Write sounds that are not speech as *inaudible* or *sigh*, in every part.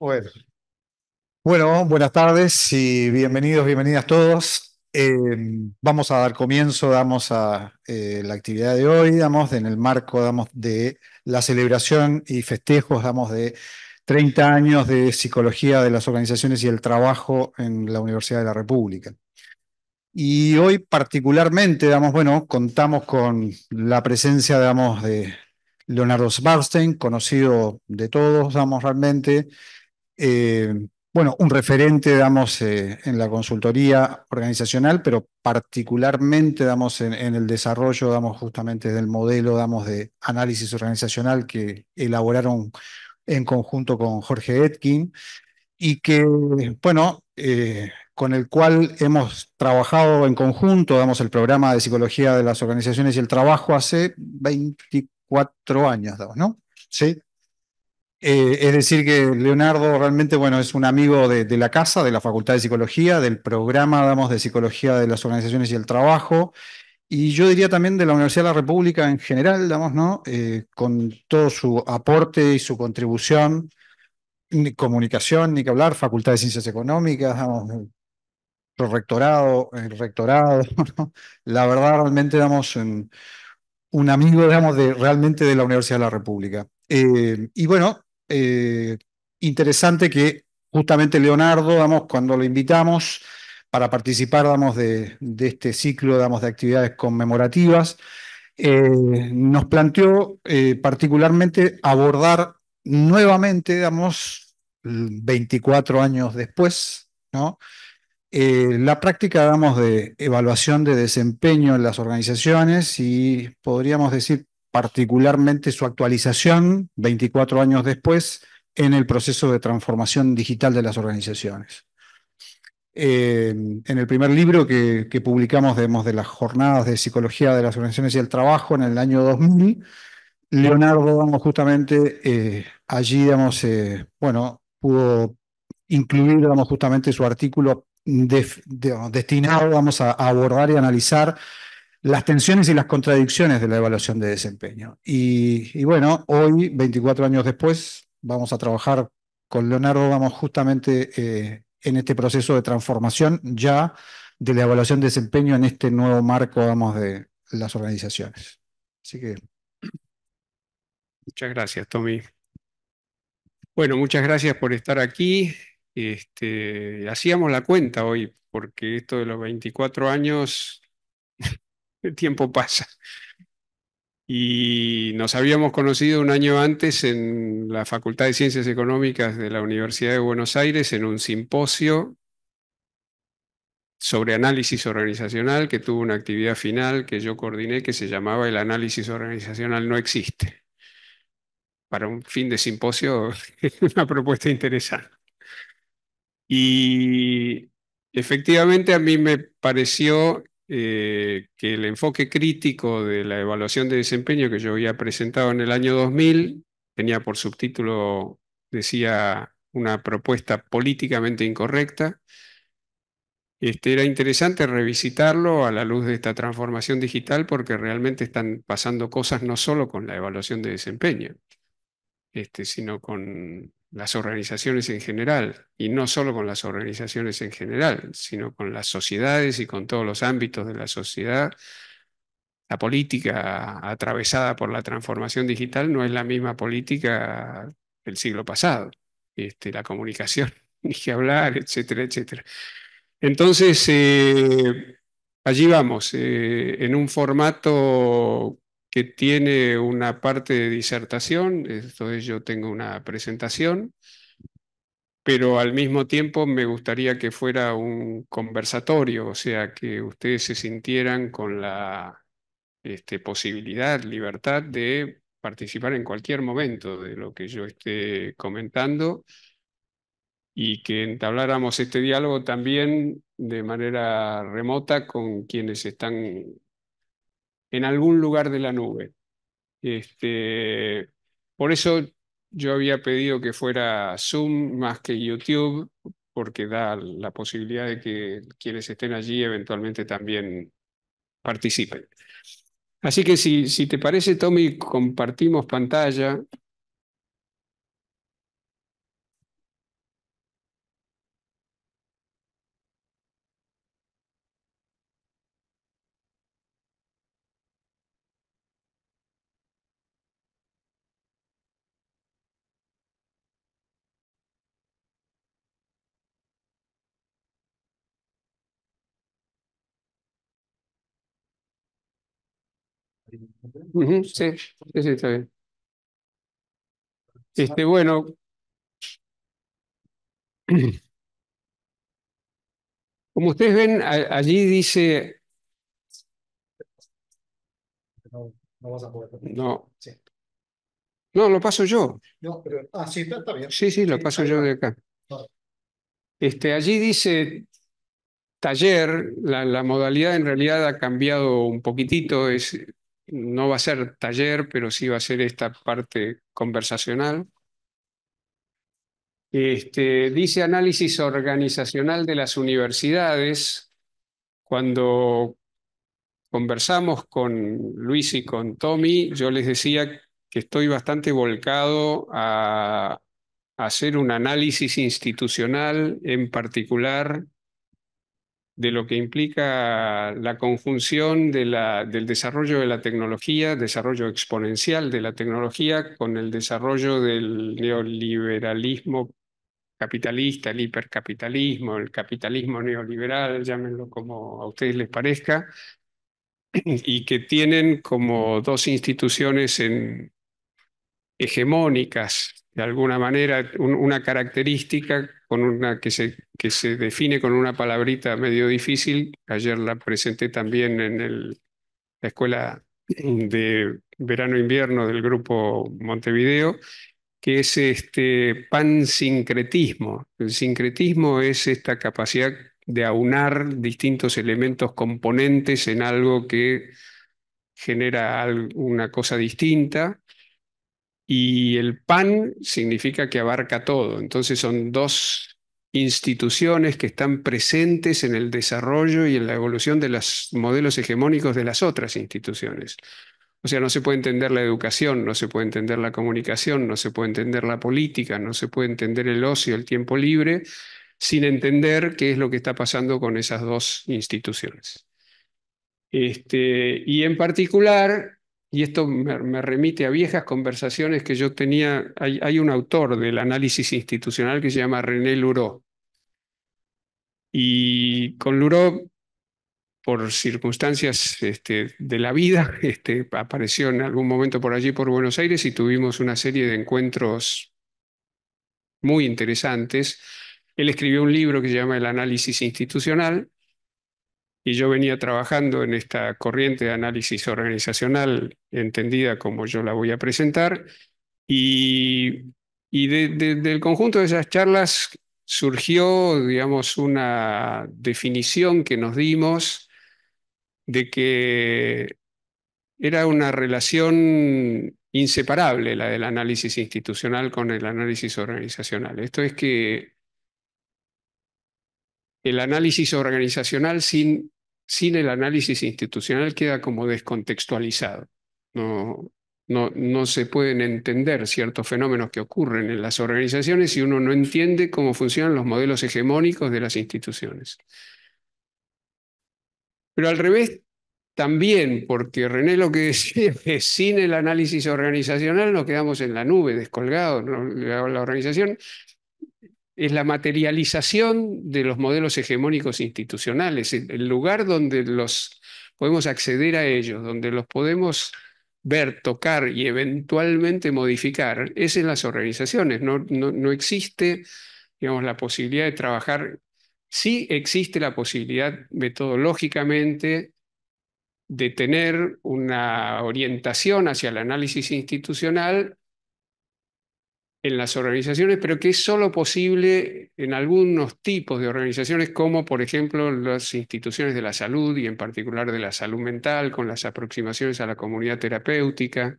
Bueno. buenas tardes y bienvenidos, bienvenidas todos. Em, vamos a dar comienzo, damos a eh, la actividad de hoy, damos en el marco damos de la celebración y festejos, damos de 30 años de psicología de las organizaciones y el trabajo en la Universidad de la República. Y hoy particularmente, damos, bueno, contamos con la presencia, damos, de Leonardo Sbarstein, conocido de todos, damos realmente, eh, bueno, un referente, damos, eh, en la consultoría organizacional, pero particularmente, damos, en, el desarrollo, damos justamente del modelo, damos de análisis organizacional que elaboraron en conjunto con Jorge Etkin y que, bueno, eh, con el cual hemos trabajado en conjunto, damos el programa de psicología de las organizaciones y el trabajo hace 24 años, ¿no? Sí, eh, es decir, que Leonardo realmente, bueno, es un amigo de, la casa, de la Facultad de Psicología, del programa, de Psicología de las Organizaciones y el Trabajo, y yo diría también de la Universidad de la República en general, digamos, ¿no? Eh, con todo su aporte y su contribución, ni comunicación, ni que hablar, Facultad de Ciencias Económicas, rectorado, el rectorado, *laughs* La verdad, realmente, éramos un, amigo, digamos, de, realmente de la Universidad de la República. Eh, y bueno, eh, interesante que justamente Leonardo, damos cuando lo invitamos para participar, de, este ciclo, damos de actividades conmemorativas, eh, nos planteó eh, particularmente abordar nuevamente, damos 24 años después, ¿no? la práctica, de evaluación de desempeño en las organizaciones y podríamos decir particularmente su actualización 24 años después en el proceso de transformación digital de las organizaciones. Eh, en el primer libro que, publicamos de las jornadas de psicología de las organizaciones y el trabajo en el año 2000, Leonardo, justamente eh, allí, eh, bueno, pudo incluir, justamente su artículo de, destinado, vamos a abordar y analizar las tensiones y las contradicciones de la evaluación de desempeño. Y, bueno, hoy, 24 años después, vamos a trabajar con Leonardo, vamos justamente eh, en este proceso de transformación ya de la evaluación de desempeño en este nuevo marco, vamos, de las organizaciones. Así que... Muchas gracias, Tommy. Bueno, muchas gracias por estar aquí. Este, hacíamos la cuenta hoy, porque esto de los 24 años el *laughs* tiempo pasa. Y nos habíamos conocido un año antes en la Facultad de Ciencias Económicas de la Universidad de Buenos Aires en un simposio sobre análisis organizacional que tuvo una actividad final que yo coordiné que se llamaba El análisis organizacional no existe. Para un fin de simposio *laughs* una propuesta interesante. Y efectivamente a mí me pareció eh, que el enfoque crítico de la evaluación de desempeño que yo había presentado en el año 2000 tenía por subtítulo, decía, una propuesta políticamente incorrecta. Este, era interesante revisitarlo a la luz de esta transformación digital porque realmente están pasando cosas no solo con la evaluación de desempeño, este, sino con las organizaciones en general, y no solo con las organizaciones en general, sino con las sociedades y con todos los ámbitos de la sociedad. La política atravesada por la transformación digital no es la misma política del siglo pasado. Este, la comunicación, *laughs* ni que hablar, etcétera, etcétera. Entonces, eh, allí vamos, eh, en un formato que tiene una parte de disertación, entonces yo tengo una presentación, pero al mismo tiempo me gustaría que fuera un conversatorio, o sea, que ustedes se sintieran con la este, posibilidad, libertad de participar en cualquier momento de lo que yo esté comentando y que entabláramos este diálogo también de manera remota con quienes están en algún lugar de la nube. Este, por eso yo había pedido que fuera Zoom más que YouTube, porque da la posibilidad de que quienes estén allí eventualmente también participen. Así que si, si te parece, Tommy, compartimos pantalla Sí, sí, está bien. Este, bueno, *clears throat* como ustedes ven, allí dice, No, no a no, no, lo paso yo. Ah, sí, está, bien. Sí, sí, lo paso yo de acá. Este, allí dice taller, la, la modalidad en realidad ha cambiado un poquitito, es no va a ser taller, pero sí va a ser esta parte conversacional. Este, dice análisis organizacional de las universidades. Cuando conversamos con Luis y con Tommy, yo les decía que estoy bastante volcado a hacer un análisis institucional, en particular de lo que implica la conjunción del desarrollo de la tecnología, desarrollo exponencial de la tecnología, con el desarrollo del neoliberalismo capitalista, el hipercapitalismo, el capitalismo neoliberal, llámenlo como a ustedes les parezca, y que tienen como dos instituciones en, hegemónicas, de alguna manera, una característica una que se, que se define con una palabrita medio difícil. Ayer la presenté también en el, la escuela de verano-invierno del grupo Montevideo, que es este sincretismo El sincretismo es esta capacidad de aunar distintos elementos componentes en algo que genera una cosa distinta y el PAN significa que abarca todo. Entonces son dos instituciones que están presentes en el desarrollo y en la evolución de los modelos hegemónicos de las otras instituciones. O sea, no se puede entender la educación, no se puede entender la comunicación, no se puede entender la política, no se puede entender el ocio, el tiempo libre, sin entender qué es lo que está pasando con esas dos instituciones. Este, y en particular, y esto me, remite a viejas conversaciones que yo tenía, hay, un autor del análisis institucional que se llama René Luro. Y con Luro, por circunstancias este, de la vida, *laughs* este, apareció en algún momento por allí, por Buenos Aires, y tuvimos una serie de encuentros muy interesantes. Él escribió un libro que se llama El análisis institucional, y yo venía trabajando en esta corriente de análisis organizacional, entendida como yo la voy a presentar, y, y del conjunto de esas charlas surgió, digamos, una definición que nos dimos de que era una relación inseparable la del análisis institucional con el análisis organizacional. Esto es que el análisis organizacional sin sin el análisis institucional queda como descontextualizado. No, no, no se pueden entender ciertos fenómenos que ocurren en las organizaciones si uno no entiende cómo funcionan los modelos hegemónicos de las instituciones. Pero al revés, también, porque René lo que decía es que sin el análisis organizacional nos quedamos en la nube, descolgados. la organización es la materialización de los modelos hegemónicos institucionales, el lugar donde los podemos acceder a ellos, donde los podemos ver, tocar y eventualmente modificar, es en las organizaciones. No, no, existe digamos, la posibilidad de trabajar, sí existe la posibilidad metodológicamente de tener una orientación hacia el análisis institucional en las organizaciones, pero que es solo posible en algunos tipos de organizaciones, como por ejemplo las instituciones de la salud y en particular de la salud mental, con las aproximaciones a la comunidad terapéutica,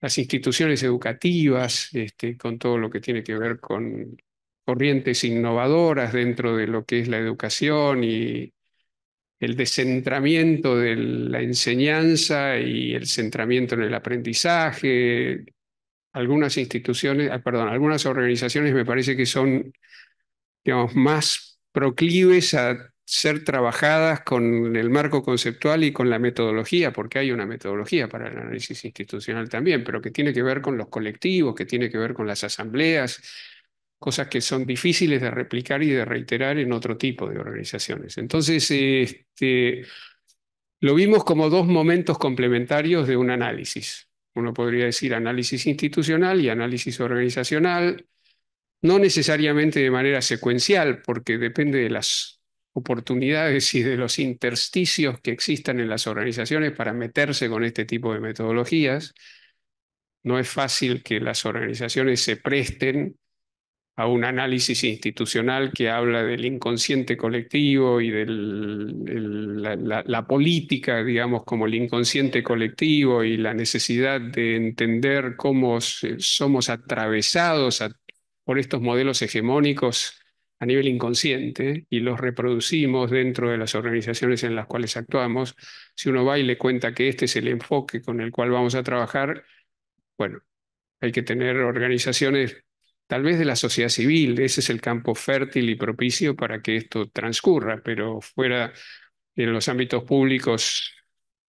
las instituciones educativas, este, con todo lo que tiene que ver con corrientes innovadoras dentro de lo que es la educación y el descentramiento de la enseñanza y el centramiento en el aprendizaje, algunas instituciones, ah, perdón, algunas organizaciones me parece que son, digamos, más proclives a ser trabajadas con el marco conceptual y con la metodología, porque hay una metodología para el análisis institucional también, pero que tiene que ver con los colectivos, que tiene que ver con las asambleas, cosas que son difíciles de replicar y de reiterar en otro tipo de organizaciones. Entonces, este, lo vimos como dos momentos complementarios de un análisis uno podría decir análisis institucional y análisis organizacional, no necesariamente de manera secuencial, porque depende de las oportunidades y de los intersticios que existan en las organizaciones para meterse con este tipo de metodologías. No es fácil que las organizaciones se presten a un análisis institucional que habla del inconsciente colectivo y de la, política, digamos, como el inconsciente colectivo y la necesidad de entender cómo somos atravesados por estos modelos hegemónicos a nivel inconsciente y los reproducimos dentro de las organizaciones en las cuales actuamos. Si uno va y le cuenta que este es el enfoque con el cual vamos a trabajar, bueno, hay que tener organizaciones tal vez de la sociedad civil. Ese es el campo fértil y propicio para que esto transcurra, pero fuera de los ámbitos públicos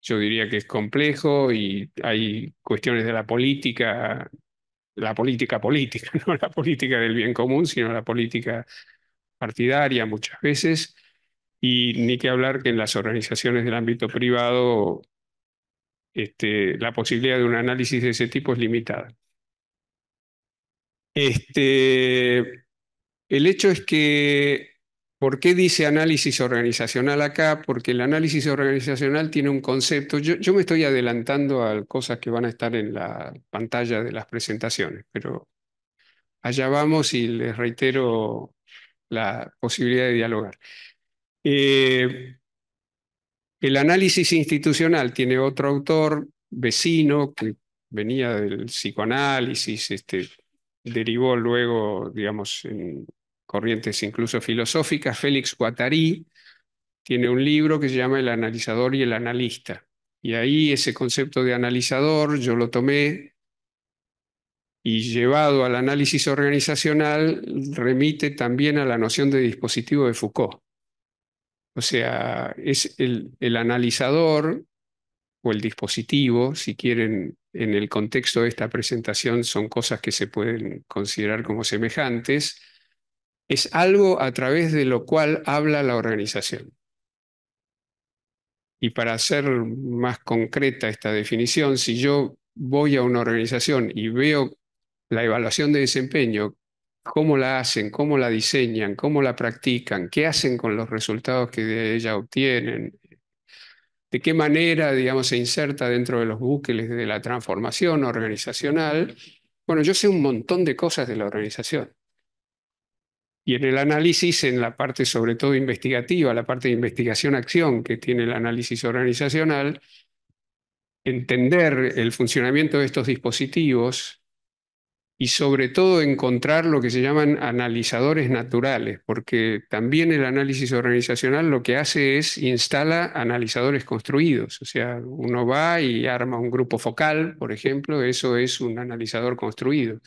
yo diría que es complejo y hay cuestiones de la política, la política política, *laughs* no la política del bien común, sino la política partidaria muchas veces. Y ni que hablar que en las organizaciones del ámbito privado este, la posibilidad de un análisis de ese tipo es limitada. Este, el hecho es que, ¿por qué dice análisis organizacional acá? Porque el análisis organizacional tiene un concepto. Yo, me estoy adelantando a cosas que van a estar en la pantalla de las presentaciones, pero allá vamos y les reitero la posibilidad de dialogar. Eh, el análisis institucional tiene otro autor vecino que venía del psicoanálisis, este, derivó luego, digamos, en corrientes incluso filosóficas. Félix Guattari tiene un libro que se llama El analizador y el analista. Y ahí ese concepto de analizador yo lo tomé y llevado al análisis organizacional remite también a la noción de dispositivo de Foucault. O sea, es el, el analizador el dispositivo, si quieren, en el contexto de esta presentación son cosas que se pueden considerar como semejantes, es algo a través de lo cual habla la organización. Y para hacer más concreta esta definición, si yo voy a una organización y veo la evaluación de desempeño, cómo la hacen, cómo la diseñan, cómo la practican, qué hacen con los resultados que de ella obtienen, de qué manera, digamos, se inserta dentro de los bucles de la transformación organizacional. Bueno, yo sé un montón de cosas de la organización. Y en el análisis, en la parte sobre todo investigativa, la parte de investigación-acción que tiene el análisis organizacional, entender el funcionamiento de estos dispositivos y sobre todo encontrar lo que se llaman analizadores naturales, porque también el análisis organizacional lo que hace es instala analizadores construidos, o sea, uno va y arma un grupo focal, por ejemplo, eso es un analizador construido.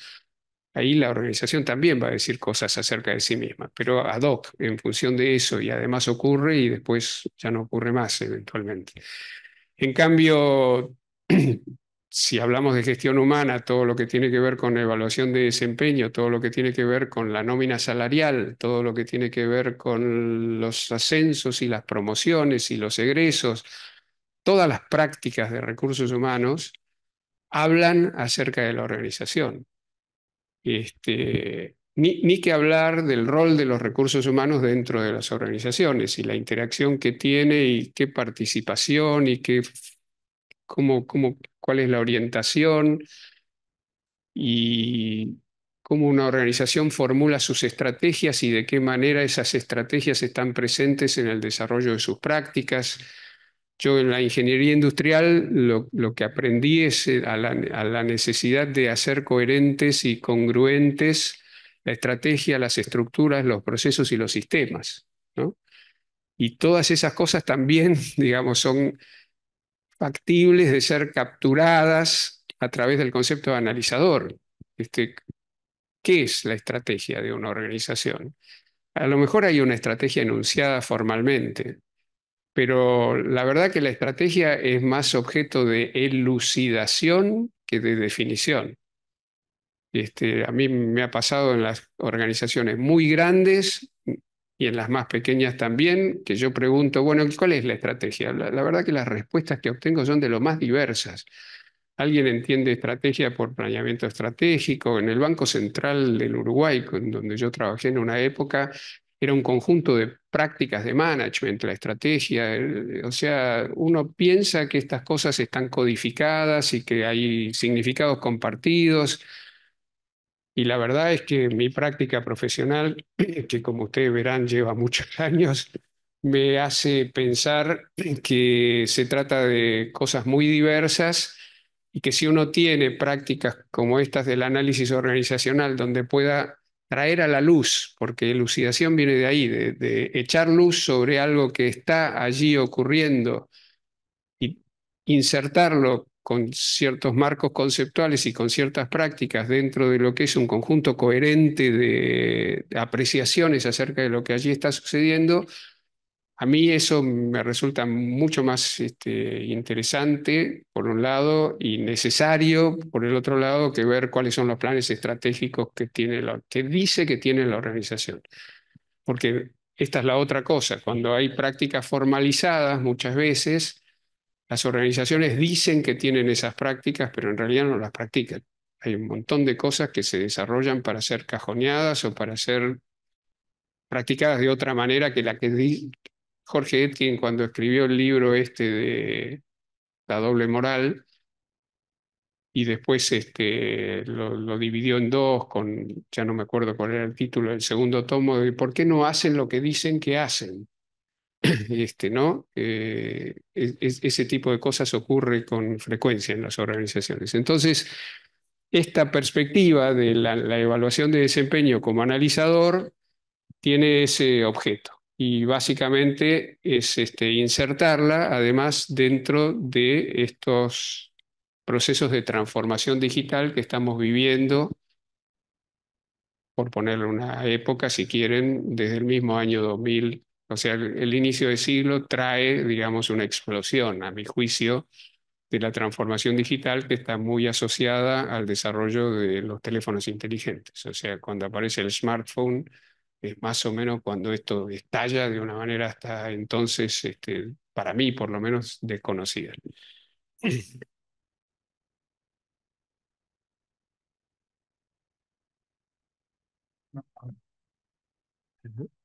Ahí la organización también va a decir cosas acerca de sí misma, pero ad hoc, en función de eso, y además ocurre y después ya no ocurre más eventualmente. En cambio, *clears throat* si hablamos de gestión humana, todo lo que tiene que ver con evaluación de desempeño, todo lo que tiene que ver con la nómina salarial, todo lo que tiene que ver con los ascensos y las promociones y los egresos, todas las prácticas de recursos humanos hablan acerca de la organización. Este, ni, que hablar del rol de los recursos humanos dentro de las organizaciones y la interacción que tiene y qué participación y qué cuál es la orientación y cómo una organización formula sus estrategias y de qué manera esas estrategias están presentes en el desarrollo de sus prácticas. Yo en la ingeniería industrial lo, que aprendí es eh, a la, a la, necesidad de hacer coherentes y congruentes la estrategia, las estructuras, los procesos y los sistemas. ¿no? Y todas esas cosas también, *laughs* digamos, son factibles de ser capturadas a través del concepto de analizador. Este, ¿Qué es la estrategia de una organización? A lo mejor hay una estrategia enunciada formalmente, pero la verdad que la estrategia es más objeto de elucidación que de definición. Este, a mí me ha pasado en las organizaciones muy grandes y en las más pequeñas también, que yo pregunto, bueno, ¿cuál es la estrategia? La, verdad que las respuestas que obtengo son de lo más diversas. Alguien entiende estrategia por planeamiento estratégico. En el Banco Central del Uruguay, donde yo trabajé en una época, era un conjunto de prácticas de management, la estrategia, eh, o sea, uno piensa que estas cosas están codificadas y que hay significados compartidos, y la verdad es que mi práctica profesional, *clears throat* que como ustedes verán lleva *laughs* muchos años, me hace pensar que se trata de cosas muy diversas y que si uno tiene prácticas como estas del análisis organizacional, donde pueda traer a la luz, porque elucidación viene de ahí, de, echar luz sobre algo que está allí ocurriendo y insertarlo con ciertos marcos conceptuales y con ciertas prácticas dentro de lo que es un conjunto coherente de apreciaciones acerca de lo que allí está sucediendo, a mí eso me resulta mucho más este, interesante, por un lado, y necesario, por el otro lado, que ver cuáles son los planes estratégicos que, tiene que dice que tiene la organización. Porque esta es la otra cosa, cuando hay prácticas formalizadas muchas veces, las organizaciones dicen que tienen esas prácticas, pero en realidad no las practican. Hay un montón de cosas que se desarrollan para ser cajoneadas o para ser practicadas de otra manera que la que Jorge Etkin cuando escribió el libro este de La doble moral y después este, lo, dividió en dos, con, ya no me acuerdo cuál era el título del segundo tomo, de por qué no hacen lo que dicen que hacen. *clears throat* Este, ¿no? Eh, ese tipo de cosas ocurre con frecuencia en las organizaciones. Entonces, esta perspectiva de la, la evaluación de desempeño como analizador tiene ese objeto y básicamente es este, insertarla además dentro de estos procesos de transformación digital que estamos viviendo, por ponerle una época, si quieren, desde el mismo año 2000 o sea, el, inicio del siglo trae, digamos, una explosión, a mi juicio, de la transformación digital que está muy asociada al desarrollo de los teléfonos inteligentes. O sea, cuando aparece el smartphone, es más o menos cuando esto estalla de una manera hasta entonces, este, para mí por lo menos, desconocida. *clears throat*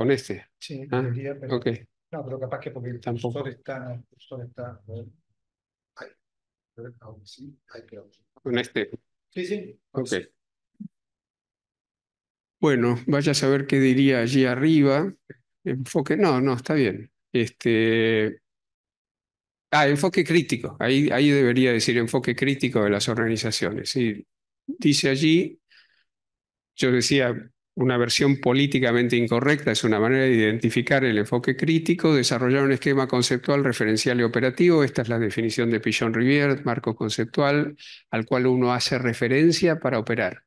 Con este. Sí, debería, ah, pero, okay. No, pero capaz que porque el Tampoco. cursor está. El cursor está ahí. Ahí, sí, ahí creo. Con este. Sí, sí. Ok. Bueno, vaya a saber qué diría allí arriba. Enfoque, no, no, está bien. Este, ah, enfoque crítico. Ahí, ahí debería decir enfoque crítico de las organizaciones. Sí, dice allí, yo decía, una versión políticamente incorrecta, es una manera de identificar el enfoque crítico, desarrollar un esquema conceptual, referencial y operativo. Esta es la definición de Pichon Rivière, marco conceptual al cual uno hace referencia para operar.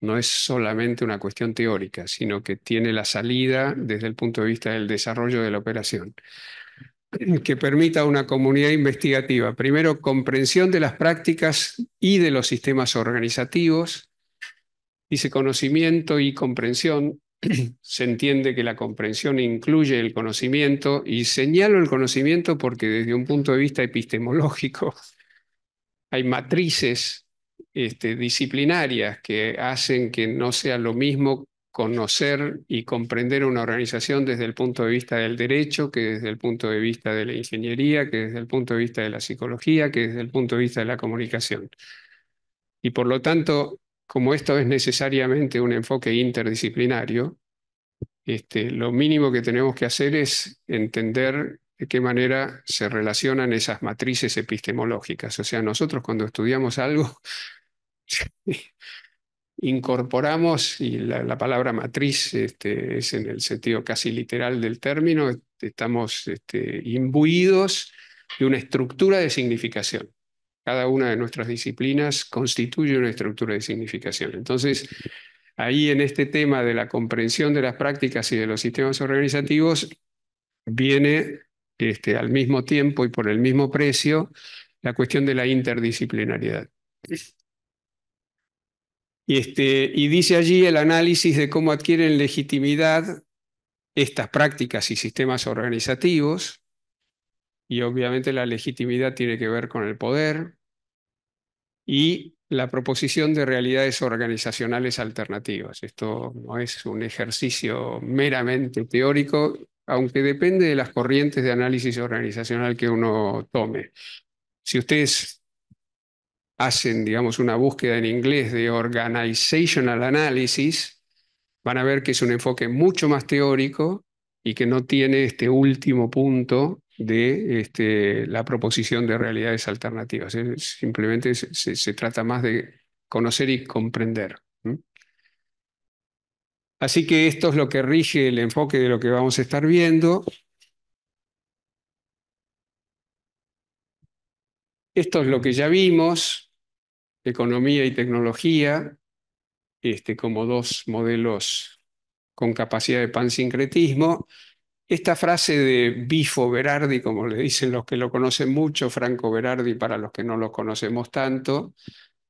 No es solamente una cuestión teórica, sino que tiene la salida desde el punto de vista del desarrollo de la operación que permita a una comunidad investigativa, primero, comprensión de las prácticas y de los sistemas organizativos, Dice conocimiento y comprensión. *clears throat* se entiende que la comprensión incluye el conocimiento y señalo el conocimiento porque desde un punto de vista epistemológico *laughs* hay matrices este, disciplinarias que hacen que no sea lo mismo conocer y comprender una organización desde el punto de vista del derecho, que desde el punto de vista de la ingeniería, que desde el punto de vista de la psicología, que desde el punto de vista de la comunicación. Y por lo tanto, como esto es necesariamente un enfoque interdisciplinario, este, lo mínimo que tenemos que hacer es entender de qué manera se relacionan esas matrices epistemológicas. O sea, nosotros cuando estudiamos algo, *laughs* incorporamos, y la, palabra matriz este, es en el sentido casi literal del término, estamos este, imbuidos de una estructura de significación. Cada una de nuestras disciplinas constituye una estructura de significación. Entonces, ahí en este tema de la comprensión de las prácticas y de los sistemas organizativos, viene este, al mismo tiempo y por el mismo precio la cuestión de la interdisciplinariedad. Y, este, y dice allí el análisis de cómo adquieren legitimidad estas prácticas y sistemas organizativos, y obviamente la legitimidad tiene que ver con el poder, y la proposición de realidades organizacionales alternativas. Esto no es un ejercicio meramente teórico, aunque depende de las corrientes de análisis organizacional que uno tome. Si ustedes hacen, digamos, una búsqueda en inglés de organizational analysis, van a ver que es un enfoque mucho más teórico y que no tiene este último punto de este, la proposición de realidades alternativas. simplemente se, trata más de conocer y comprender. Así que esto es lo que rige el enfoque de lo que vamos a estar viendo. Esto es lo que ya vimos, economía y tecnología, este, como dos modelos con capacidad de pansincretismo. Esta frase de Bifo Berardi, como le dicen los que lo conocen mucho, Franco Berardi para los que no lo conocemos tanto,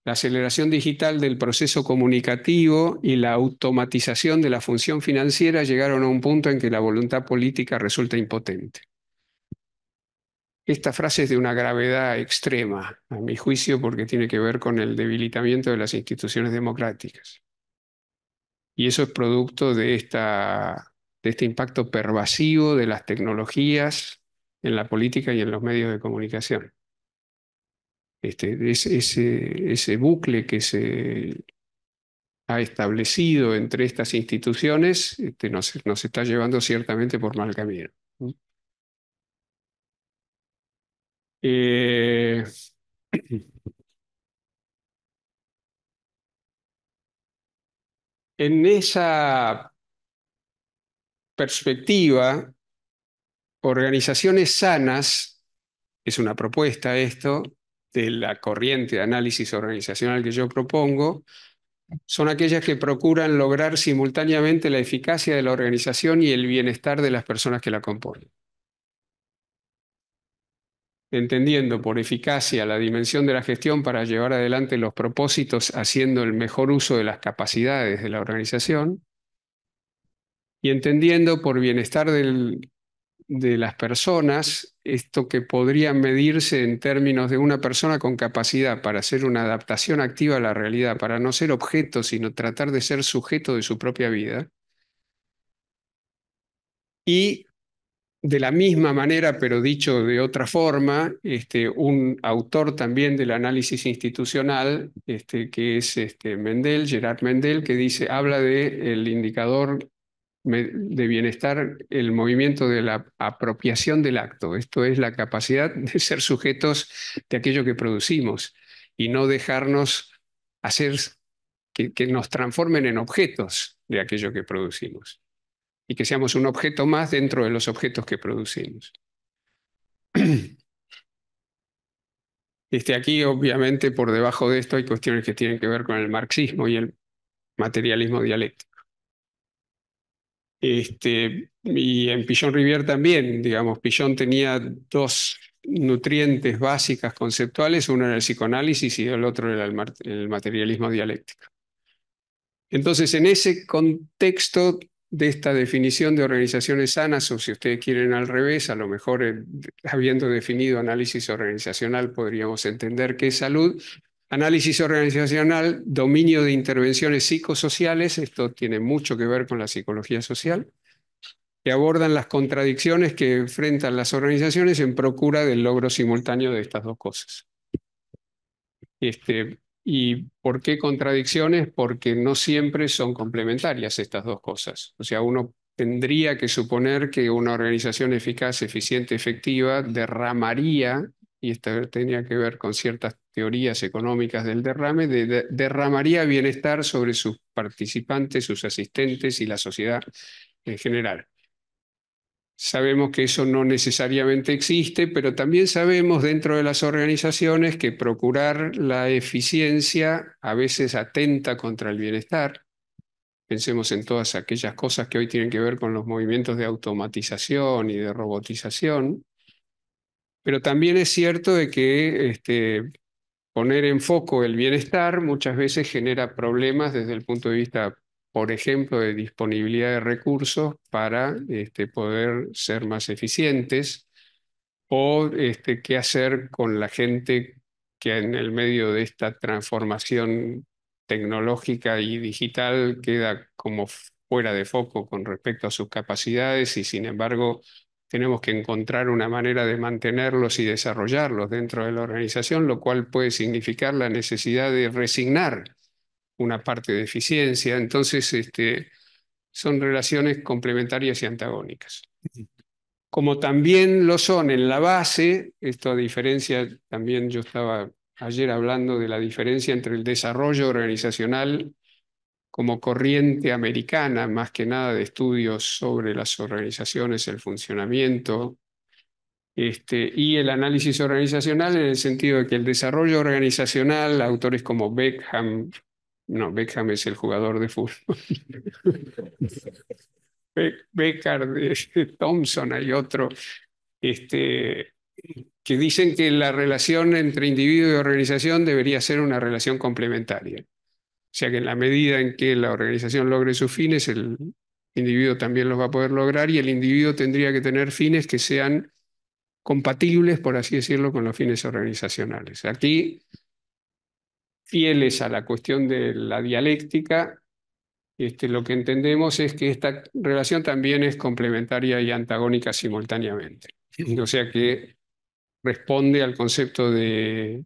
la aceleración digital del proceso comunicativo y la automatización de la función financiera llegaron a un punto en que la voluntad política resulta impotente. Esta frase es de una gravedad extrema, a mi juicio, porque tiene que ver con el debilitamiento de las instituciones democráticas. Y eso es producto de esta de este impacto pervasivo de las tecnologías en la política y en los medios de comunicación. Este, ese, ese, bucle que se ha establecido entre estas instituciones este, nos, nos está llevando ciertamente por mal camino. Eh, *clears throat* en esa perspectiva, organizaciones sanas, es una propuesta esto, de la corriente de análisis organizacional que yo propongo, son aquellas que procuran lograr simultáneamente la eficacia de la organización y el bienestar de las personas que la componen. Entendiendo por eficacia la dimensión de la gestión para llevar adelante los propósitos haciendo el mejor uso de las capacidades de la organización, y entendiendo por bienestar de las personas esto que podría medirse en términos de una persona con capacidad para hacer una adaptación activa a la realidad, para no ser objeto, sino tratar de ser sujeto de su propia vida. Y de la misma manera, pero dicho de otra forma, este, un autor también del análisis institucional, este, que es este, Mendel, Gerard Mendel, que dice, habla del el indicador de bienestar el movimiento de la apropiación del acto, esto es la capacidad de ser sujetos de aquello que producimos y no dejarnos hacer que, nos transformen en objetos de aquello que producimos y que seamos un objeto más dentro de los objetos que producimos. *clears throat* Este, aquí, obviamente, por debajo de esto hay cuestiones que tienen que ver con el marxismo y el materialismo dialéctico. Este, y en Pillon Rivière también, digamos, pillón tenía dos nutrientes básicas conceptuales, uno era el psicoanálisis y el otro era el, materialismo dialéctico. Entonces, en ese contexto de esta definición de organizaciones sanas, o si ustedes quieren al revés, a lo mejor eh, habiendo definido análisis organizacional podríamos entender qué es salud, Análisis organizacional, dominio de intervenciones psicosociales, esto tiene mucho que ver con la psicología social, que abordan las contradicciones que enfrentan las organizaciones en procura del logro simultáneo de estas dos cosas. Este, ¿Y por qué contradicciones? Porque no siempre son complementarias estas dos cosas. O sea, uno tendría que suponer que una organización eficaz, eficiente, efectiva derramaría y esta tenía que ver con ciertas teorías económicas del derrame, derramaría bienestar sobre sus participantes, sus asistentes y la sociedad en general. Sabemos que eso no necesariamente existe, pero también sabemos dentro de las organizaciones que procurar la eficiencia a veces atenta contra el bienestar. Pensemos en todas aquellas cosas que hoy tienen que ver con los movimientos de automatización y de robotización, pero también es cierto de que este, poner en foco el bienestar muchas veces genera problemas desde el punto de vista, por ejemplo, de disponibilidad de recursos para este, poder ser más eficientes o este, qué hacer con la gente que en el medio de esta transformación tecnológica y digital queda como fuera de foco con respecto a sus capacidades y sin embargo tenemos que encontrar una manera de mantenerlos y desarrollarlos dentro de la organización, lo cual puede significar la necesidad de resignar una parte de eficiencia. Entonces, este, son relaciones complementarias y antagónicas. Como también lo son en la base, esto a diferencia, también yo estaba ayer hablando de la diferencia entre el desarrollo organizacional como corriente americana, más que nada de estudios sobre las organizaciones, el funcionamiento, este, y el análisis organizacional en el sentido de que el desarrollo organizacional, autores como Beckham, no, Beckham es el jugador de fútbol, *laughs* Beckham, este, Thompson, hay otro, este, que dicen que la relación entre individuo y organización debería ser una relación complementaria sea que en la medida en que la organización logre sus fines, el individuo también los va a poder lograr y el individuo tendría que tener fines que sean compatibles, por así decirlo, con los fines organizacionales. Aquí, fieles a la cuestión de la dialéctica, este, lo que entendemos es que esta relación también es complementaria y antagónica simultáneamente. O sea que responde al concepto de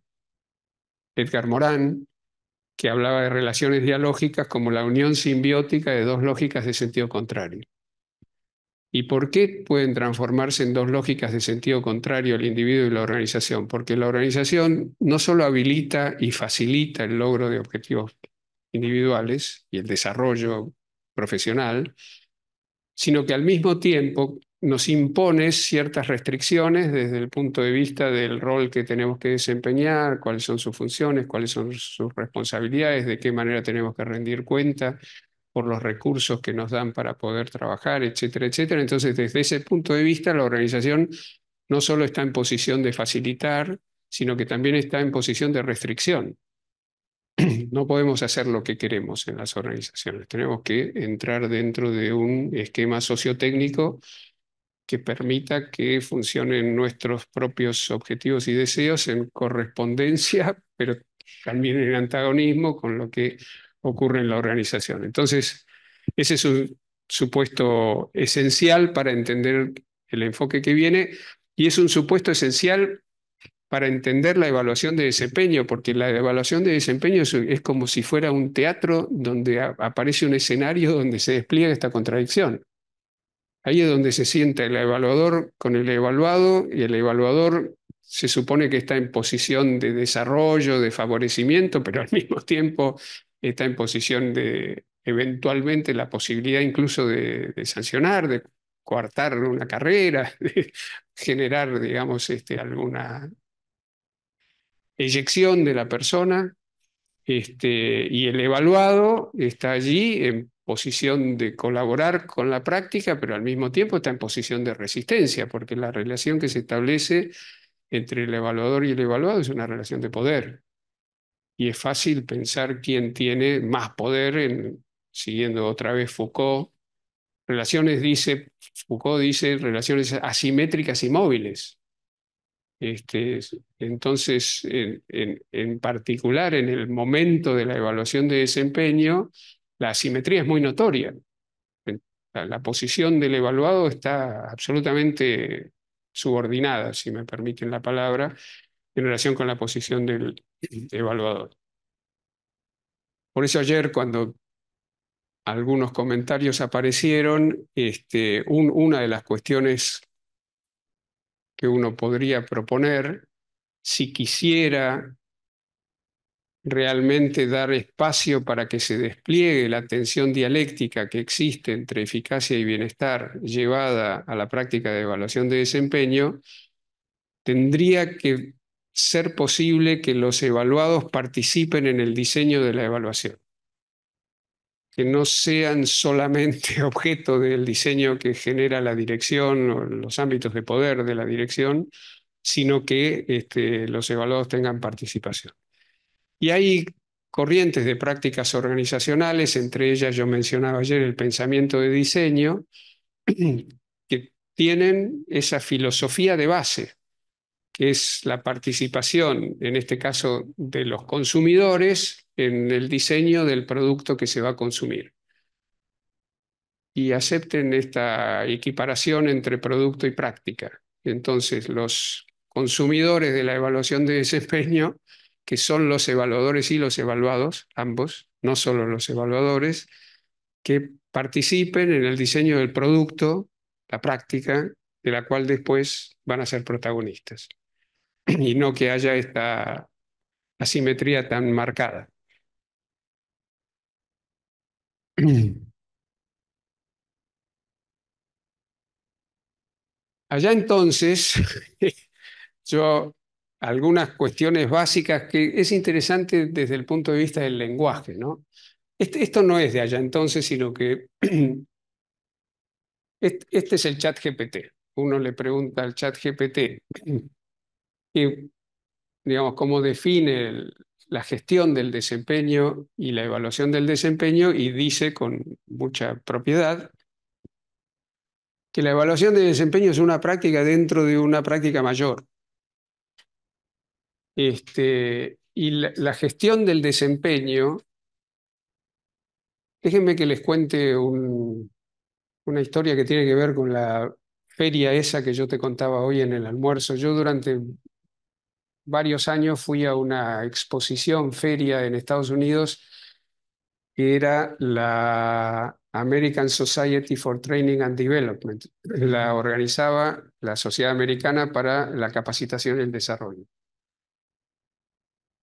Edgar Morán, que hablaba de relaciones dialógicas como la unión simbiótica de dos lógicas de sentido contrario. ¿Y por qué pueden transformarse en dos lógicas de sentido contrario el individuo y la organización? Porque la organización no solo habilita y facilita el logro de objetivos individuales y el desarrollo profesional, sino que al mismo tiempo nos impone ciertas restricciones desde el punto de vista del rol que tenemos que desempeñar, cuáles son sus funciones, cuáles son sus responsabilidades, de qué manera tenemos que rendir cuenta por los recursos que nos dan para poder trabajar, etcétera, etcétera. Entonces, desde ese punto de vista, la organización no solo está en posición de facilitar, sino que también está en posición de restricción. *clears throat* No podemos hacer lo que queremos en las organizaciones, tenemos que entrar dentro de un esquema sociotécnico que permita que funcionen nuestros propios objetivos y deseos en correspondencia, *laughs* pero también en antagonismo con lo que ocurre en la organización. Entonces, ese es un supuesto esencial para entender el enfoque que viene y es un supuesto esencial para entender la evaluación de desempeño, porque la evaluación de desempeño es, como si fuera un teatro donde aparece un escenario donde se despliega esta contradicción. Ahí es donde se sienta el evaluador con el evaluado y el evaluador se supone que está en posición de desarrollo, de favorecimiento, pero al *laughs* mismo tiempo está en posición de eventualmente la posibilidad incluso de, sancionar, de coartar una carrera, *laughs* de generar, digamos, este, alguna eyección de la persona. Este, y el evaluado está allí en posición de colaborar con la práctica, pero al mismo tiempo está en posición de resistencia, porque la relación que se establece entre el evaluador y el evaluado es una relación de poder. Y es fácil pensar quién tiene más poder, siguiendo otra vez Foucault. Relaciones, dice, Foucault dice, relaciones asimétricas y móviles. Este, entonces, en particular, en el momento de la evaluación de desempeño, la asimetría es muy notoria. La posición del evaluado está absolutamente subordinada, si me permiten la palabra, en relación con la posición del *clears throat* evaluador. Por eso ayer cuando algunos comentarios aparecieron, este, una de las cuestiones que uno podría proponer, si quisiera realmente dar espacio para que se despliegue la tensión dialéctica que existe entre eficacia y bienestar llevada a la práctica de evaluación de desempeño, tendría que ser posible que los evaluados participen en el diseño de la evaluación, que no sean solamente *laughs* objeto del diseño que genera la dirección o los ámbitos de poder de la dirección, sino que este, los evaluados tengan participación. Y hay corrientes de prácticas organizacionales, entre ellas yo mencionaba ayer el pensamiento de diseño, *clears throat* que tienen esa filosofía de base, que es la participación, en este caso, de los consumidores en el diseño del producto que se va a consumir. Y acepten esta equiparación entre producto y práctica. Entonces, los consumidores de la evaluación de desempeño que son los evaluadores y los evaluados, ambos, no solo los evaluadores, que participen en el diseño del producto, la práctica, de la cual después van a ser protagonistas. *clears throat* Y no que haya esta asimetría tan marcada. *clears throat* Allá entonces, *laughs* yo algunas cuestiones básicas que es interesante desde el punto de vista del lenguaje, ¿no? Este, esto no es de allá entonces, sino que *clears throat* este, este, es el chat GPT. Uno le pregunta al chat GPT *clears throat* digamos, cómo define la gestión del desempeño y la evaluación del desempeño y dice con mucha propiedad que la evaluación de desempeño es una práctica dentro de una práctica mayor este, y la, gestión del desempeño, déjenme que les cuente una historia que tiene que ver con la feria esa que yo te contaba hoy en el almuerzo. Yo durante varios años fui a una exposición, feria en Estados Unidos, que era la American Society for Training and Development. La organizaba la Sociedad Americana para la Capacitación y el Desarrollo.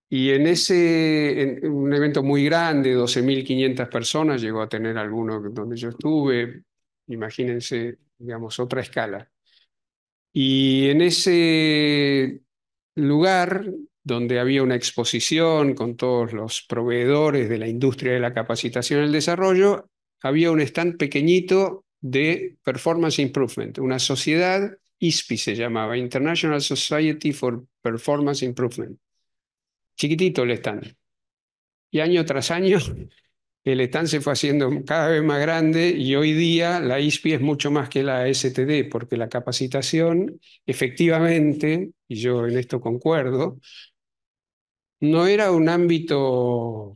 Y en ese, un evento muy grande, 12.500 personas, llegó a tener alguno donde yo estuve, imagínense, digamos, otra escala. Y en ese lugar donde había una exposición con todos los proveedores de la industria de la capacitación y el desarrollo, había un stand pequeñito de Performance Improvement, una sociedad, ISPI se llamaba, International Society for Performance Improvement chiquitito el stand. Y año tras año *laughs* el stand se fue haciendo cada vez más grande y hoy día la ISPI es mucho más que la STD, porque la capacitación efectivamente, y yo en esto concuerdo, no era un ámbito,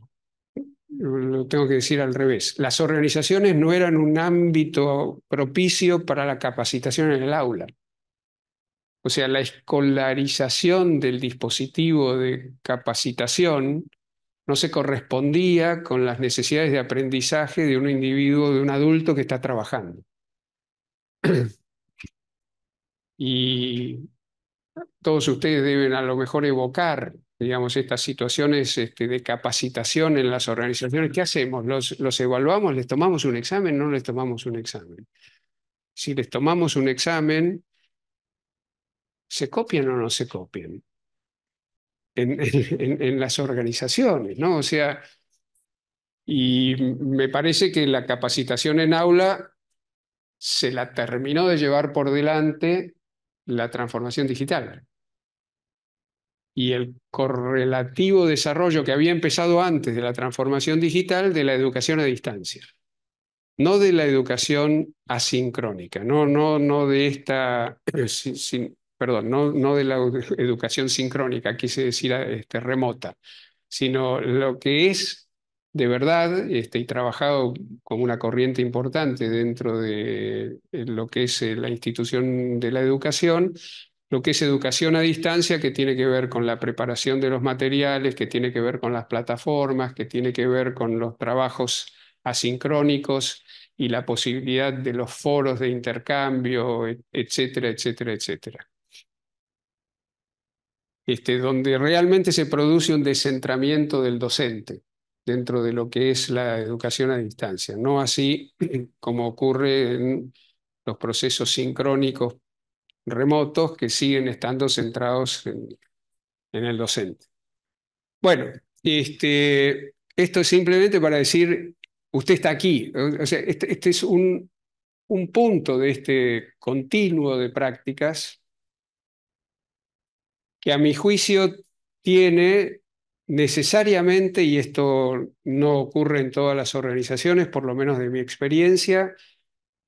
lo tengo que decir al revés, las organizaciones no eran un ámbito propicio para la capacitación en el aula. O sea, la escolarización del dispositivo de capacitación no se correspondía con las necesidades de aprendizaje de un individuo, de un adulto que está trabajando. y todos ustedes deben a lo mejor evocar, digamos, estas situaciones este, de capacitación en las organizaciones. ¿Qué hacemos? ¿Los, ¿Los evaluamos? ¿Les tomamos un examen? ¿No les tomamos un examen? Si les tomamos un examen, se copian o no se copian *laughs* en, las organizaciones, ¿no? O sea, y me parece que la capacitación en aula se la terminó de llevar por delante la transformación digital. Y el correlativo desarrollo que había empezado antes de la transformación digital de la educación a distancia. No de la educación asincrónica, no, no, no de esta *clears throat* perdón, no, de la *laughs* educación sincrónica, quise decir ah, este, remota, sino lo que es de verdad, este, y trabajado como una corriente importante dentro de eh, lo que es eh, la institución de la educación, lo que es educación a distancia, que tiene que ver con la preparación de los materiales, que tiene que ver con las plataformas, que tiene que ver con los trabajos asincrónicos y la posibilidad de los foros de intercambio, etcétera, etcétera, etcétera. Este, donde realmente se produce un descentramiento del docente dentro de lo que es la educación a distancia, no así *clears throat* como ocurre en los procesos sincrónicos remotos que siguen estando centrados en, el docente. Bueno, este, esto es simplemente para decir, usted está aquí, o sea, este, este es un punto de este continuo de prácticas que a mi juicio tiene necesariamente, y esto no ocurre en todas las organizaciones, por lo menos de mi experiencia,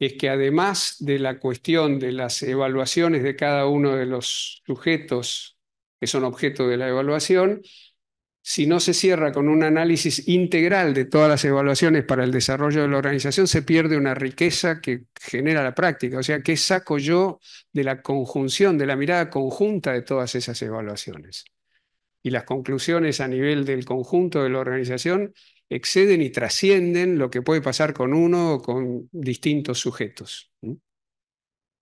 es que además de la cuestión de las evaluaciones de cada uno de los sujetos que son objeto de la evaluación, si no se cierra con un análisis integral de todas las evaluaciones para el desarrollo de la organización, se pierde una riqueza que genera la práctica. O sea, ¿qué saco yo de la conjunción, de la mirada conjunta de todas esas evaluaciones? Y las conclusiones a nivel del conjunto de la organización exceden y trascienden lo que puede pasar con uno o con distintos sujetos.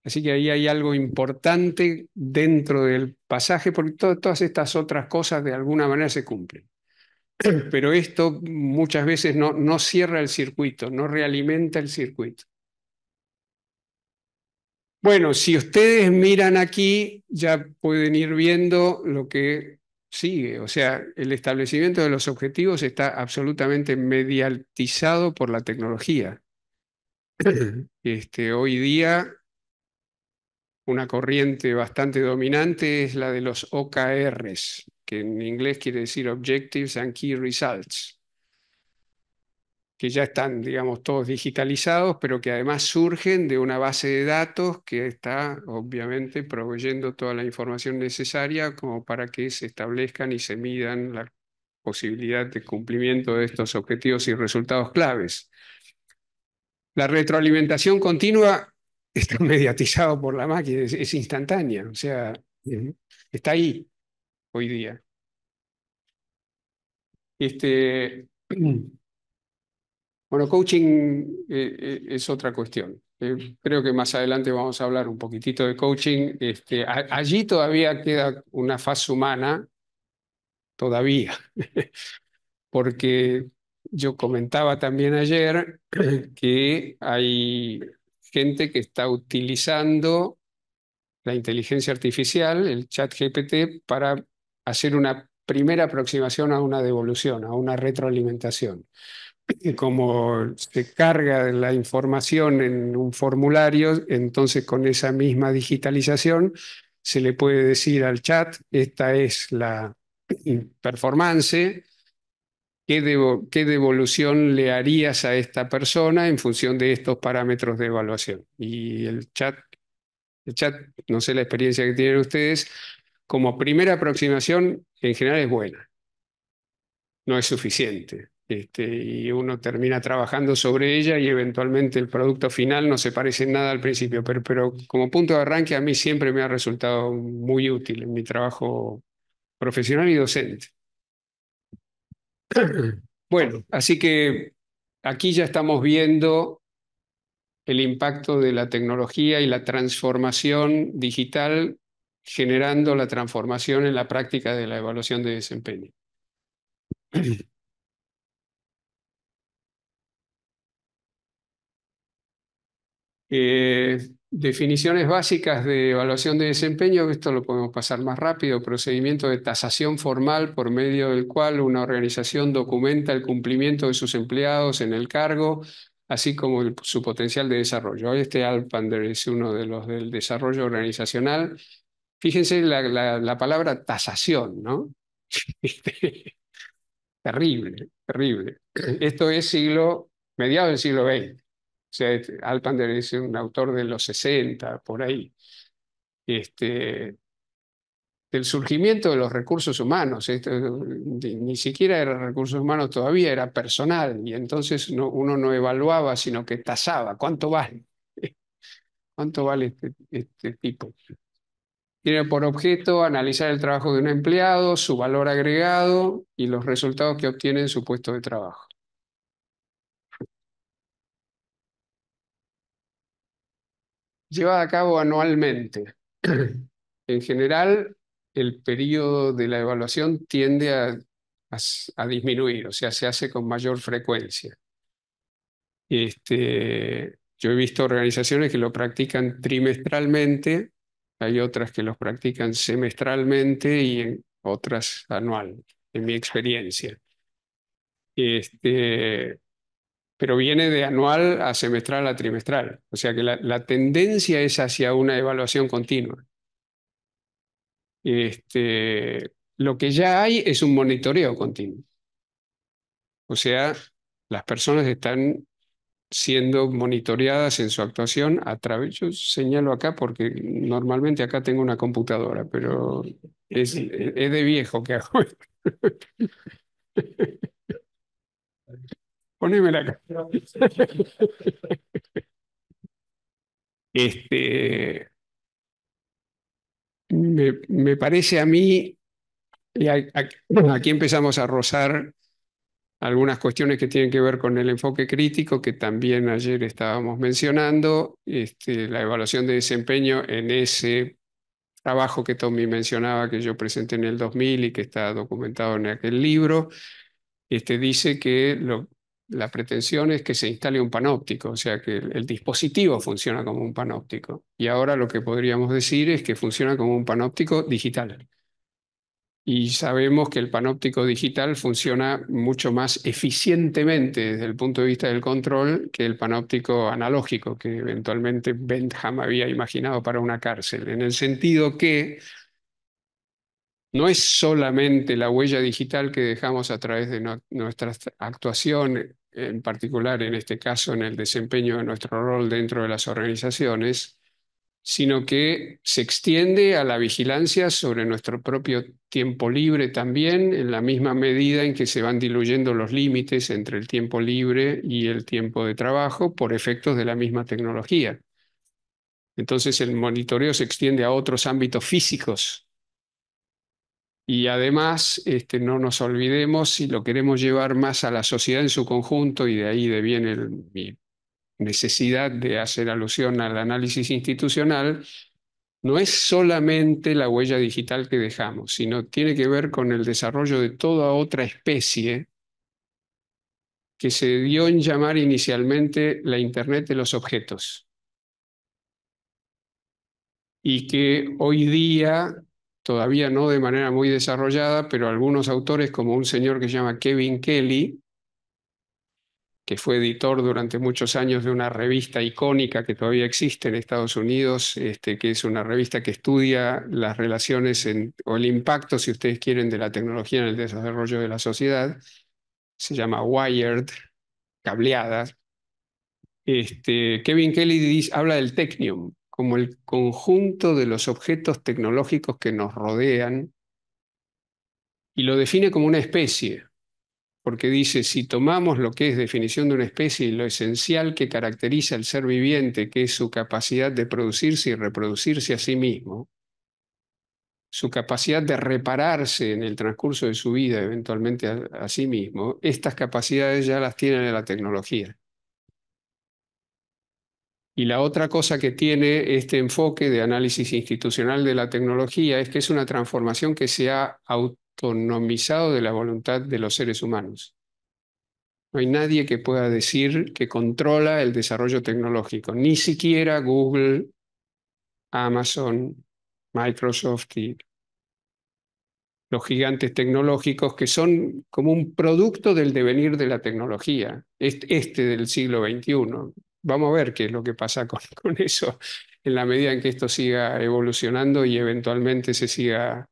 Así que ahí hay algo importante dentro del pasaje, porque todas estas otras cosas de alguna manera se cumplen. *clears throat* Pero esto muchas veces no, cierra el circuito, no realimenta el circuito. Bueno, si ustedes miran aquí, ya pueden ir viendo lo que sigue. O sea, el establecimiento de los objetivos está absolutamente mediatizado por la tecnología. *clears throat* Este, hoy día una corriente bastante dominante es la de los OKRs, que en inglés quiere decir Objectives and Key Results, que ya están, digamos, todos digitalizados, pero que además surgen de una base de datos que está, obviamente, proveyendo toda la información necesaria como para que se establezcan y se midan la posibilidad de cumplimiento de estos objetivos y resultados claves. La retroalimentación continua está *laughs* mediatizado por la máquina, es, instantánea, o sea, está ahí hoy día. Este, *clears throat* bueno, coaching eh, eh, es otra cuestión. Eh, creo que más adelante vamos a hablar un poquitito de coaching. Este, allí todavía queda una fase humana, todavía, *laughs* porque yo comentaba también ayer *clears throat* que hay gente que está utilizando la inteligencia artificial, el chat GPT, para hacer una primera aproximación a una devolución, a una retroalimentación. *clears throat* Como se carga la información en un formulario, entonces con esa misma digitalización se le puede decir al chat, esta es la *clears throat* performance, qué, devolución le harías a esta persona en función de estos parámetros de evaluación. Y el chat, el chat, no sé la experiencia que tienen ustedes, como primera aproximación en general es buena, no es suficiente. Este, y uno termina trabajando sobre ella y eventualmente el producto final no se parece en nada al principio, pero como punto de arranque a mí siempre me ha resultado muy útil en mi trabajo profesional y docente. *clears throat* Bueno, así que aquí ya estamos viendo el impacto de la tecnología y la transformación digital generando la transformación en la práctica de la evaluación de desempeño. *clears throat* Eh, Definiciones básicas de evaluación de desempeño, esto lo podemos pasar más rápido, procedimiento de tasación formal por medio del cual una organización documenta el cumplimiento de sus empleados en el cargo, así como su potencial de desarrollo. Este Alpander es uno de los del desarrollo organizacional. Fíjense la, palabra tasación, ¿no? *laughs* Este, terrible, terrible. Esto es siglo, mediados del siglo XX. O sea, este, un autor de los 60, por ahí. Este, del surgimiento de los recursos humanos. ni, siquiera era recursos humanos todavía, era personal. Y entonces uno no evaluaba, sino que tasaba. ¿Cuánto vale? *laughs* ¿Cuánto vale este, este tipo? Tiene por objeto analizar el trabajo de un empleado, su valor agregado y los resultados que obtiene en su puesto de trabajo. Lleva a cabo anualmente. *clears throat* en general, el periodo de la evaluación tiende a, disminuir, o sea, se hace con mayor frecuencia. Este, yo he visto organizaciones que lo practican trimestralmente, hay otras que lo practican semestralmente y en otras anual, en mi experiencia. Este, pero viene de anual a semestral a trimestral. O sea que la, tendencia es hacia una evaluación continua. Este, lo que ya hay es un monitoreo continuo. O sea, las personas están siendo monitoreadas en su actuación a través, yo señalo acá porque normalmente acá tengo una computadora, pero es, es de viejo que hago. *laughs* Poneme la Este, me, parece a mí, y aquí empezamos a rozar algunas cuestiones que tienen que ver con el enfoque crítico, que también ayer estábamos mencionando, este, la evaluación de desempeño en ese trabajo que Tommy mencionaba, que yo presenté en el 2000 y que está documentado en aquel libro, este, dice que lo, la pretensión es que se instale un panóptico, o sea que el, dispositivo funciona como un panóptico. Y ahora lo que podríamos decir es que funciona como un panóptico digital. Y sabemos que el panóptico digital funciona mucho más eficientemente desde el punto de vista del control que el panóptico analógico que eventualmente Bentham había imaginado para una cárcel, en el sentido que no es solamente la huella digital que dejamos a través de nuestras actuaciones, en particular en este caso en el desempeño de nuestro rol dentro de las organizaciones, sino que se extiende a la vigilancia sobre nuestro propio tiempo libre también, en la misma medida en que se van diluyendo los límites entre el tiempo libre y el tiempo de trabajo por efectos de la misma tecnología. Entonces el monitoreo se extiende a otros ámbitos físicos y además, este, no nos olvidemos, si lo queremos llevar más a la sociedad en su conjunto, y de ahí viene mi necesidad de hacer alusión al análisis institucional, no es solamente la huella digital que dejamos, sino tiene que ver con el desarrollo de toda otra especie que se dio en llamar inicialmente la Internet de los objetos. Y que hoy día todavía no de manera muy desarrollada, pero algunos autores, como un señor que se llama Kevin Kelly, que fue editor durante muchos años de una revista icónica que todavía existe en Estados Unidos, este, que es una revista que estudia las relaciones o el impacto, si ustedes quieren, de la tecnología en el desarrollo de la sociedad. Se llama Wired, cableadas. Este, Kevin Kelly habla del technium, como el conjunto de los objetos tecnológicos que nos rodean y lo define como una especie, porque dice, si tomamos lo que es definición de una especie y lo esencial que caracteriza al ser viviente, que es su capacidad de producirse y reproducirse a sí mismo, su capacidad de repararse en el transcurso de su vida eventualmente a, sí mismo, estas capacidades ya las tiene la tecnología. Y la otra cosa que tiene este enfoque de análisis institucional de la tecnología es que es una transformación que se ha autonomizado de la voluntad de los seres humanos. No hay nadie que pueda decir que controla el desarrollo tecnológico, ni siquiera Google, Amazon, Microsoft y los gigantes tecnológicos que son como un producto del devenir de la tecnología, este del siglo XXI vamos a ver qué es lo que pasa con, *laughs* con eso en la medida en que esto siga evolucionando y eventualmente se siga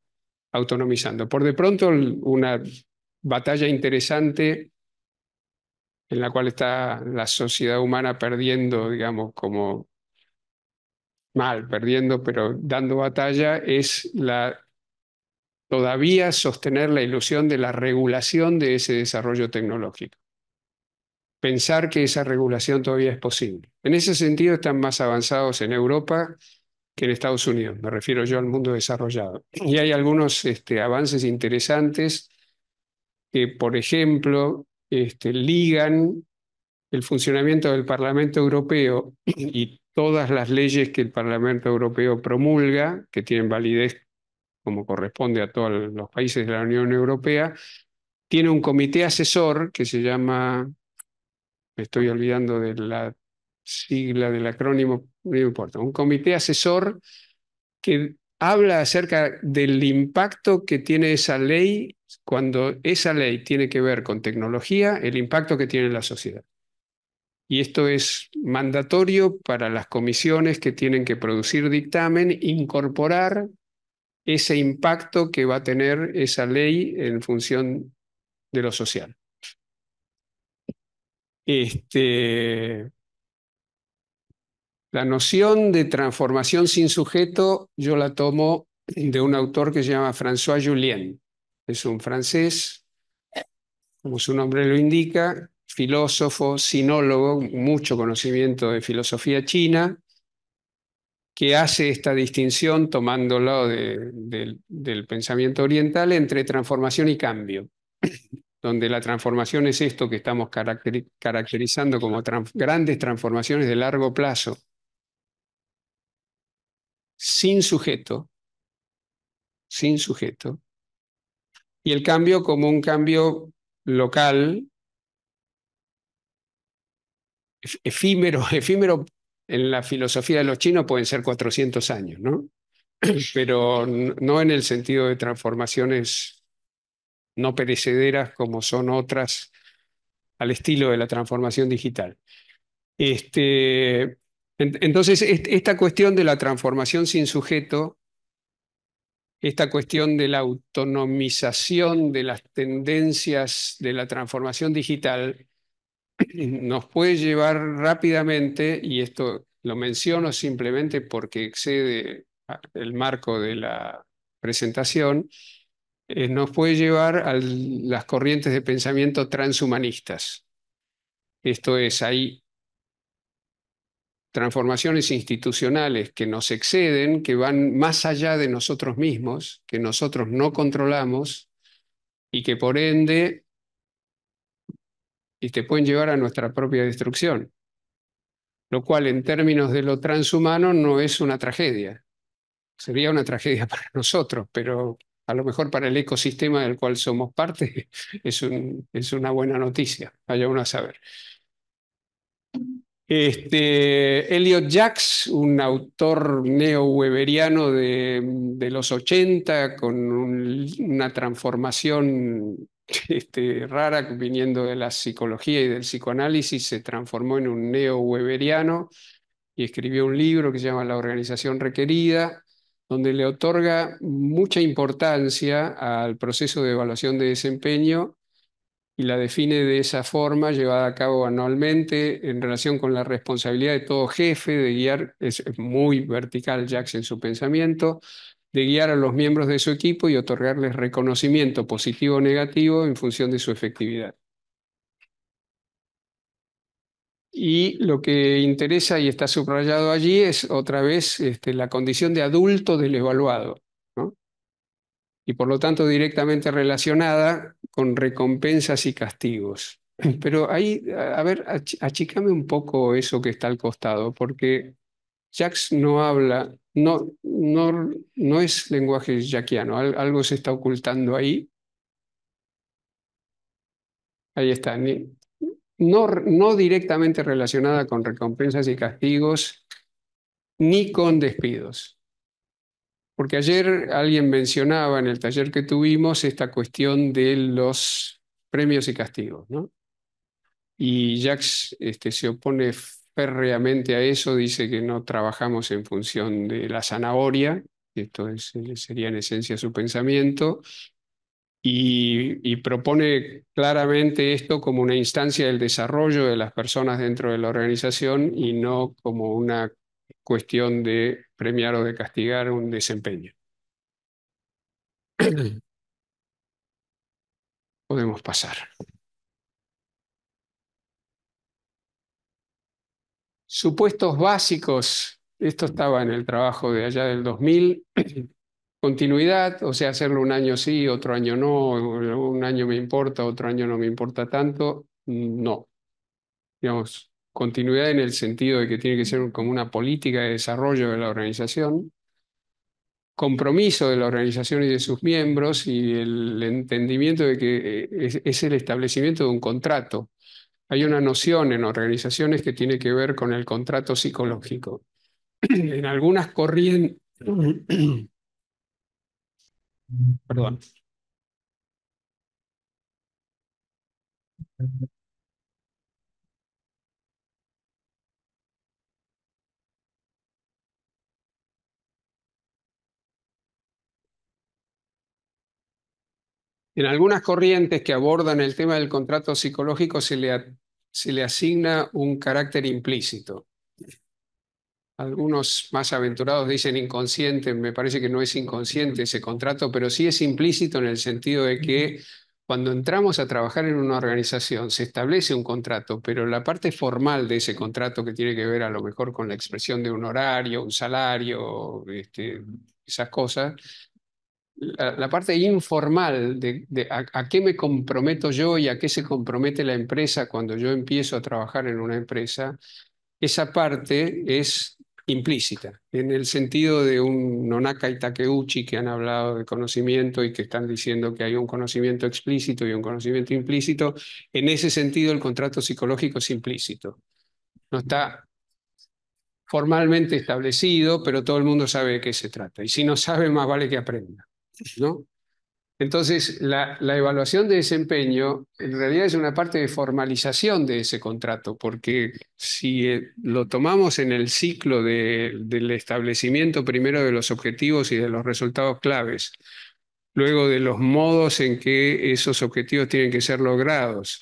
autonomizando. Por de pronto, una batalla interesante en la cual está la sociedad humana perdiendo, digamos, como mal, perdiendo, pero dando batalla, es la todavía sostener la ilusión de la regulación de ese desarrollo tecnológico pensar que esa regulación todavía es posible. En ese sentido están más avanzados en Europa que en Estados Unidos, me refiero yo al mundo desarrollado. Y hay algunos este, avances interesantes que, por ejemplo, este, ligan el funcionamiento del Parlamento Europeo y todas las leyes que el Parlamento Europeo promulga, que tienen validez como corresponde a todos los países de la Unión Europea, tiene un comité asesor que se llama estoy olvidando de la sigla del acrónimo, no importa, un comité asesor que habla acerca del impacto que tiene esa ley cuando esa ley tiene que ver con tecnología, el impacto que tiene en la sociedad. Y esto es mandatorio para las comisiones que tienen que producir dictamen, incorporar ese impacto que va a tener esa ley en función de lo social. Este, la noción de transformación sin sujeto yo la tomo de un autor que se llama François Julien. Es un francés, como su nombre lo indica, filósofo, sinólogo, mucho conocimiento de filosofía china, que hace esta distinción tomándolo del pensamiento oriental entre transformación y cambio donde la transformación es esto que estamos caracterizando como grandes transformaciones de largo plazo, sin sujeto, sin sujeto, y el cambio como un cambio local, efímero, *laughs* efímero en la filosofía de los chinos pueden ser 400 años, ¿no? *clears throat* Pero no en el sentido de transformaciones no perecederas como son otras al estilo de la transformación digital. Este, entonces, esta cuestión de la transformación sin sujeto, esta cuestión de la autonomización de las tendencias de la transformación digital, *clears throat* nos puede llevar rápidamente, y esto lo menciono simplemente porque excede el marco de la presentación, eh, nos puede llevar a las corrientes de pensamiento transhumanistas. Esto es, hay transformaciones institucionales que nos exceden, que van más allá de nosotros mismos, que nosotros no controlamos y que por ende y te pueden llevar a nuestra propia destrucción. Lo cual en términos de lo transhumano no es una tragedia. Sería una tragedia *laughs* para nosotros, pero a lo mejor para el ecosistema del cual somos parte, *laughs* es, una buena noticia, vaya uno a saber. Este, Elliot Jacks, un autor neo-weberiano de, los 80, con una transformación *laughs* este, rara viniendo de la psicología y del psicoanálisis, se transformó en un neo-weberiano y escribió un libro que se llama La organización requerida, donde le otorga mucha importancia al proceso de evaluación de desempeño y la define de esa forma, llevada a cabo anualmente en relación con la responsabilidad de todo jefe de guiar, es muy vertical Jackson en su pensamiento, de guiar a los miembros de su equipo y otorgarles reconocimiento positivo o negativo en función de su efectividad. Y lo que interesa y está subrayado allí es otra vez este, la condición de adulto del evaluado, y por lo tanto directamente relacionada con recompensas y castigos. *clears throat* Pero ahí, a ver, achícame un poco eso que está al costado, porque Jacks no habla, no, no, no es lenguaje yaquiano. algo se está ocultando ahí. Ahí está, no, directamente relacionada con recompensas y castigos, ni con despidos. Porque ayer alguien mencionaba en el taller que tuvimos esta cuestión de los premios y castigos, ¿no? Y Jacques este, se opone férreamente a eso, dice que no trabajamos en función de la zanahoria, esto sería en esencia su pensamiento, y, propone claramente esto como una instancia del desarrollo de las personas dentro de la organización y no como una cuestión de premiar o de castigar un desempeño. *clears throat* Podemos pasar. Supuestos básicos, esto estaba en el trabajo de allá del 2000. *clears throat* continuidad, o sea, hacerlo un año sí, otro año no, un año me importa, otro año no me importa tanto, no. Digamos, continuidad en el sentido de que tiene que ser como una política de desarrollo de la organización, compromiso de la organización y de sus miembros y el entendimiento de que eh, es, el establecimiento de un contrato. Hay una noción en organizaciones que tiene que ver con el contrato psicológico. *clears throat* En algunas corrientes, Perdón. En algunas corrientes que abordan el tema del contrato psicológico se le, se le asigna un carácter implícito. Algunos más aventurados dicen inconsciente, me parece que no es inconsciente ese contrato, pero sí es implícito en el sentido de que cuando entramos a trabajar en una organización se establece un contrato, pero la parte formal de ese contrato que tiene que ver a lo mejor con la expresión de un horario, un salario, este, esas cosas, la, parte informal de, a, qué me comprometo yo y a qué se compromete la empresa cuando yo empiezo a trabajar en una empresa, esa parte es implícita, en el sentido de un Nonaka y Takeuchi que han hablado de conocimiento y que están diciendo que hay un conocimiento explícito y un conocimiento implícito. En ese sentido, el contrato psicológico es implícito. No está formalmente establecido, pero todo el mundo sabe de qué se trata. Y si no sabe, más vale que aprenda. ¿no? Entonces, la, evaluación de desempeño en realidad es una parte de formalización de ese contrato, porque si eh, lo tomamos en el ciclo del establecimiento primero de los objetivos y de los resultados claves, luego de los modos en que esos objetivos tienen que ser logrados,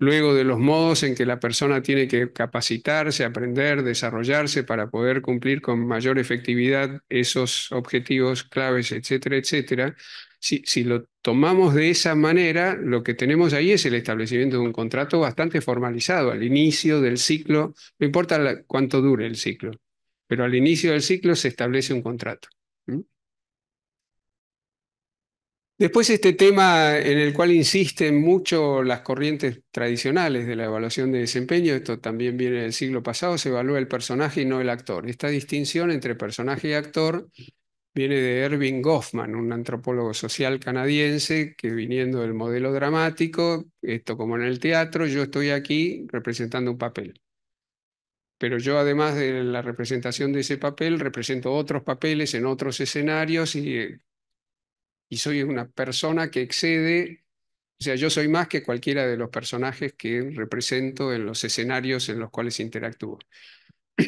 luego de los modos en que la persona tiene que capacitarse, aprender, desarrollarse para poder cumplir con mayor efectividad esos objetivos claves, etcétera, etcétera. Si, lo tomamos de esa manera, lo que tenemos ahí es el establecimiento de un contrato bastante formalizado al inicio del ciclo, no importa cuánto dure el ciclo, pero al inicio del ciclo se establece un contrato. Después este tema en el cual insisten mucho las corrientes tradicionales de la evaluación de desempeño, esto también viene del siglo pasado, se evalúa el personaje y no el actor. Esta distinción entre personaje y actor viene de Erving Goffman, un antropólogo social canadiense que viniendo del modelo dramático, esto como en el teatro, yo estoy aquí representando un papel. Pero yo además de la representación de ese papel, represento otros papeles en otros escenarios y eh, y soy una persona que excede, o sea, yo soy más que cualquiera de los personajes que represento en los escenarios en los cuales interactúo. *clears throat*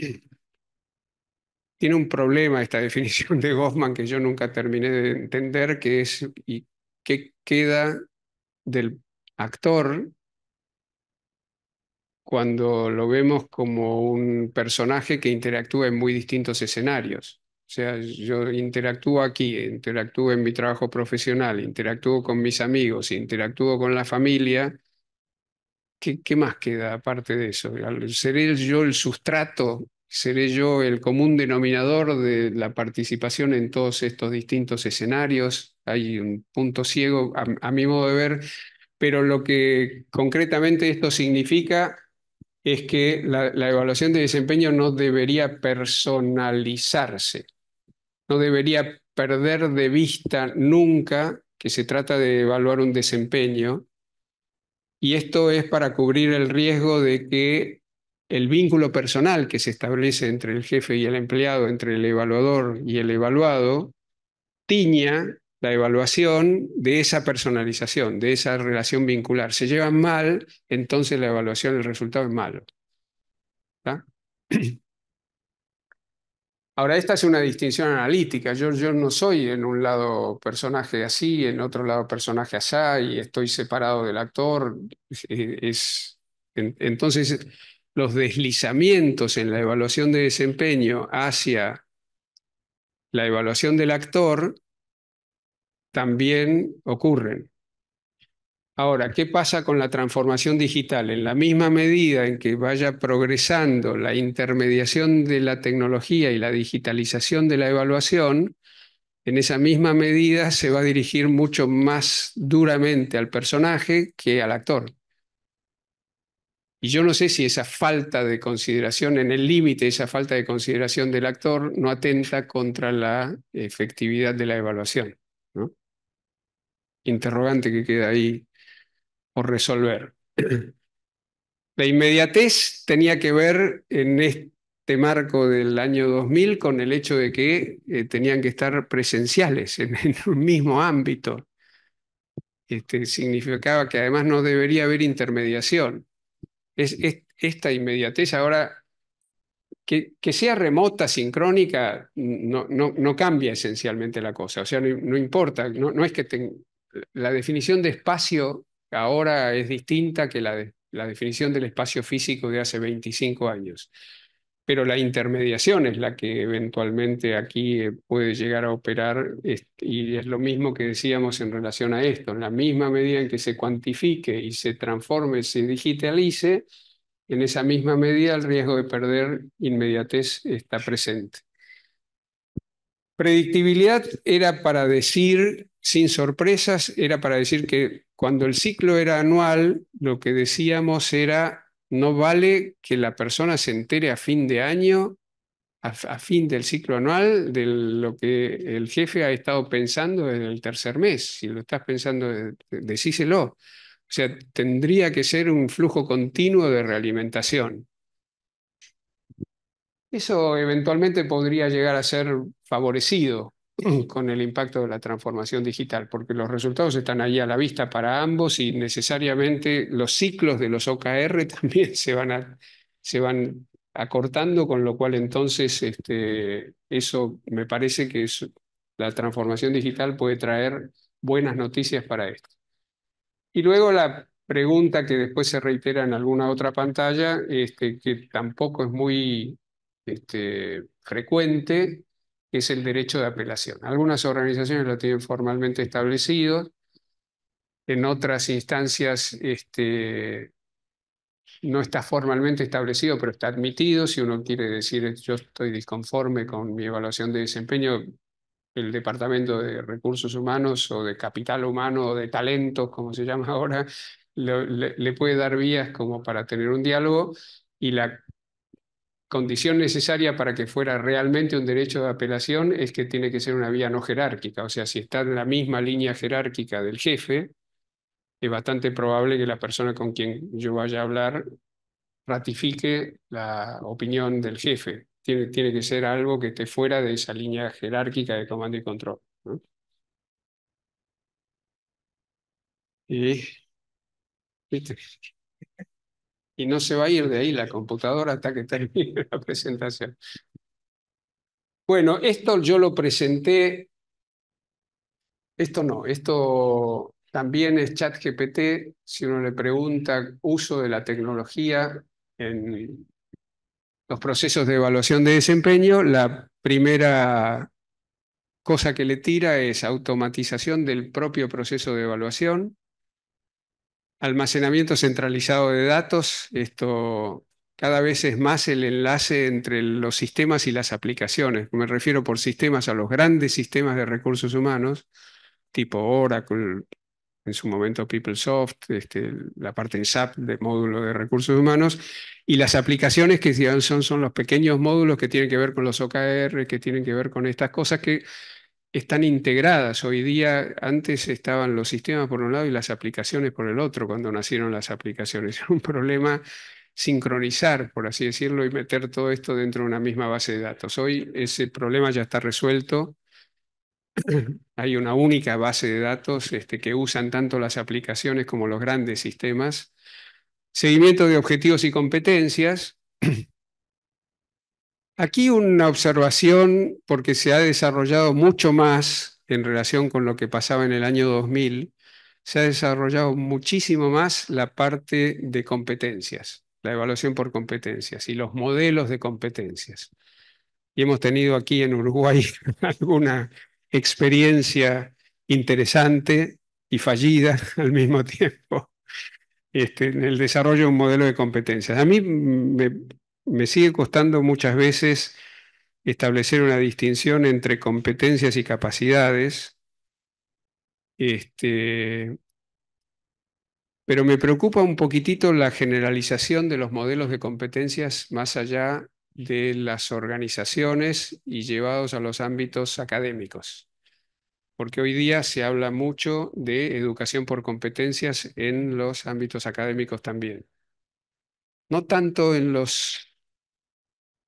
Tiene un problema esta *laughs* definición de Goffman que yo nunca terminé de entender, que es y qué queda del actor cuando lo vemos como un personaje que interactúa en muy distintos escenarios. O sea, yo interactúo aquí, interactúo en mi trabajo profesional, interactúo con mis amigos, interactúo con la familia. ¿Qué, más queda aparte de eso? ¿Seré yo el sustrato? ¿Seré yo el común denominador de la participación en todos estos distintos escenarios? Hay un punto ciego, a, mi modo de ver, pero lo que concretamente esto significa es que la evaluación de desempeño no debería personalizarse no debería perder de vista nunca que se trata de evaluar un desempeño y esto es para cubrir el riesgo de que el vínculo personal que se establece entre el jefe y el empleado, entre el evaluador y el evaluado, tiña la evaluación de esa personalización, de esa relación vincular. Se llevan mal, entonces la evaluación, el resultado es malo. ¿Está? *clears throat* Ahora, esta es una distinción analítica. Yo, no soy en un lado personaje así, en otro lado personaje allá, y estoy separado del actor. E, entonces, los deslizamientos en la evaluación de desempeño hacia la evaluación del actor también ocurren. Ahora, ¿qué pasa con la transformación digital? En la misma medida en que vaya progresando la intermediación de la tecnología y la digitalización de la evaluación, en esa misma medida se va a dirigir mucho más duramente al personaje que al actor. Y yo no sé si esa falta de consideración en el límite, esa falta de consideración del actor no atenta contra la efectividad de la evaluación. Interrogante que queda ahí o resolver. La inmediatez tenía que ver en este marco del año 2000 con el hecho de que eh, tenían que estar presenciales en, el un mismo ámbito. Este, significaba que además no debería haber intermediación. Es, esta inmediatez ahora, que, sea remota, sincrónica, no, no, cambia esencialmente la cosa. O sea, no, importa, no, es que la definición de espacio ahora es distinta que la, definición del espacio físico de hace 25 años. Pero la intermediación es la que eventualmente aquí eh, puede llegar a operar y es lo mismo que decíamos en relación a esto. En la misma medida en que se cuantifique y se transforme, se digitalice, en esa misma medida el riesgo de perder inmediatez está presente. Predictibilidad era para decir, sin sorpresas, era para decir que cuando el ciclo era anual, lo que decíamos era, no vale que la persona se entere a fin de año, a, fin del ciclo anual, de lo que el jefe ha estado pensando desde el tercer mes. Si lo estás pensando, eh, decíselo. O sea, tendría que ser un flujo continuo de realimentación eso eventualmente podría llegar a ser favorecido *clears throat* con el impacto de la transformación digital, porque los resultados están ahí a la vista para ambos y necesariamente los ciclos de los OKR *laughs* también se van, se van acortando, con lo cual entonces este, eso me parece que la transformación digital puede traer buenas noticias para esto. Y luego la pregunta que después se reitera en alguna otra pantalla, este, que tampoco es muy este, frecuente es el derecho de apelación. Algunas organizaciones lo tienen formalmente establecido, en otras instancias este, no está formalmente establecido, pero está admitido. Si uno quiere decir eh, yo estoy disconforme con mi evaluación de desempeño, el Departamento de Recursos Humanos o de Capital Humano o de Talentos, como se llama *laughs* ahora, le, le, puede dar vías como para tener un diálogo y la condición necesaria para que fuera realmente un derecho de apelación es que tiene que ser una vía no jerárquica. O sea, si está en la misma línea jerárquica del jefe, es bastante probable que la persona con quien yo vaya a hablar ratifique la opinión del jefe. Tiene, tiene que ser algo que esté fuera de esa línea jerárquica de comando y control. Y y no se va a ir de ahí la computadora hasta que termine *laughs* la presentación. Bueno, esto yo lo presenté, esto no, esto también es ChatGPT, si uno le pregunta uso de la tecnología en los procesos de evaluación de desempeño, la primera cosa que le tira es automatización del propio proceso de evaluación, Almacenamiento centralizado de datos. Esto cada vez es más el enlace entre los sistemas y las aplicaciones. Me refiero por sistemas a los grandes sistemas de recursos humanos, tipo Oracle, en su momento PeopleSoft, este, la parte en SAP de módulo de recursos humanos, y las aplicaciones que son, son los pequeños módulos que tienen que ver con los OKR, que tienen que ver con estas cosas que están integradas. Hoy día, antes estaban los sistemas por un lado y las aplicaciones por el otro, cuando nacieron las aplicaciones. *laughs* Era un problema sincronizar, por así decirlo, y meter todo esto dentro de una misma base de datos. Hoy ese problema ya está resuelto. *clears throat* Hay una única base de datos este, que usan tanto las aplicaciones como los grandes sistemas. Seguimiento de objetivos y competencias. *clears throat* Aquí una observación, porque se ha desarrollado mucho más en relación con lo que pasaba en el año 2000, se ha desarrollado muchísimo más la parte de competencias, la evaluación por competencias y los modelos de competencias. Y hemos tenido aquí en Uruguay *laughs* alguna experiencia interesante y fallida *laughs* al mismo tiempo este, en el desarrollo de un modelo de competencias. A mí me me sigue costando muchas veces establecer una distinción entre competencias y capacidades. Este, pero me preocupa un poquitito la generalización de los modelos de competencias más allá de las organizaciones y llevados a los ámbitos académicos. Porque hoy día se habla mucho de educación por competencias en los ámbitos académicos también. No tanto en los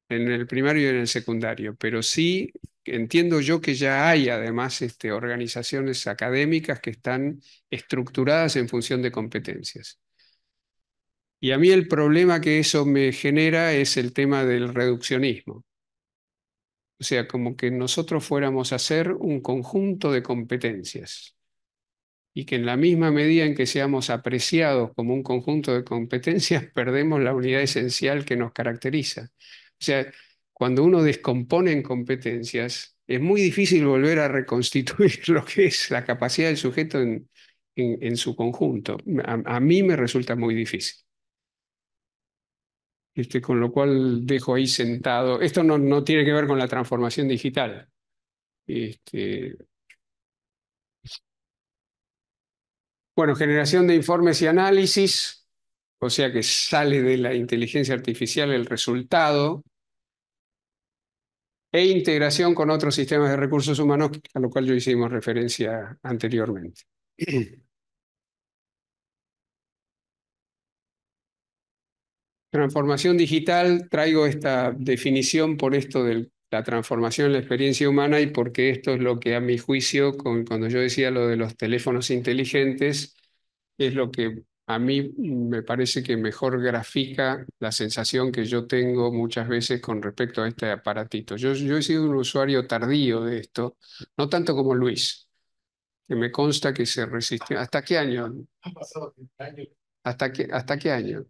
en el primario y en el secundario, pero sí entiendo yo que ya hay además este, organizaciones académicas que están estructuradas en función de competencias. Y a mí el problema que eso me genera es el tema del reduccionismo. O sea, como que nosotros fuéramos a ser un conjunto de competencias y que en la misma medida en que seamos apreciados como un conjunto de competencias, *laughs* perdemos la unidad esencial que nos caracteriza. O sea, cuando uno descompone en competencias, es muy difícil volver a reconstituir *laughs* lo que es la capacidad del sujeto en, en, su conjunto. A, mí me resulta muy difícil. Este, con lo cual dejo ahí sentado. Esto no, tiene que ver con la transformación digital. Este... Bueno, generación de informes y análisis, o sea que sale de la inteligencia artificial el resultado, e integración con otros sistemas de recursos humanos, a lo cual yo hicimos referencia anteriormente. *clears throat* Transformación digital, traigo esta definición por esto de la transformación en la experiencia humana y porque esto es lo que a mi juicio, con, cuando yo decía lo de los teléfonos inteligentes, es lo que a mí me parece que mejor grafica la sensación que yo tengo muchas veces con respecto a este aparatito. Yo, he sido un usuario tardío de esto, no tanto como Luis, que me consta que se resistió. ¿Hasta qué año? pasado años. ¿Hasta qué, ¿Hasta qué año?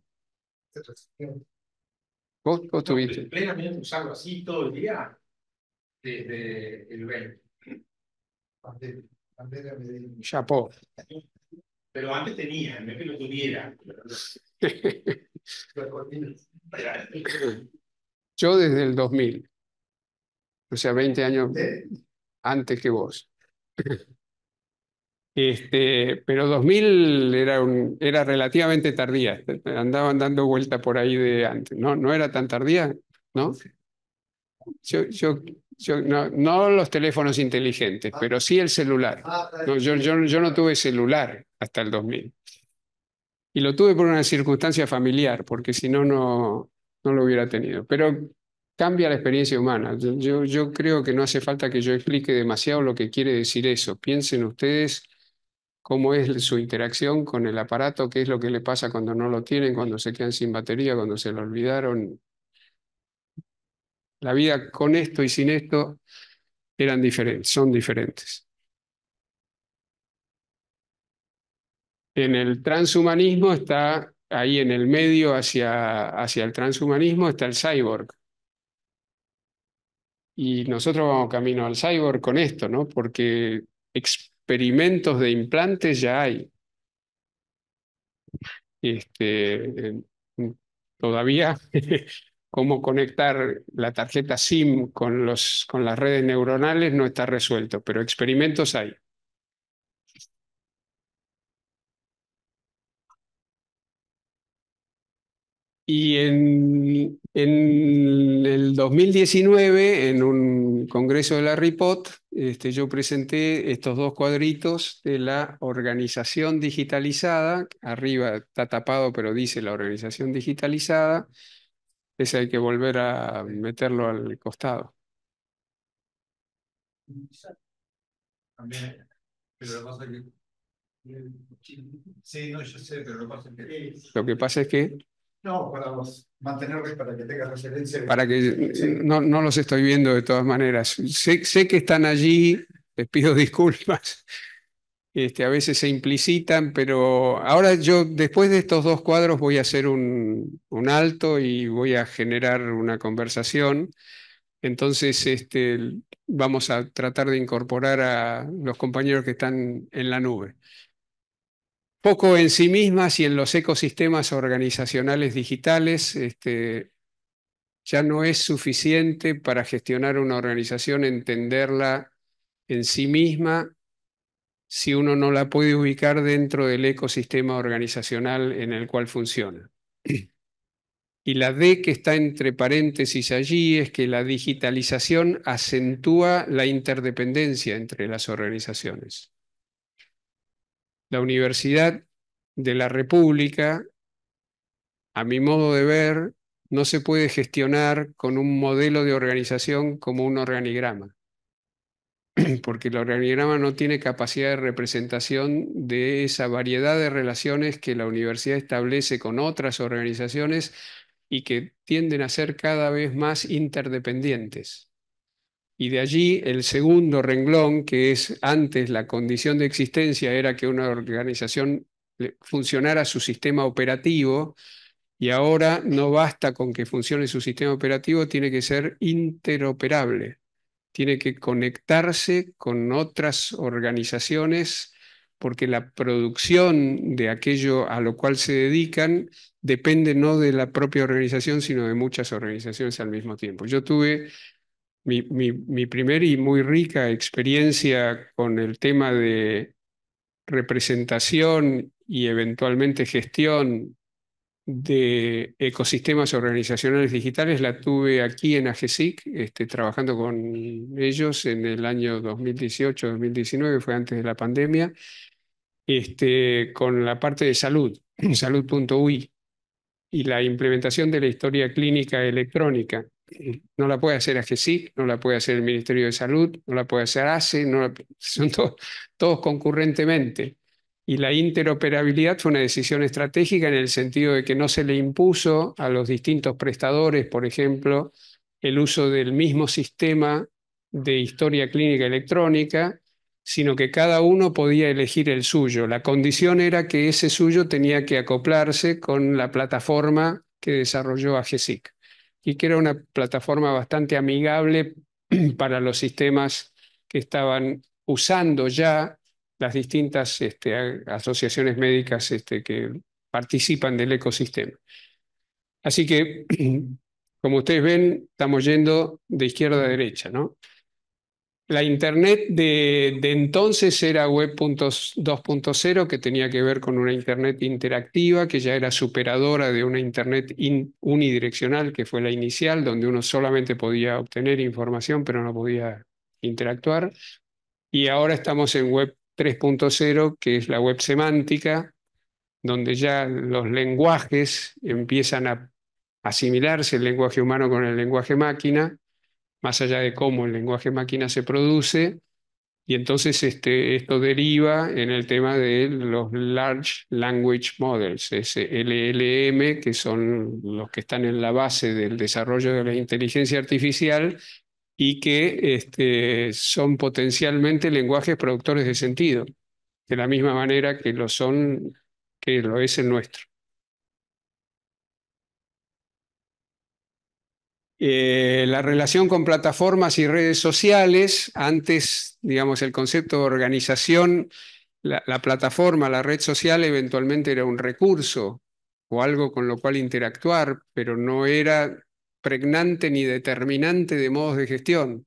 ¿Vos, tuviste? Plenamente usarlo así todo el día desde el 20. Chapó. Pero antes tenía, no es que lo tuviera. *laughs* Yo desde el 2000, o sea, 20 años antes que vos. Este, pero 2000 era, un, era relativamente tardía, andaban dando vuelta por ahí de antes, ¿no? No era tan tardía, ¿no? Yo, yo no, los teléfonos inteligentes, ah. pero sí el celular. Ah, yo, no tuve celular hasta el 2000. Y lo tuve por una circunstancia familiar, porque si no, no lo hubiera tenido. Pero cambia la experiencia humana. Yo, yo creo que no hace falta que yo explique demasiado lo que quiere decir eso. Piensen ustedes cómo es su interacción con el aparato, qué es lo que le pasa cuando no lo tienen, cuando se quedan sin batería, cuando se lo olvidaron, la vida con esto y sin esto eran diferentes, son diferentes. En el transhumanismo está ahí en el medio hacia, hacia el transhumanismo está el cyborg. Y nosotros vamos camino al cyborg con esto, ¿no? Porque experimentos de implantes ya hay. Este, todavía *laughs* cómo conectar la tarjeta SIM con, los, con las redes neuronales no está resuelto, pero experimentos hay. Y en, el 2019, en un congreso de la RIPOT, este, yo presenté estos dos cuadritos de la organización digitalizada. Arriba está tapado, pero dice la organización digitalizada. Ese hay que volver a meterlo al costado. lo que pasa es que... no, para mantenerlos para que tengan referencia. Para que eh, no, no, los estoy viendo de todas maneras. sé que están allí, les pido *laughs* disculpas, este, a veces se implicitan, pero ahora yo después de estos dos cuadros voy a hacer un, alto y voy a generar una conversación. Entonces, este, vamos a tratar de incorporar a los compañeros que están en la nube. Poco en sí mismas y en los ecosistemas organizacionales digitales, este, ya no es suficiente para gestionar una organización, entenderla en sí misma si uno no la puede ubicar dentro del ecosistema organizacional en el cual funciona. Y la D que está entre paréntesis allí es que la digitalización acentúa la interdependencia entre las organizaciones. La Universidad de la República, a mi modo de ver, no se puede gestionar con un modelo de organización como un organigrama. *clears throat* porque el organigrama no tiene capacidad de representación de esa variedad de relaciones que la universidad establece con otras organizaciones y que tienden a ser cada vez más interdependientes. Y de allí el segundo renglón, que es antes la condición de existencia era que una organización funcionara su sistema operativo, y ahora no basta con que funcione su sistema operativo, tiene que ser interoperable tiene que conectarse con otras organizaciones porque la producción de aquello a lo cual se dedican depende no de la propia organización, sino de muchas organizaciones al mismo tiempo. Yo tuve mi, primera y muy rica experiencia con el tema de representación y eventualmente gestión de ecosistemas organizacionales digitales. La tuve aquí en AGESIC, este, trabajando con ellos en el año 2018-2019, fue antes de la pandemia, este, con la parte de salud, salud.ui, y la implementación de la historia clínica electrónica. No la puede hacer AGESIC, no la puede hacer el Ministerio de Salud, no la puede hacer ACE, son todos concurrentemente. Y la interoperabilidad fue una decisión estratégica en el sentido de que no se le impuso a los distintos prestadores, por ejemplo, el uso del mismo sistema de historia clínica electrónica, sino que cada uno podía elegir el suyo. La condición era que ese suyo tenía que acoplarse con la plataforma que desarrolló AGESIC y que era una plataforma bastante amigable *clears throat* para los sistemas que estaban usando ya las distintas este, asociaciones médicas este, que participan del ecosistema. Así que, *clears throat* como ustedes ven, estamos yendo de izquierda a derecha, ¿no? La Internet de, entonces era Web 2.0, que tenía que ver con una Internet interactiva, que ya era superadora de una Internet unidireccional, que fue la inicial, donde uno solamente podía obtener información, pero no podía interactuar. Y ahora estamos en Web 3.0, que es la web semántica, donde ya los lenguajes empiezan a asimilarse el lenguaje humano con el lenguaje máquina, más allá de cómo el lenguaje máquina se produce, y entonces este, esto deriva en el tema de los Large Language Models, LLM, que son los que están en la base del desarrollo de la inteligencia artificial y que este, son potencialmente lenguajes productores de sentido, de la misma manera que lo son, que lo es el nuestro. Eh, la relación con plataformas y redes sociales, antes, digamos, el concepto de organización, la plataforma, la red social eventualmente era un recurso o algo con lo cual interactuar, pero no era pregnante ni determinante de modos de gestión.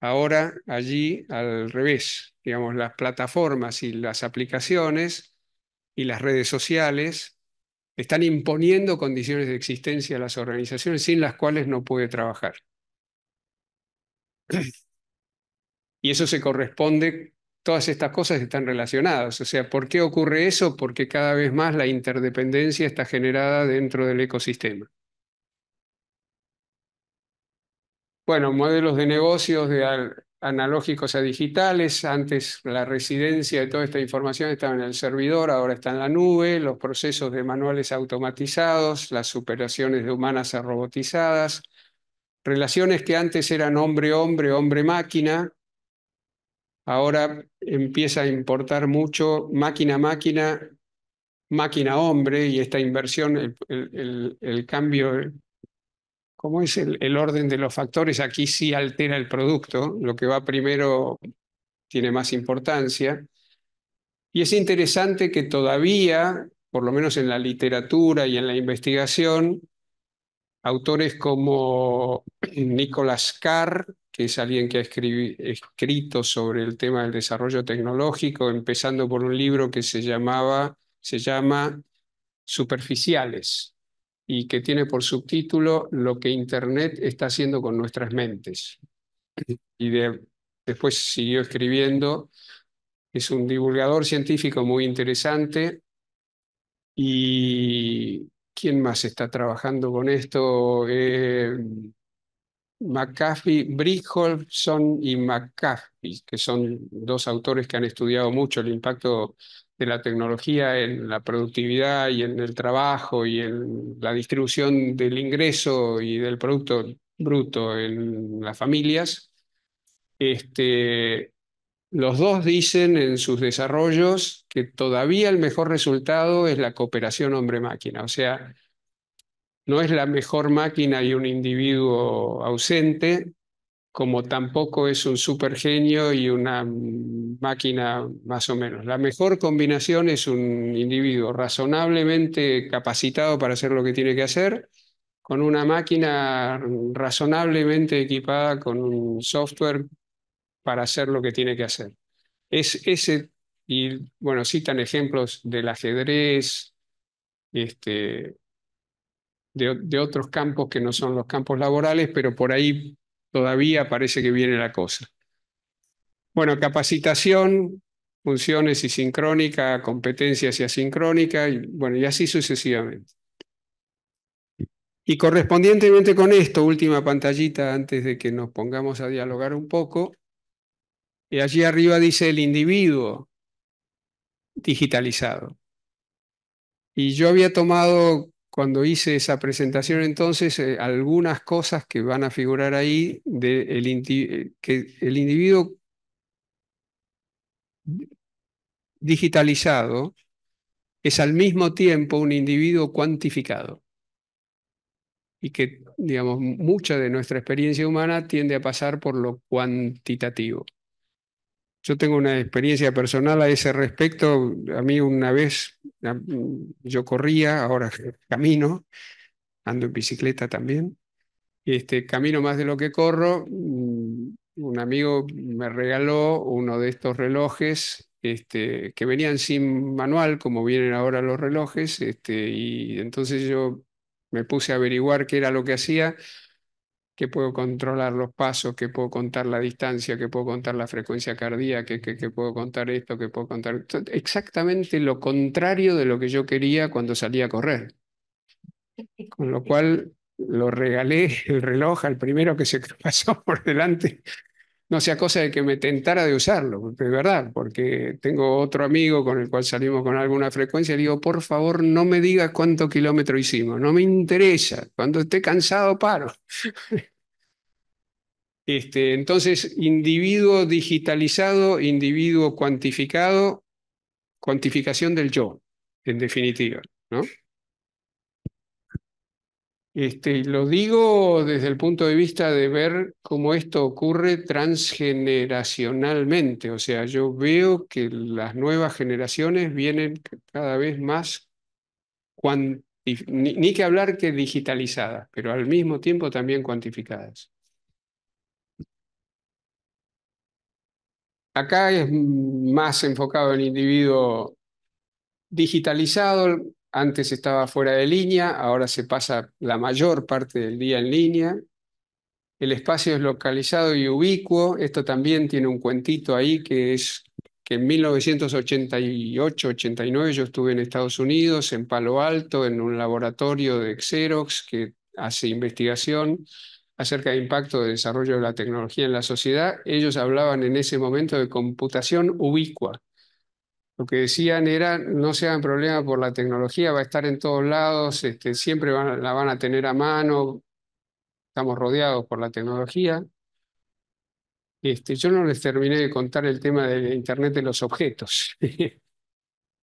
Ahora allí al revés, digamos, las plataformas y las aplicaciones y las redes sociales están imponiendo condiciones de existencia a las organizaciones sin las cuales no puede trabajar. Y eso se corresponde, todas estas cosas están relacionadas. O sea, ¿por qué ocurre eso? Porque cada vez más la interdependencia está generada dentro del ecosistema. Bueno, modelos de negocios de analógicos a digitales. Antes la residencia de toda esta información estaba en el servidor, ahora está en la nube, los procesos de manuales automatizados, las superaciones de humanas a robotizadas, relaciones que antes eran hombre-hombre, hombre-máquina, ahora empieza a importar mucho máquina-máquina, máquina-hombre, y esta inversión, el, el, cambio cómo es el, orden de los factores, aquí sí altera el producto, lo que va primero tiene más importancia. Y es interesante que todavía, por lo menos en la literatura y en la investigación, autores como *clears throat* Nicolas Carr, que es alguien que ha escrito sobre el tema del desarrollo tecnológico, empezando por un libro que se llamaba, se llama Superficiales, y que tiene por subtítulo Lo que Internet está haciendo con nuestras mentes. Y después siguió escribiendo. Es un divulgador científico muy interesante y ¿quién más está trabajando con esto? Eh, McAfee, y McAfee, que son dos autores que han estudiado mucho el impacto de este, la tecnología en la productividad y en el trabajo y en la distribución del ingreso y del producto bruto en las familias, este, los dos dicen en sus desarrollos que todavía el mejor resultado es la cooperación hombre-máquina, o sea, no es la mejor máquina y un individuo ausente, como tampoco es un genio y una máquina más o menos. La mejor combinación es un individuo razonablemente capacitado para hacer lo que tiene que hacer, con una máquina razonablemente equipada con un software para hacer lo que tiene que hacer. Es ese, y bueno, citan ejemplos del ajedrez, este, de otros campos que no son los campos laborales, pero por ahí todavía parece que viene la cosa. Bueno, capacitación, funciones y sincrónica, competencias y asincrónica, y, bueno, y así sucesivamente. Y correspondientemente con esto, última pantallita antes de que nos pongamos a dialogar un poco, y allí arriba dice el individuo digitalizado. Y yo había tomado cuando hice esa presentación, entonces, eh, algunas cosas que van a figurar ahí, eh, que el individuo digitalizado es al mismo tiempo un individuo cuantificado. Y que, digamos, mucha de nuestra experiencia humana tiende a pasar por lo cuantitativo. Yo tengo una experiencia personal a ese respecto. A mí una vez yo corría, ahora *laughs* camino, ando en bicicleta también. Este, camino más de lo que corro. Mm, un amigo me regaló uno de estos relojes este, que venían sin manual, como vienen ahora los relojes, este, y entonces yo me puse a averiguar qué era lo que hacía que puedo controlar los pasos, que puedo contar la distancia, que puedo contar la frecuencia cardíaca, que, puedo contar esto, que puedo contar... Exactamente lo contrario de lo que yo quería cuando salí a correr. Con lo cual lo regalé *laughs* el reloj al primero que se *laughs* pasó por delante. No sea cosa de que me tentara de usarlo, es verdad, porque tengo otro amigo con el cual salimos con alguna frecuencia y digo, por favor, no me digas cuánto kilómetro hicimos, no me interesa, cuando esté cansado paro. Este, entonces, individuo digitalizado, individuo cuantificado, cuantificación del yo, en definitiva. ¿no? Este, lo digo desde el punto de vista de ver cómo esto ocurre transgeneracionalmente. O sea, yo veo que las nuevas generaciones vienen cada vez más ni que hablar que digitalizadas, pero al mismo tiempo también cuantificadas. Acá es más enfocado en el individuo digitalizado, antes estaba fuera de línea, ahora se pasa la mayor parte del día en línea. El espacio es localizado y ubicuo, esto también tiene un cuentito ahí que es que en 1988-89 yo estuve en Estados Unidos, en Palo Alto, en un laboratorio de Xerox que hace investigación acerca del impacto del desarrollo de la tecnología en la sociedad, ellos hablaban en ese momento de computación ubicua. Lo que decían era, no se hagan problemas por la tecnología, va a estar en todos lados, este, siempre la van a tener a mano, estamos rodeados por la tecnología. Este, yo no les terminé de contar el tema del Internet de los objetos. *laughs*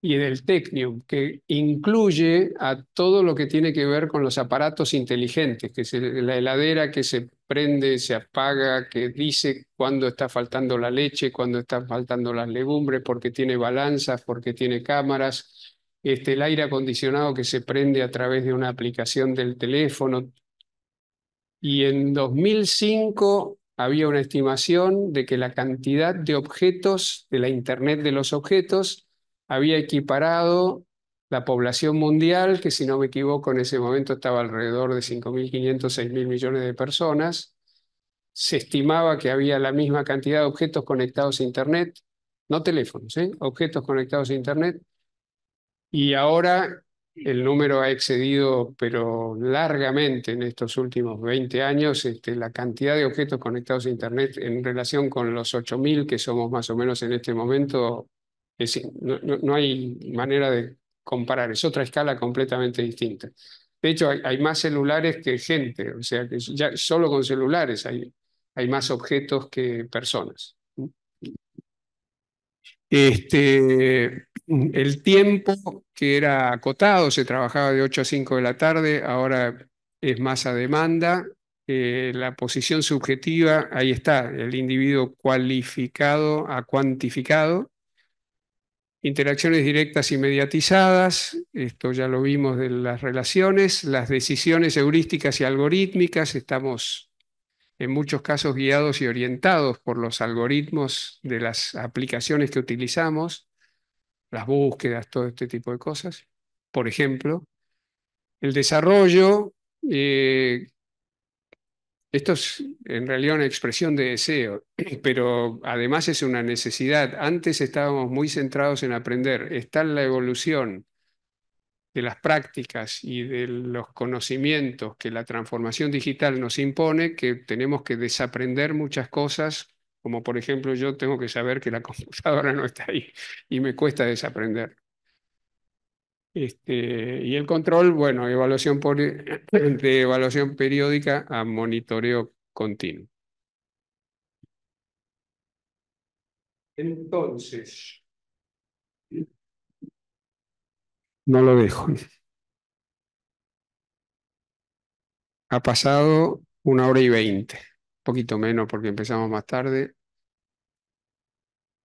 y del Technium, que incluye a todo lo que tiene que ver con los aparatos inteligentes, que es la heladera que se prende, se apaga, que dice cuándo está faltando la leche, cuándo están faltando las legumbres, porque tiene balanzas, porque tiene cámaras, este, el aire acondicionado que se prende a través de una aplicación del teléfono. Y en 2005 había una estimación de que la cantidad de objetos, de la Internet de los objetos, había equiparado la población mundial, que si no me equivoco en ese momento estaba alrededor de 5.500, 6.000 millones de personas. Se estimaba que había la misma cantidad de objetos conectados a Internet, no teléfonos, ¿eh? objetos conectados a Internet. Y ahora el número ha excedido, pero largamente en estos últimos 20 años, este, la cantidad de objetos conectados a Internet en relación con los 8.000 que somos más o menos en este momento es decir, no, hay manera de comparar, es otra escala completamente distinta. De hecho, hay, más celulares que gente, o sea, que ya solo con celulares hay, hay más objetos que personas. Este, el tiempo que era acotado, se trabajaba de 8 a 5 de la tarde, ahora es más a demanda. Eh, la posición subjetiva, ahí está, el individuo cualificado a cuantificado, Interacciones directas y mediatizadas, esto ya lo vimos de las relaciones, las decisiones heurísticas y algorítmicas, estamos en muchos casos guiados y orientados por los algoritmos de las aplicaciones que utilizamos, las búsquedas, todo este tipo de cosas, por ejemplo. El desarrollo eh, esto es en realidad una expresión de deseo, *clears throat* pero además es una necesidad. Antes estábamos muy centrados en aprender. Está en la evolución de las prácticas y de los conocimientos que la transformación digital nos impone, que tenemos que desaprender muchas cosas, como por ejemplo yo tengo que saber que la *laughs* computadora no está ahí y me cuesta desaprender. Este, y el control, bueno, evaluación por, *clears throat* de evaluación periódica a monitoreo continuo. Entonces, no lo dejo. Ha pasado una hora y veinte, un poquito menos porque empezamos más tarde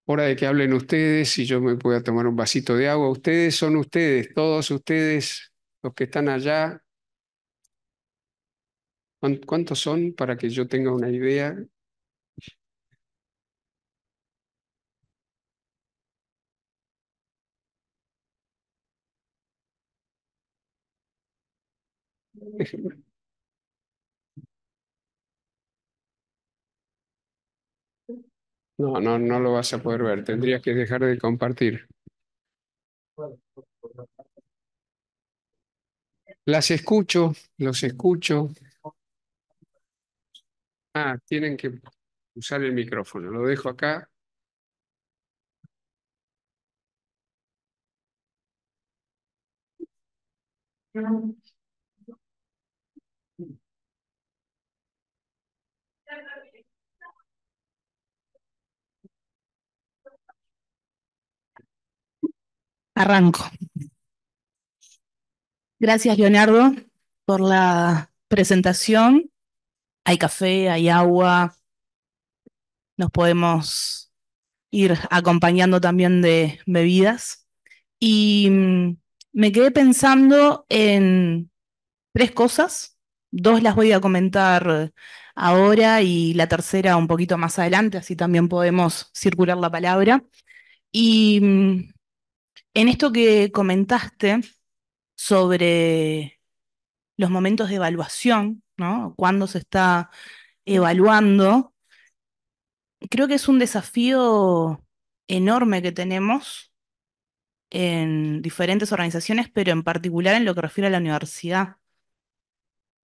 hora de que hablen ustedes y yo me pueda tomar un vasito de agua. Ustedes son ustedes, todos ustedes, los que están allá. ¿Cuántos son para que yo tenga una idea? No, no, no lo vas a poder ver. Tendrías que dejar de compartir. Las escucho, los escucho. Ah, tienen que usar el micrófono. Lo dejo acá. Arranco. Gracias, Leonardo, por la presentación. Hay café, hay agua. Nos podemos ir acompañando también de bebidas. Y mm, me quedé pensando en tres cosas. Dos las voy a comentar ahora y la tercera un poquito más adelante, así también podemos circular la palabra. Y mm, en esto que comentaste sobre los momentos de evaluación, ¿no? Cuando se está evaluando, creo que es un desafío enorme que tenemos en diferentes organizaciones, pero en particular en lo que refiere a la universidad.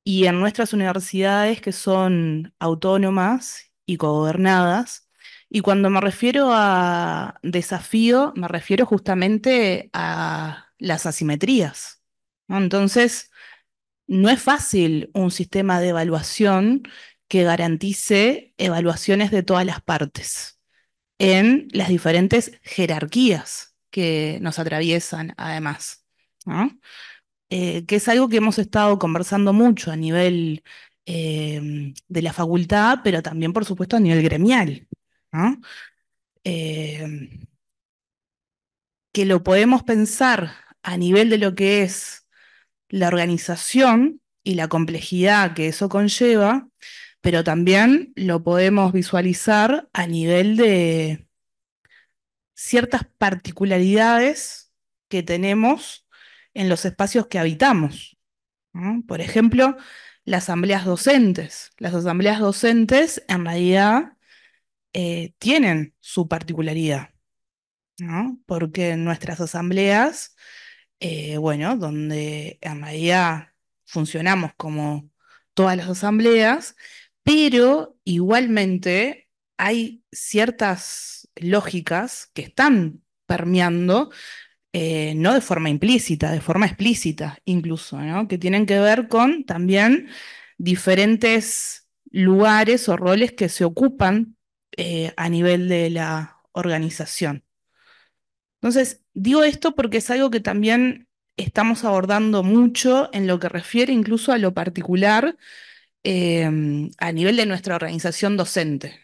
Y en nuestras universidades que son autónomas y gobernadas, y cuando me refiero a desafío, me refiero justamente a las asimetrías. Entonces, no es fácil un sistema de evaluación que garantice evaluaciones de todas las partes en las diferentes jerarquías que nos atraviesan además, eh, que es algo que hemos estado conversando mucho a nivel eh, de la facultad, pero también, por supuesto, a nivel gremial. Eh, que lo podemos pensar a nivel de lo que es la organización y la complejidad que eso conlleva, pero también lo podemos visualizar a nivel de ciertas particularidades que tenemos en los espacios que habitamos. Por ejemplo, las asambleas docentes. Las asambleas docentes en realidad eh, tienen su particularidad, ¿no? Porque en nuestras asambleas, eh, bueno, donde en realidad funcionamos como todas las asambleas, pero igualmente hay ciertas lógicas que están permeando, eh, no de forma implícita, de forma explícita incluso, ¿no? que tienen que ver con también diferentes lugares o roles que se ocupan eh, a nivel de la organización. Entonces, digo esto porque es algo que también estamos abordando mucho en lo que refiere incluso a lo particular em, a nivel de nuestra organización docente,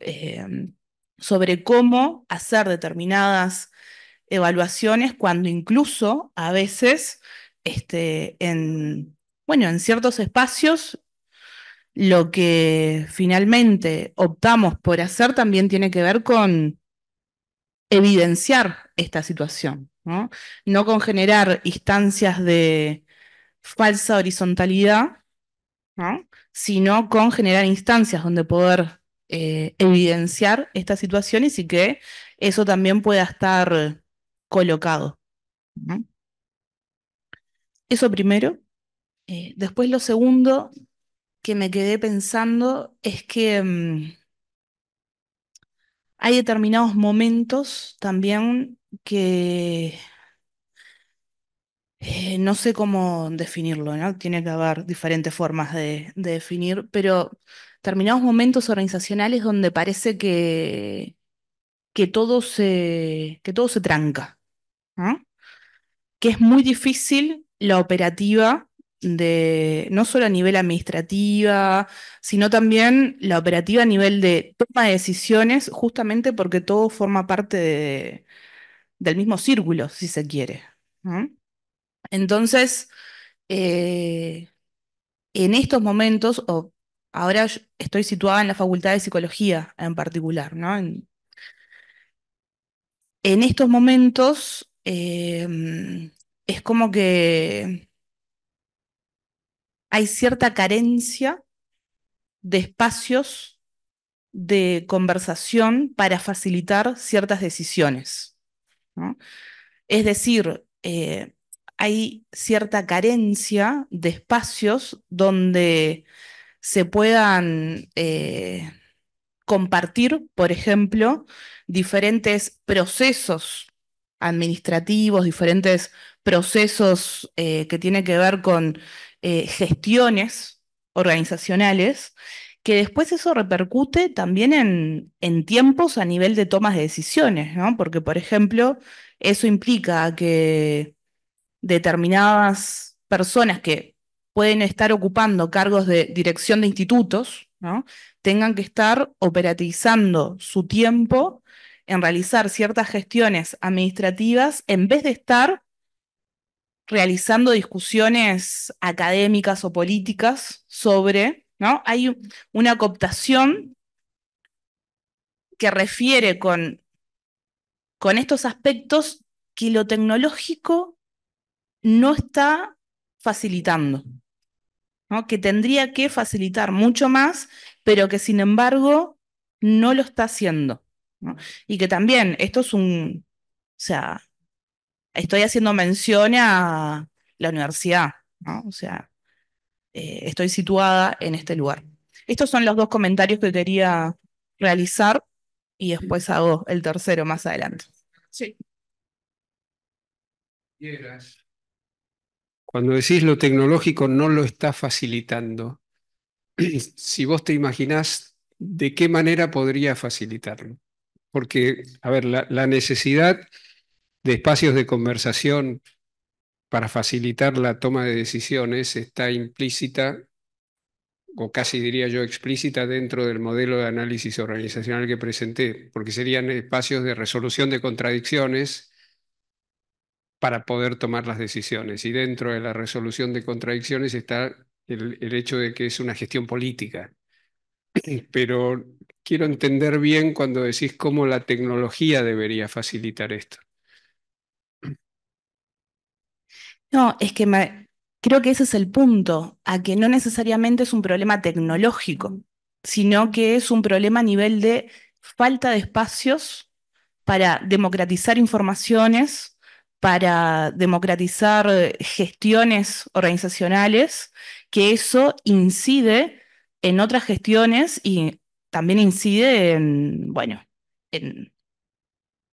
em, sobre cómo hacer determinadas evaluaciones cuando incluso a veces este, bueno, en ciertos espacios lo que finalmente optamos por hacer también tiene que ver con evidenciar esta situación, no, con generar instancias de falsa horizontalidad, sino con generar instancias donde poder eh, evidenciar esta situación y que eso también pueda estar colocado. Eso primero. Eh, después lo segundo que me quedé pensando es que mm, hay determinados momentos también que eh, no sé cómo definirlo, ¿no? Tiene que haber diferentes formas de, definir, pero determinados momentos organizacionales donde parece que, que todo se, que todo se tranca, Que es muy difícil la operativa de no solo a nivel administrativa, sino también la operativa a nivel de toma de decisiones, justamente porque todo forma parte del mismo círculo, si se quiere. Entonces, eh, en estos momentos, ahora estoy situada en la Facultad de Psicología en particular, ¿no? En, en estos momentos eh, es como que hay cierta carencia de espacios de conversación para facilitar ciertas decisiones. Es decir, eh, hay cierta carencia de espacios donde se puedan eh, compartir, por ejemplo, diferentes procesos administrativos, diferentes procesos eh, que tienen que ver con eh, gestiones organizacionales que después eso repercute también en, tiempos a nivel de tomas de decisiones, ¿no? Porque, por ejemplo, eso implica que determinadas personas que pueden estar ocupando cargos de dirección de institutos, ¿no? tengan que estar operatizando su tiempo en realizar ciertas gestiones administrativas en vez de estar realizando discusiones académicas o políticas sobre, ¿no? Hay una cooptación que refiere con, con estos aspectos que lo tecnológico no está facilitando, ¿no? que tendría que facilitar mucho más, pero que sin embargo no lo está haciendo. Y que también esto es un, o sea, estoy haciendo mención a la universidad, ¿no? O sea, eh, estoy situada en este lugar. Estos son los dos comentarios que quería realizar y después hago el tercero más adelante. Sí. Cuando decís lo tecnológico, no lo está facilitando. *clears throat* si vos te imaginás de qué manera podría facilitarlo. Porque, a ver, la necesidad de espacios de conversación para facilitar la toma de decisiones está implícita, o casi diría yo explícita, dentro del modelo de análisis organizacional que presenté, porque serían espacios de resolución de contradicciones para poder tomar las decisiones. Y dentro de la resolución de contradicciones está el, hecho de que es una gestión política. *clears throat* Pero quiero entender bien cuando decís cómo la tecnología debería facilitar esto. No, es que creo que ese es el punto, a que no necesariamente es un problema tecnológico, sino que es un problema a nivel de falta de espacios para democratizar informaciones, para democratizar eh, gestiones organizacionales, que eso incide en otras gestiones y también incide en, bueno, en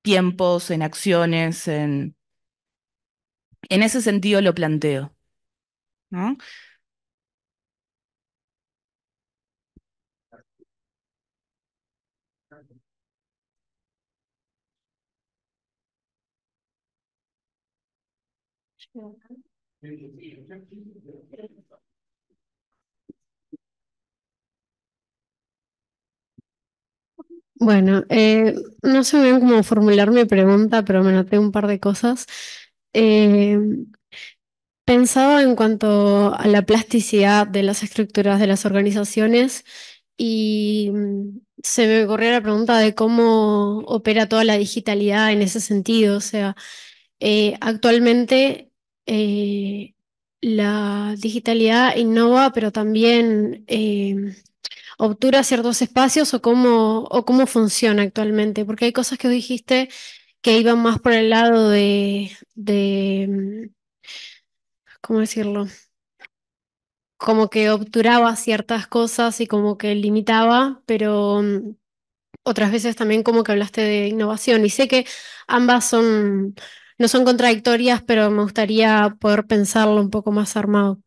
tiempos, en acciones, en en ese sentido lo planteo, ¿no? Bueno, eh, no sé bien cómo formular mi pregunta, pero me noté un par de cosas. Em, pensaba en cuanto a la plasticidad de las estructuras de las organizaciones y mm, se me ocurrió la pregunta de cómo opera toda la digitalidad en ese sentido. O sea, eh, actualmente eh, la digitalidad innova, pero también em, obtura ciertos espacios o cómo, o cómo funciona actualmente, porque hay cosas que dijiste que iba más por el lado de, mm, ¿cómo decirlo? Como que obturaba ciertas cosas y como que limitaba, pero mm, otras veces también como que hablaste de innovación y sé que ambas son, no son contradictorias, pero me gustaría poder pensarlo un poco más armado.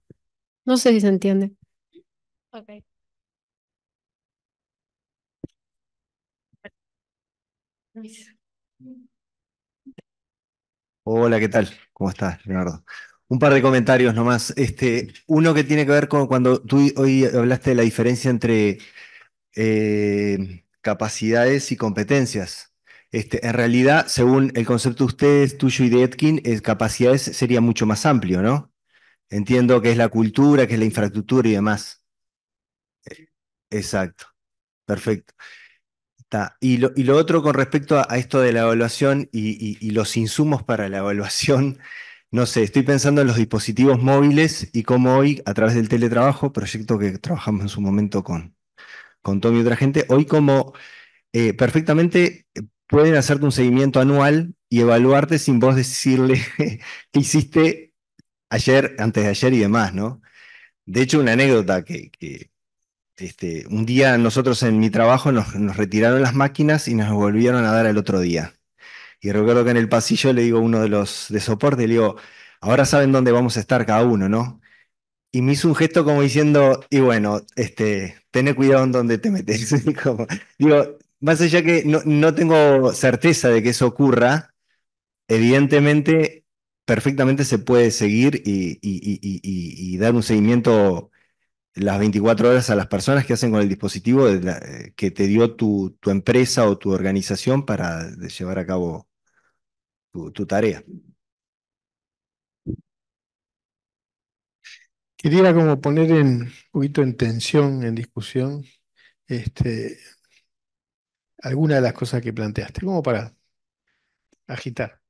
No sé si se entiende. Okay. Hola, ¿qué tal? ¿Cómo estás, Leonardo? Un par de comentarios nomás. Este, uno que tiene que ver con cuando tú hoy hablaste de la diferencia entre eh, capacidades y competencias. Este, en realidad, según el concepto de ustedes, tuyo y de Etkin, capacidades sería mucho más amplio, ¿no? Entiendo que es la cultura, que es la infraestructura y demás. Exacto. Perfecto. Y, lo, otro con respecto a, esto de la evaluación y, los insumos para la evaluación, *laughs* no sé, estoy pensando en los dispositivos móviles y cómo hoy, a través del teletrabajo, proyecto que trabajamos en su momento con, con Tommy y otra gente, hoy como eh, perfectamente eh, pueden hacerte un seguimiento anual y evaluarte sin vos decirle *laughs* qué hiciste ayer, antes de ayer y demás, ¿no? De hecho, una anécdota que, que este, un día nosotros en mi trabajo nos, retiraron las máquinas y nos volvieron a dar al otro día. Y recuerdo que en el pasillo le digo a uno de los de soporte, le digo, ahora saben dónde vamos a estar cada uno, ¿no? Y me hizo un gesto como diciendo, y bueno, este, tené cuidado en dónde te metes. *laughs* digo, más allá que no, tengo certeza de que eso ocurra, evidentemente perfectamente se puede seguir y, y, dar un seguimiento las 24 horas a las personas que hacen con el dispositivo eh, que te dio tu, tu, empresa o tu organización para llevar a cabo tu, tarea. Quería como poner en, un poquito en tensión, en discusión, este, alguna de las cosas que planteaste, como para agitar.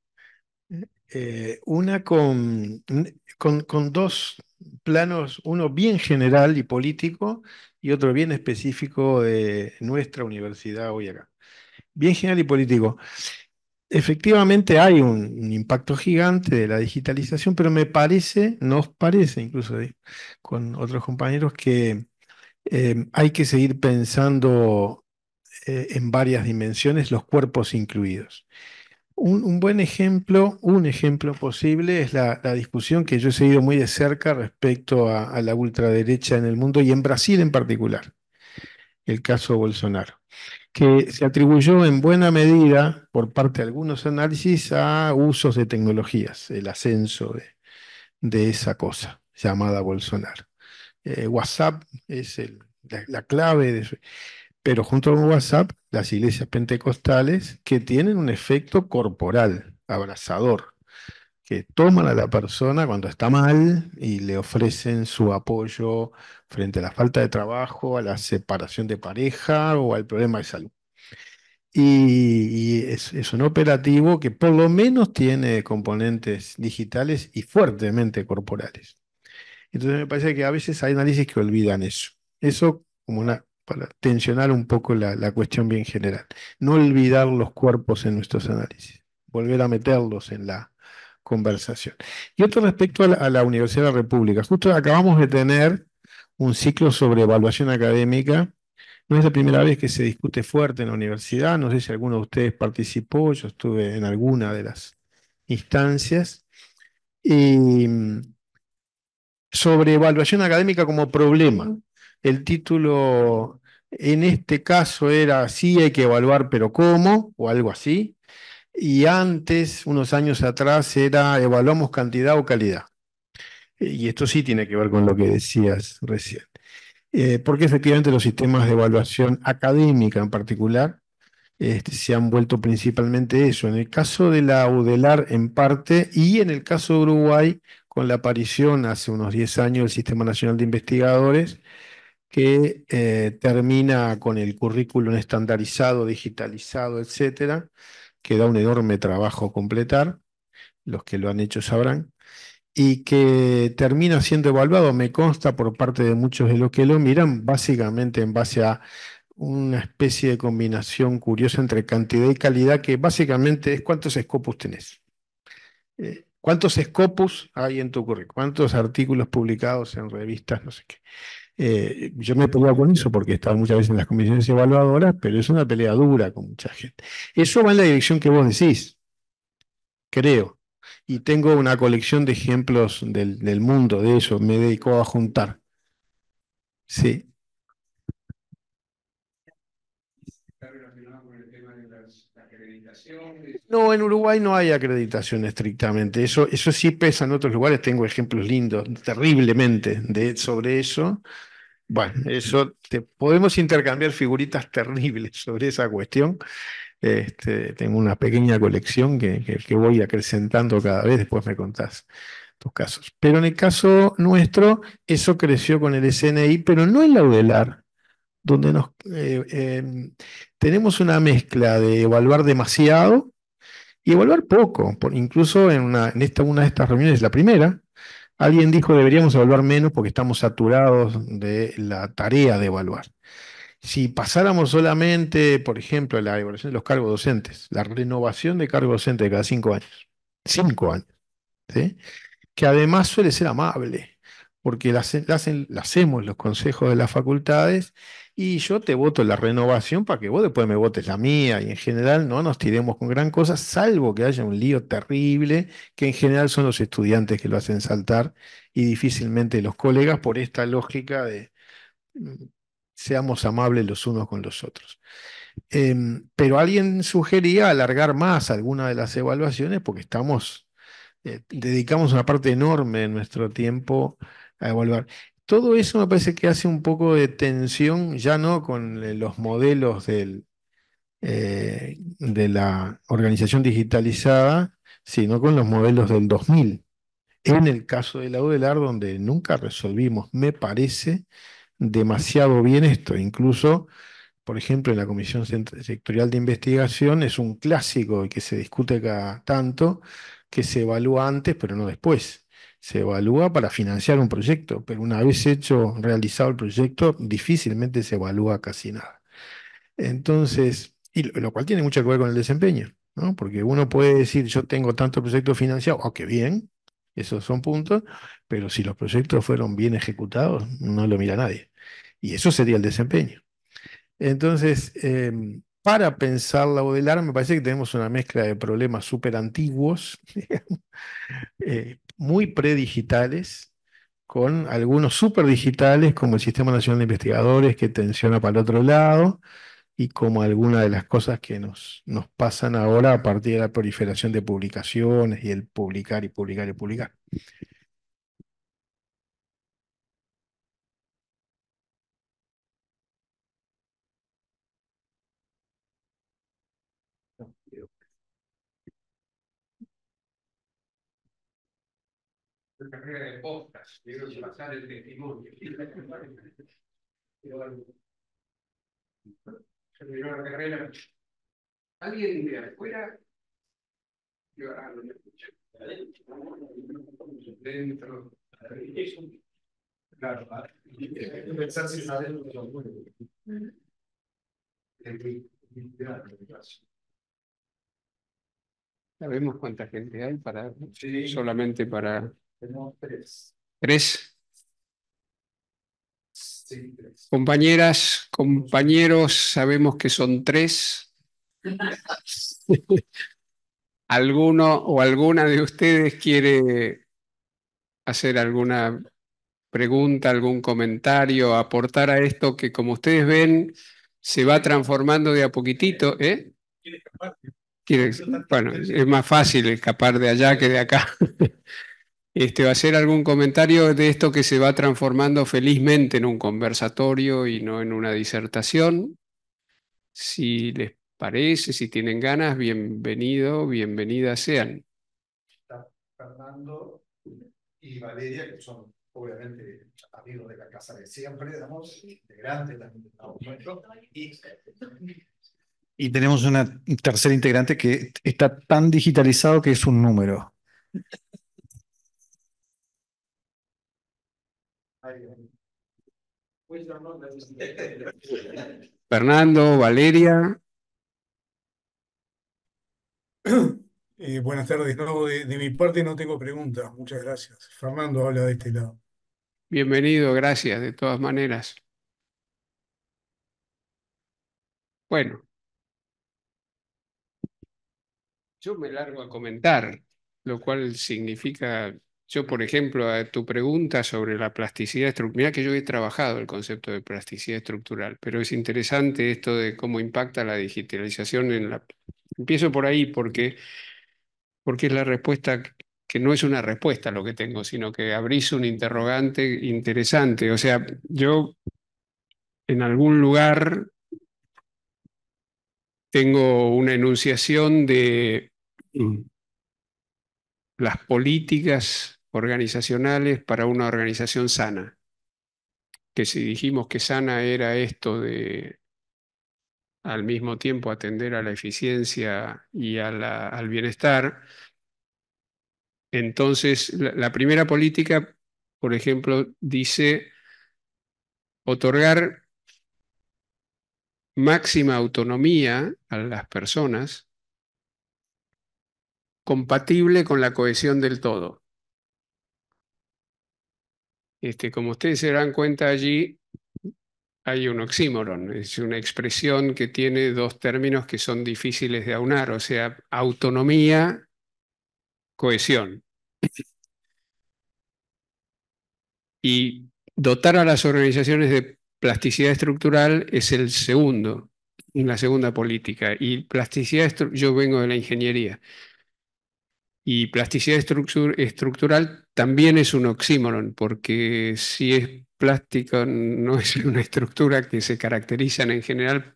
Eh, una con, con, con dos planos, uno bien general y político y otro bien específico de nuestra universidad hoy acá. Bien general y político. Efectivamente hay un, impacto gigante de la digitalización, pero me parece, nos parece incluso eh, con otros compañeros, que eh, hay que seguir pensando eh, en varias dimensiones, los cuerpos incluidos un, buen ejemplo, un ejemplo posible es la, discusión que yo he seguido muy de cerca respecto a, la ultraderecha en el mundo y en Brasil en particular, el caso Bolsonaro, que se atribuyó en buena medida por parte de algunos análisis a usos de tecnologías, el ascenso de, esa cosa llamada Bolsonaro. Eh, WhatsApp es la, la, clave de eso pero junto con WhatsApp, las iglesias pentecostales que tienen un efecto corporal, abrazador, que toman a la persona cuando está mal y le ofrecen su apoyo frente a la falta de trabajo, a la separación de pareja o al problema de salud. Y, es, es, un operativo que por lo menos tiene componentes digitales y fuertemente corporales. Entonces me parece que a veces hay análisis que olvidan eso. Eso como una para tensionar un poco la, cuestión bien general. No olvidar los cuerpos en nuestros análisis, volver a meterlos en la conversación. Y otro respecto a la, a la Universidad de la República. Justo acabamos de tener un ciclo sobre evaluación académica no es la primera vez que se discute fuerte en la universidad, no sé si alguno de ustedes participó, yo estuve en alguna de las instancias. Y mm, sobre evaluación académica como problema. El título en este caso era sí hay que evaluar, pero ¿cómo? o algo así. Y antes, unos años atrás, era evaluamos cantidad o calidad. Eh, y esto sí tiene que ver con lo que decías recién. Eh, porque efectivamente los sistemas de evaluación académica en particular este, se han vuelto principalmente eso. En el caso de la UDELAR en parte y en el caso de Uruguay con la aparición hace unos 10 años del Sistema Nacional de Investigadores, que eh, termina con el currículum estandarizado, digitalizado, etcétera, que da un enorme trabajo completar, los que lo han hecho sabrán, y que termina siendo evaluado, me consta por parte de muchos de los que lo miran, básicamente en base a una especie de combinación curiosa entre cantidad y calidad, que básicamente es cuántos scopus tenés. Eh, ¿Cuántos scopus hay en tu currículum? ¿Cuántos artículos publicados en revistas? No sé qué. Eh, yo me he peleado con eso porque he estado muchas veces en las comisiones evaluadoras, pero es una pelea dura con mucha gente. Eso va en la dirección que vos decís, creo. Y tengo una colección de ejemplos del, mundo de eso, me dedico a juntar. Sí. No, en Uruguay no hay acreditación estrictamente. Eso, eso sí pesa en otros lugares. Tengo ejemplos lindos, terriblemente, de, sobre eso, bueno, eso te, podemos intercambiar figuritas terribles sobre esa cuestión. Este, tengo una pequeña colección que, voy acrecentando cada vez, después me contás tus casos. Pero en el caso nuestro, eso creció con el SNI, pero no la UDELAR, donde nos, eh, em, tenemos una mezcla de evaluar demasiado y evaluar poco, incluso en, una, en esta, una de estas reuniones, la primera, Alguien dijo, deberíamos evaluar menos porque estamos saturados de la tarea de evaluar. Si pasáramos solamente, por ejemplo, la evaluación de los cargos docentes, la renovación de cargos docentes de cada cinco años, cinco años, que además suele ser amable, porque la, hacemos los consejos de las facultades y yo te voto la renovación para que vos después me votes la mía. Y en general no nos tiremos con gran cosa, salvo que haya un lío terrible, que en general son los estudiantes que lo hacen saltar y difícilmente los colegas por esta lógica de mm, seamos amables los unos con los otros. Em, pero alguien sugería alargar más alguna de las evaluaciones porque estamos, eh, dedicamos una parte enorme de nuestro tiempo a evaluar todo eso me parece que hace un poco de tensión, ya no con eh, los modelos eh, de la organización digitalizada, sino con los modelos del 2000. En el caso de la UDELAR, donde nunca resolvimos, me parece, demasiado bien esto. Incluso, por ejemplo, en la Comisión Sectorial de Investigación es un clásico que se discute cada tanto, que se evalúa antes, pero no después se evalúa para financiar un proyecto, pero una vez hecho, realizado el proyecto, difícilmente se evalúa casi nada. Entonces, y lo cual tiene mucho que ver con el desempeño, ¿no? Porque uno puede decir, yo tengo tanto proyecto financiado, aunque bien, esos son puntos, pero si los proyectos fueron bien ejecutados, no lo mira nadie. Y eso sería el desempeño. Entonces, em, para pensar la modelar me parece que tenemos una mezcla de problemas súper antiguos, *laughs* eh, muy predigitales, con algunos súper digitales, como el Sistema Nacional de Investigadores, que tensiona para el otro lado, y como algunas de las cosas que nos, nos pasan ahora a partir de la proliferación de publicaciones y el publicar y publicar y publicar. carrera de podcast, quiero pasar el testimonio. Terminó la carrera. Alguien de afuera llorando, no me escucha. Dentro. Claro, pensar si saber lo que Sabemos cuánta gente hay para sí. solamente para tenemos tres. ¿Tres? Sí, tres. Compañeras, compañeros, sabemos que son tres. *laughs* ¿Alguno o alguna de ustedes quiere hacer alguna pregunta, algún comentario, aportar a esto que como ustedes ven se va transformando de a poquitito, ¿eh? Quiere, bueno, es más fácil escapar de allá que de acá este, ser algún comentario de esto que se va transformando felizmente en un conversatorio y no en una disertación. Si les parece, si tienen ganas, bienvenido, bienvenida sean. Fernando y Valeria, que son obviamente amigos de la casa de siempre, integrantes también y, y tenemos una tercera integrante que está tan digitalizado que es un número. Fernando, Valeria. Eh, buenas tardes. No, de, de, mi parte no tengo preguntas. Muchas gracias. Fernando habla de este lado. Bienvenido, gracias, de todas maneras. Bueno, yo me largo a comentar, lo cual significa yo, por ejemplo, a tu pregunta sobre la plasticidad estructural, que yo he trabajado el concepto de plasticidad estructural, pero es interesante esto de cómo impacta la digitalización en la... Empiezo por ahí porque, porque es la respuesta que no es una respuesta lo que tengo, sino que abrís un interrogante interesante. O sea, yo en algún lugar tengo una enunciación de las políticas organizacionales para una organización sana. Que si dijimos que sana era esto de al mismo tiempo atender a la eficiencia y la, al bienestar, entonces la primera política, por ejemplo, dice otorgar máxima autonomía a las personas compatible con la cohesión del todo. Este, como ustedes se dan cuenta allí, hay un oxímoron, es una expresión que tiene dos términos que son difíciles de aunar, o sea, autonomía, cohesión. Y dotar a las organizaciones de plasticidad estructural es el segundo, la segunda política. Y plasticidad, yo vengo de la ingeniería. Y plasticidad estructural también es un oxímoron, porque si es plástico no es una estructura que se caracteriza en general,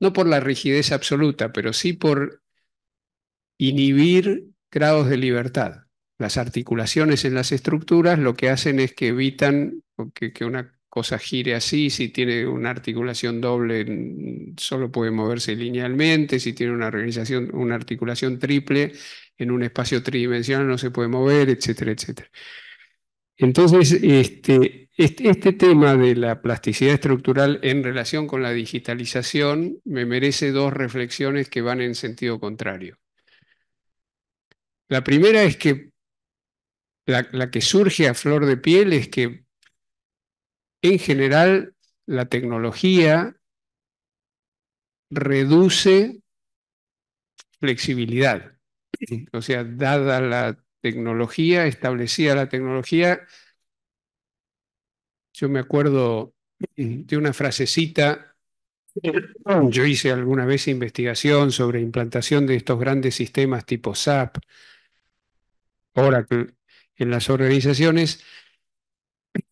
no por la rigidez absoluta, pero sí por inhibir grados de libertad. Las articulaciones en las estructuras lo que hacen es que evitan que, una cosa gire así, si tiene una articulación doble solo puede moverse linealmente, si tiene una, una articulación triple en un espacio tridimensional no se puede mover, etcétera, etcétera. Entonces, este, este, este, tema de la plasticidad estructural en relación con la digitalización me merece dos reflexiones que van en sentido contrario. La primera es que la que surge a flor de piel es que en general la tecnología reduce flexibilidad o sea, dada la tecnología, establecida la tecnología, yo me acuerdo de una frasecita, yo hice alguna vez investigación sobre implantación de estos grandes sistemas tipo SAP, Oracle, en las organizaciones,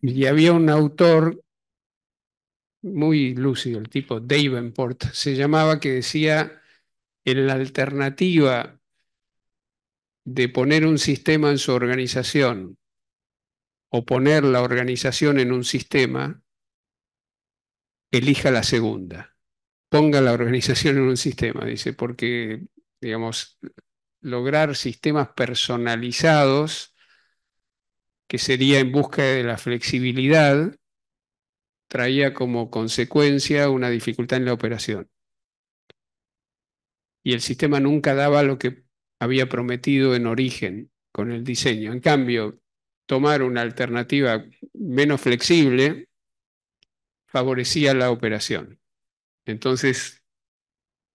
y había un autor muy lúcido, el tipo Davenport se llamaba, que decía, en la alternativa de poner un sistema en su organización o poner la organización en un sistema, elija la segunda. Ponga la organización en un sistema, dice, porque, digamos, lograr sistemas personalizados, que sería en busca de la flexibilidad, traía como consecuencia una dificultad en la operación. Y el sistema nunca daba lo que había prometido en origen con el diseño. En cambio, tomar una alternativa menos flexible favorecía la operación. Entonces,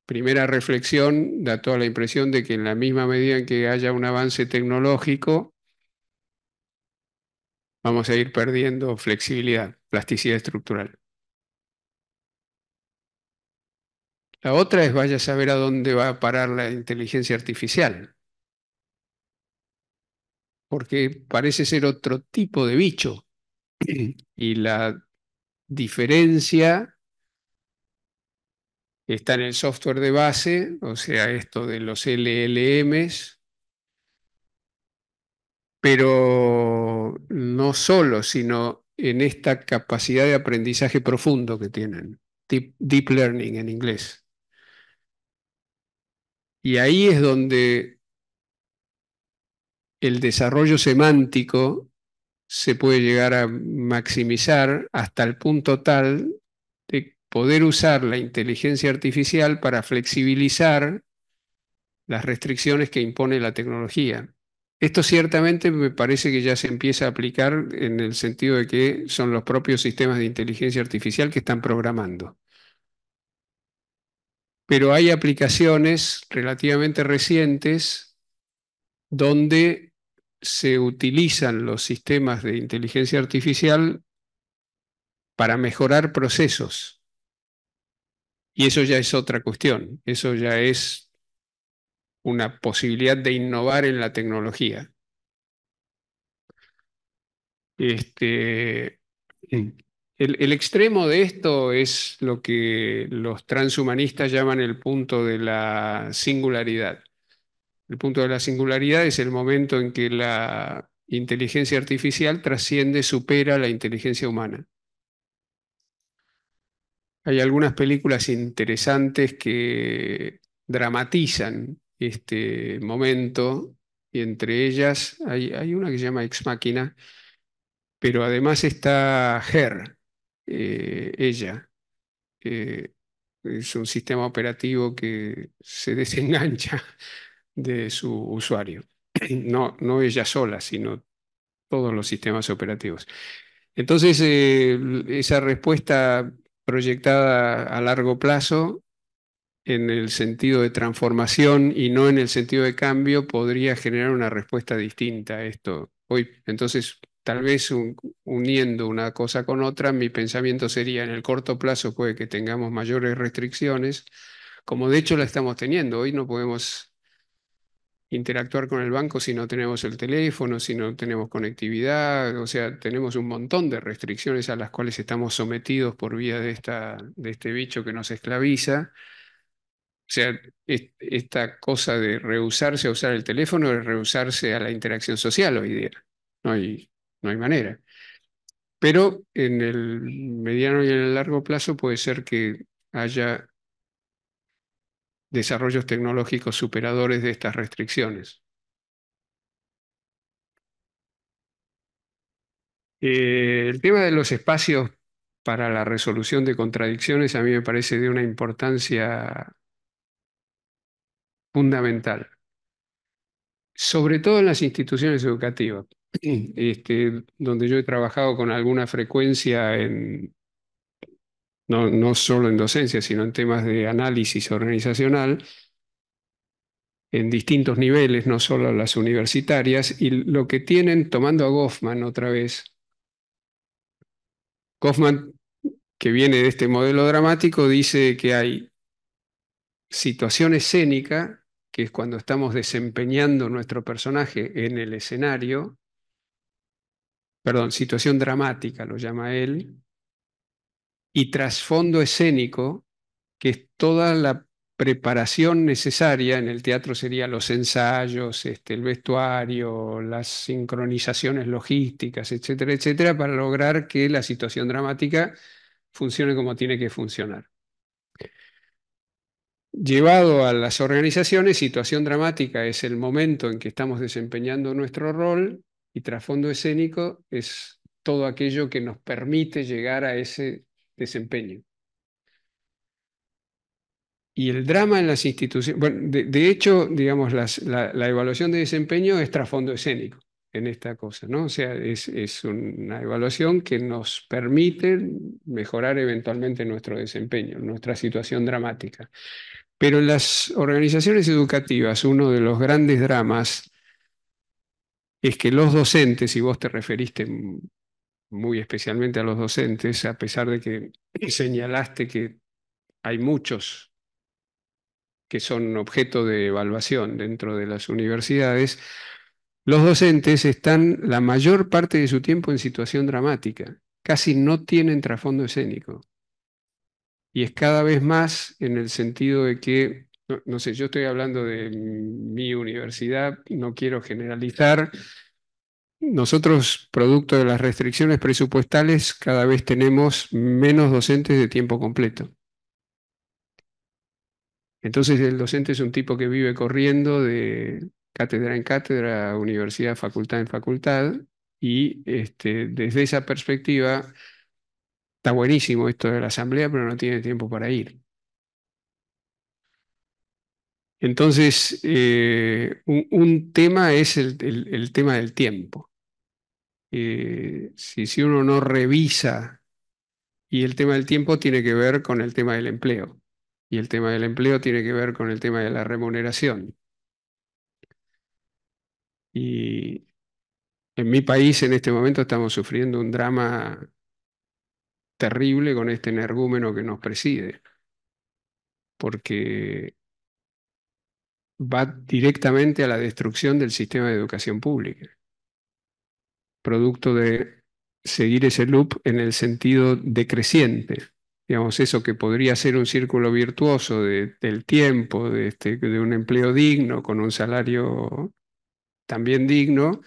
primera reflexión da toda la impresión de que en la misma medida en que haya un avance tecnológico, vamos a ir perdiendo flexibilidad, plasticidad estructural. La otra es vaya a saber a dónde va a parar la inteligencia artificial. Porque parece ser otro tipo de bicho. Y la diferencia está en el software de base, o sea, esto de los LLMs, pero no solo, sino en esta capacidad de aprendizaje profundo que tienen, deep, learning en inglés. Y ahí es donde el desarrollo semántico se puede llegar a maximizar hasta el punto tal de poder usar la inteligencia artificial para flexibilizar las restricciones que impone la tecnología. Esto ciertamente me parece que ya se empieza a aplicar en el sentido de que son los propios sistemas de inteligencia artificial que están programando pero hay aplicaciones relativamente recientes donde se utilizan los sistemas de inteligencia artificial para mejorar procesos. Y eso ya es otra cuestión, eso ya es una posibilidad de innovar en la tecnología. Este, el, extremo de esto es lo que los transhumanistas llaman el punto de la singularidad. El punto de la singularidad es el momento en que la inteligencia artificial trasciende, supera la inteligencia humana. Hay algunas películas interesantes que dramatizan este momento y entre ellas hay, una que se llama Ex Máquina, pero además está Her, eh, ella. es un sistema operativo que se *laughs* desengancha de su usuario. *clears throat* No, no ella sola, sino todos los sistemas operativos. Entonces, eh, esa respuesta proyectada a largo plazo en el sentido de transformación y no en el sentido de cambio podría generar una respuesta distinta a esto. Hoy, entonces, tal vez uniendo una cosa con otra, mi pensamiento sería en el corto plazo puede que tengamos mayores restricciones, como de hecho la estamos teniendo. Hoy no podemos interactuar con el banco si no tenemos el teléfono, si no tenemos conectividad, o sea, tenemos un montón de restricciones a las cuales estamos sometidos por vía de, esta, de este bicho que nos esclaviza. O sea, esta cosa de rehusarse a usar el teléfono es rehusarse a la interacción social hoy día. ¿no? no hay manera. Pero en el mediano y en el largo plazo puede ser que haya desarrollos tecnológicos superadores de estas restricciones. Eh, el tema de los espacios para la resolución de contradicciones a mí me parece de una importancia fundamental, sobre todo en las instituciones educativas, *clears throat* Este, donde yo he trabajado con alguna frecuencia en, no, no, solo en docencia, sino en temas de análisis organizacional, en distintos niveles, no solo las universitarias, y lo que tienen, tomando a Goffman otra vez, Goffman, que viene de este modelo dramático, dice que hay situación escénica, que es cuando estamos desempeñando nuestro personaje en el escenario, perdón, situación dramática lo llama él, y trasfondo escénico, que es toda la preparación necesaria, en el teatro serían los ensayos, este, el vestuario, las sincronizaciones logísticas, etcétera, etcétera, para lograr que la situación dramática funcione como tiene que funcionar. Llevado a las organizaciones, situación dramática es el momento en que estamos desempeñando nuestro rol y trasfondo escénico es todo aquello que nos permite llegar a ese desempeño. Y el drama en las instituciones, bueno, de, hecho, digamos, la, evaluación de desempeño es trasfondo escénico en esta cosa, ¿no? O sea, es, es una evaluación que nos permite mejorar eventualmente nuestro desempeño, nuestra situación dramática. Pero en las organizaciones educativas, uno de los grandes dramas es que los docentes, y vos te referiste muy especialmente a los docentes, a pesar de que *clears throat* señalaste que hay muchos que son objeto de evaluación dentro de las universidades, los docentes están la mayor parte de su tiempo en situación dramática, casi no tienen trasfondo escénico. Y es cada vez más en el sentido de que no, sé, yo estoy hablando de mi universidad, no quiero generalizar. Nosotros, producto de las restricciones presupuestales, cada vez tenemos menos docentes de tiempo completo. Entonces el docente es un tipo que vive corriendo de cátedra en cátedra, universidad, facultad en facultad, y este, desde esa perspectiva está buenísimo esto de la asamblea, pero no tiene tiempo para ir. Entonces, eh, un, tema es el, tema del tiempo. Eh, si, si uno no revisa, y el tema del tiempo tiene que ver con el tema del empleo, y el tema del empleo tiene que ver con el tema de la remuneración. Y en mi país en este momento estamos sufriendo un drama terrible con este energúmeno que nos preside, porque va directamente a la destrucción del sistema de educación pública, producto de seguir ese loop en el sentido decreciente. Digamos, eso que podría ser un círculo virtuoso del tiempo, este, de un empleo digno, con un salario también digno,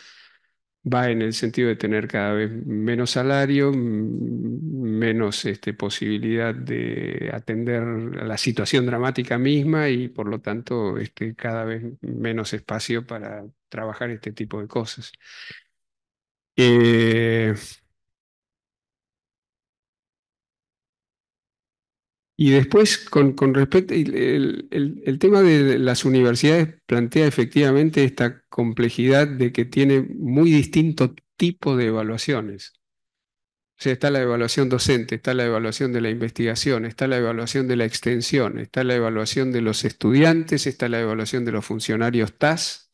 va en el sentido de tener cada vez menos salario, menos este, posibilidad de atender la situación dramática misma y por lo tanto este, cada vez menos espacio para trabajar este tipo de cosas. Eh, Y después, con, con respecto, el, el, el, tema de las universidades plantea efectivamente esta complejidad de que tiene muy distinto tipo de evaluaciones. O sea, está la evaluación docente, está la evaluación de la investigación, está la evaluación de la extensión, está la evaluación de los estudiantes, está la evaluación de los funcionarios TAS,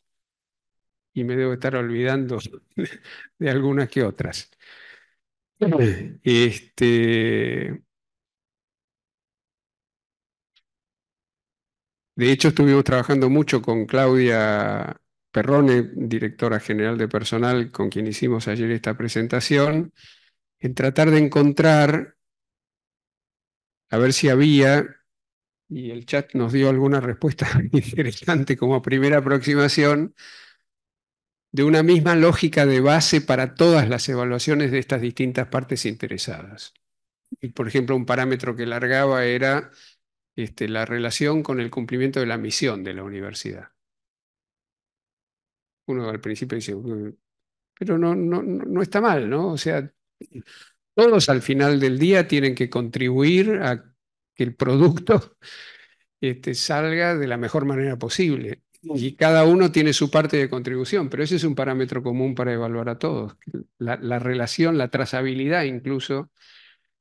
y me debo estar olvidando *laughs* de algunas que otras. Este, De hecho, estuvimos trabajando mucho con Claudia Perrone, directora general de personal, con quien hicimos ayer esta presentación, en tratar de encontrar, a ver si había, y el chat nos dio alguna respuesta *laughs* interesante como primera aproximación, de una misma lógica de base para todas las evaluaciones de estas distintas partes interesadas. Y, por ejemplo, un parámetro que largaba era este, la relación con el cumplimiento de la misión de la universidad. Uno al principio dice, pero no, no, no está mal, ¿no? O sea, todos al final del día tienen que contribuir a que el producto *laughs* este, salga de la mejor manera posible. Y cada uno tiene su parte de contribución, pero ese es un parámetro común para evaluar a todos. la relación, la trazabilidad incluso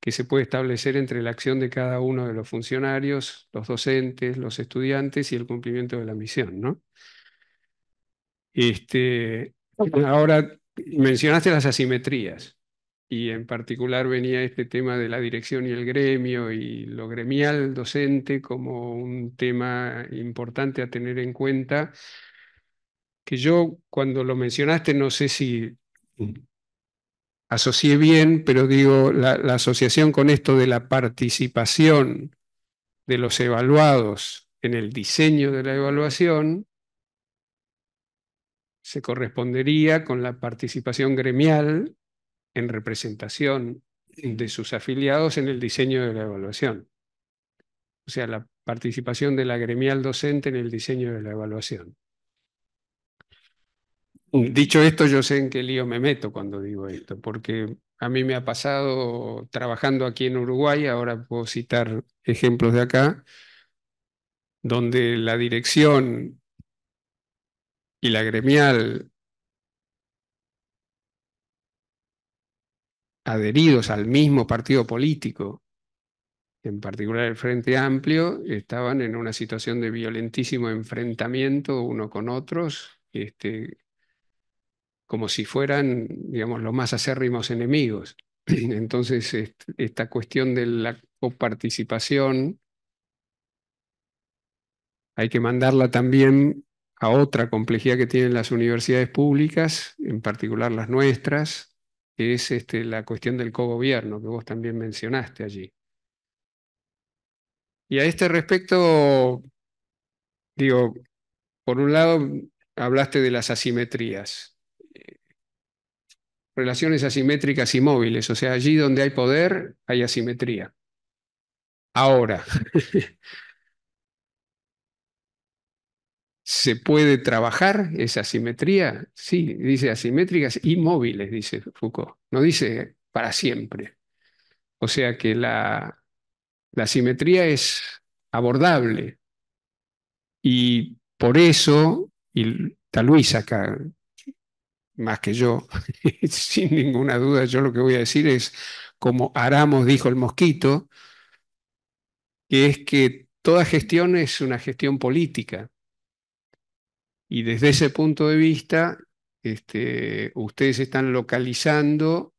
que se puede establecer entre la acción de cada uno de los funcionarios, los docentes, los estudiantes y el cumplimiento de la misión, ¿no? Este, ahora, mencionaste las asimetrías y en particular venía este tema de la dirección y el gremio y lo gremial docente como un tema importante a tener en cuenta, que yo cuando lo mencionaste no sé si asocié bien, pero digo, la, la, asociación con esto de la participación de los evaluados en el diseño de la evaluación se correspondería con la participación gremial en representación de sus afiliados en el diseño de la evaluación. O sea, la participación de la gremial docente en el diseño de la evaluación. Dicho esto, yo sé en qué lío me meto cuando digo esto, porque a mí me ha pasado trabajando aquí en Uruguay, ahora puedo citar ejemplos de acá, donde la dirección y la gremial adheridos al mismo partido político, en particular el Frente Amplio, estaban en una situación de violentísimo enfrentamiento uno con otros, este, como si fueran, digamos, los más acérrimos enemigos. *clears throat* Entonces, esta cuestión de la coparticipación hay que mandarla también a otra complejidad que tienen las universidades públicas, en particular las nuestras, que es este, la cuestión del cogobierno, que vos también mencionaste allí. Y a este respecto, digo, por un lado, hablaste de las asimetrías relaciones asimétricas y móviles, o sea, allí donde hay poder hay asimetría. Ahora, *laughs* ¿se puede trabajar esa asimetría? Sí, dice asimétricas y móviles, dice Foucault, no dice para siempre. O sea que la, la asimetría es abordable y por eso, y está Luis acá, más que yo, *laughs* sin ninguna duda, yo lo que voy a decir es, como Aramos dijo el mosquito, que es que toda gestión es una gestión política. Y desde ese punto de vista, este, ustedes están localizando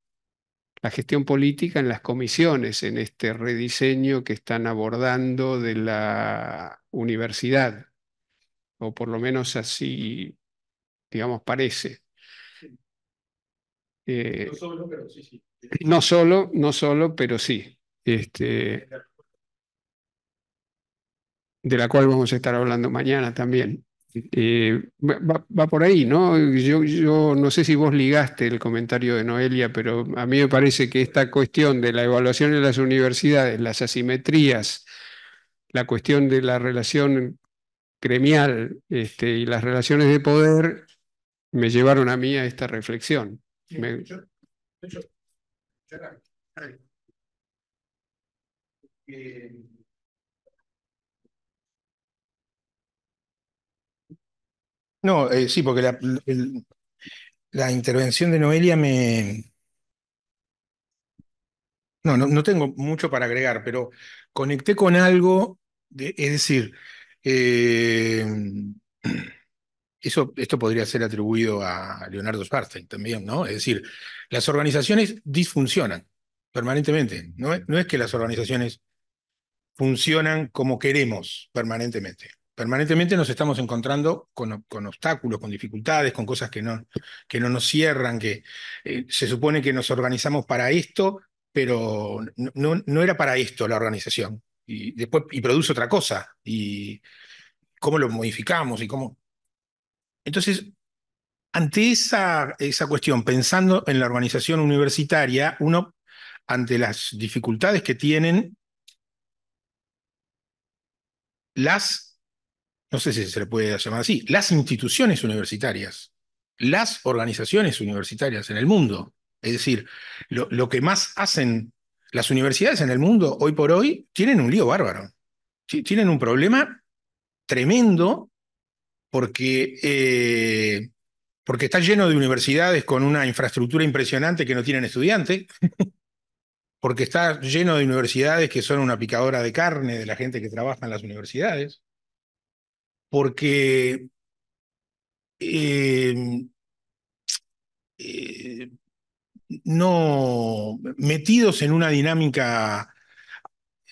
la gestión política en las comisiones, en este rediseño que están abordando de la universidad, o por lo menos así, digamos, parece. Eh, no solo, pero sí, No solo, no solo, pero sí. Este, de la cual vamos a estar hablando mañana también. Eh, va, por ahí, ¿no? Yo, yo no sé si vos ligaste el comentario de Noelia, pero a mí me parece que esta cuestión de la evaluación en las universidades, las asimetrías, la cuestión de la relación gremial este, y las relaciones de poder me llevaron a mí a esta reflexión. No, eh, sí, porque la, la, intervención de Noelia me... No, no, no, tengo mucho para agregar, pero conecté con algo, es decir, eh, *clears throat* esto podría ser atribuido a Leonardo Sparstein también, ¿no? Es decir, las organizaciones disfuncionan permanentemente. No es, no es que las organizaciones funcionan como queremos permanentemente. Permanentemente nos estamos encontrando con, obstáculos, con dificultades, con cosas que no, que no nos cierran, que eh, se supone que nos organizamos para esto, pero no, no era para esto la organización. Y después y produce otra cosa. Y cómo lo modificamos y cómo entonces, ante esa, esa cuestión, pensando en la organización universitaria, uno, ante las dificultades que tienen, las, no sé si se le puede llamar así, las instituciones universitarias, las organizaciones universitarias en el mundo. Es decir, lo, lo que más hacen las universidades en el mundo hoy por hoy tienen un lío bárbaro. Tienen un problema tremendo porque, eh, porque está lleno de universidades con una infraestructura impresionante que no tienen estudiantes, *laughs* porque está lleno de universidades que son una picadora de carne de la gente que trabaja en las universidades, porque eh, eh, no metidos en una dinámica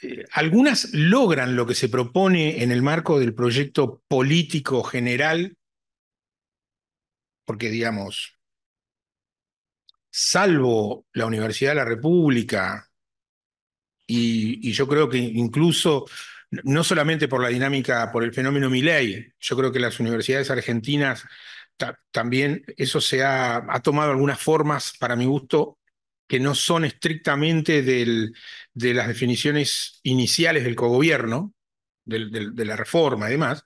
eh, algunas logran lo que se propone en el marco del proyecto político general, porque digamos, salvo la Universidad de la República, y, yo creo que incluso, no solamente por la dinámica, por el fenómeno Miley, yo creo que las universidades argentinas también eso se ha tomado algunas formas, para mi gusto, que no son estrictamente del, de las definiciones iniciales del cogobierno, de la reforma y demás.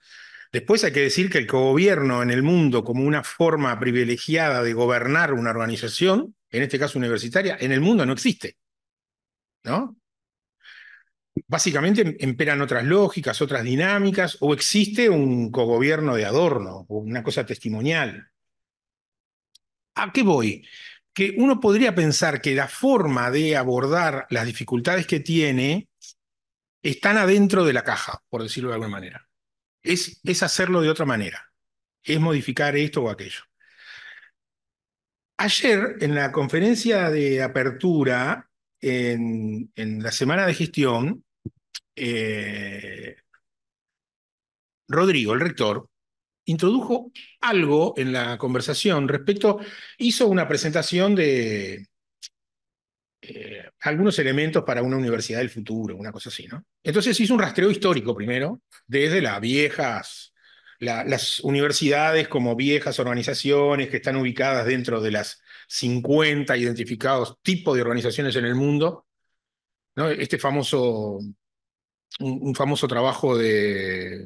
Después hay que decir que el cogobierno en el mundo como una forma privilegiada de gobernar una organización, en este caso universitaria, en el mundo no existe. ¿No? Básicamente emperan otras lógicas, otras dinámicas, o existe un cogobierno de adorno, una cosa testimonial. ¿A qué voy? que uno podría pensar que la forma de abordar las dificultades que tiene están adentro de la caja, por decirlo de alguna manera. Es, es hacerlo de otra manera, es modificar esto o aquello. Ayer, en la conferencia de apertura, en, la semana de gestión, eh, Rodrigo, el rector, introdujo algo en la conversación respecto, hizo una presentación de eh, algunos elementos para una universidad del futuro, una cosa así, ¿no? Entonces hizo un rastreo histórico primero, desde las viejas, las universidades como viejas organizaciones que están ubicadas dentro de las 50 identificados tipos de organizaciones en el mundo, ¿no? Este famoso, un, famoso trabajo de...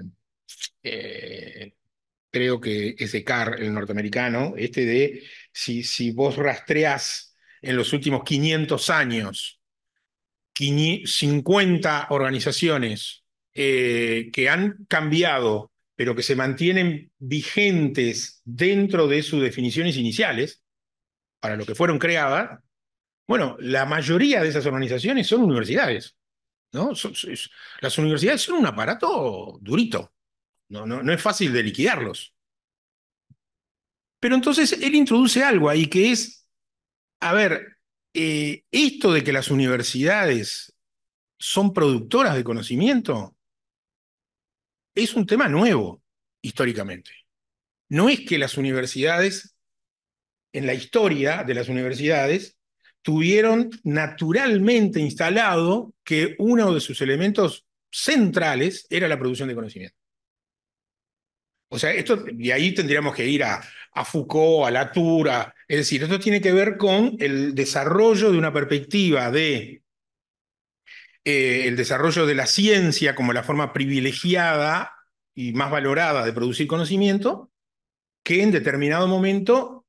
Eh, creo que es de Car, el norteamericano, este de si, si vos rastreás en los últimos 500 años 50 organizaciones eh, que han cambiado, pero que se mantienen vigentes dentro de sus definiciones iniciales, para lo que fueron creadas, bueno, la mayoría de esas organizaciones son universidades. ¿no? Las universidades son un aparato durito. No, no, es fácil de liquidarlos. Pero entonces él introduce algo ahí que es, a ver, eh, esto de que las universidades son productoras de conocimiento es un tema nuevo históricamente. No es que las universidades, en la historia de las universidades, tuvieron naturalmente instalado que uno de sus elementos centrales era la producción de conocimiento. O sea, esto, de ahí tendríamos que ir a, Foucault, a Latour, es decir, esto tiene que ver con el desarrollo de una perspectiva de eh, el desarrollo de la ciencia como la forma privilegiada y más valorada de producir conocimiento, que en determinado momento,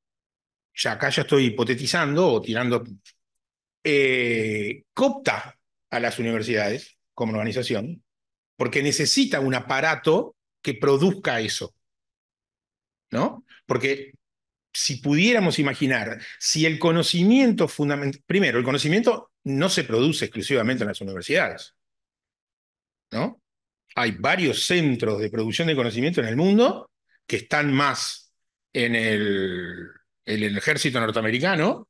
ya acá ya estoy hipotetizando o tirando, eh, copta a las universidades como organización, porque necesita un aparato que produzca eso. ¿No? Porque si pudiéramos imaginar, si el conocimiento fundamental, primero, el conocimiento no se produce exclusivamente en las universidades, ¿no? Hay varios centros de producción de conocimiento en el mundo que están más en el, el ejército norteamericano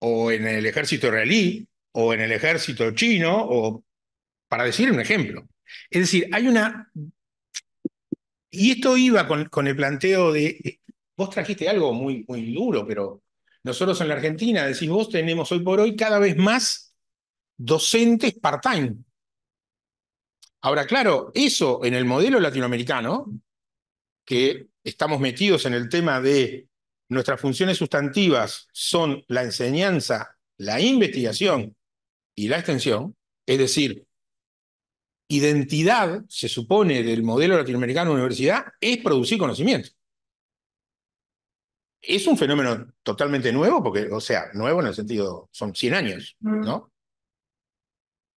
o en el ejército realí, o en el ejército chino, o para decir un ejemplo. Es decir, hay una y esto iba con, el planteo de, eh, vos trajiste algo muy, muy duro, pero nosotros en la Argentina, decís vos, tenemos hoy por hoy cada vez más docentes part-time. Ahora, claro, eso en el modelo latinoamericano, que estamos metidos en el tema de nuestras funciones sustantivas son la enseñanza, la investigación y la extensión, es decir, identidad, se supone, del modelo latinoamericano de universidad es producir conocimiento. Es un fenómeno totalmente nuevo, porque, o sea, nuevo en el sentido, son 100 años, mm. ¿no?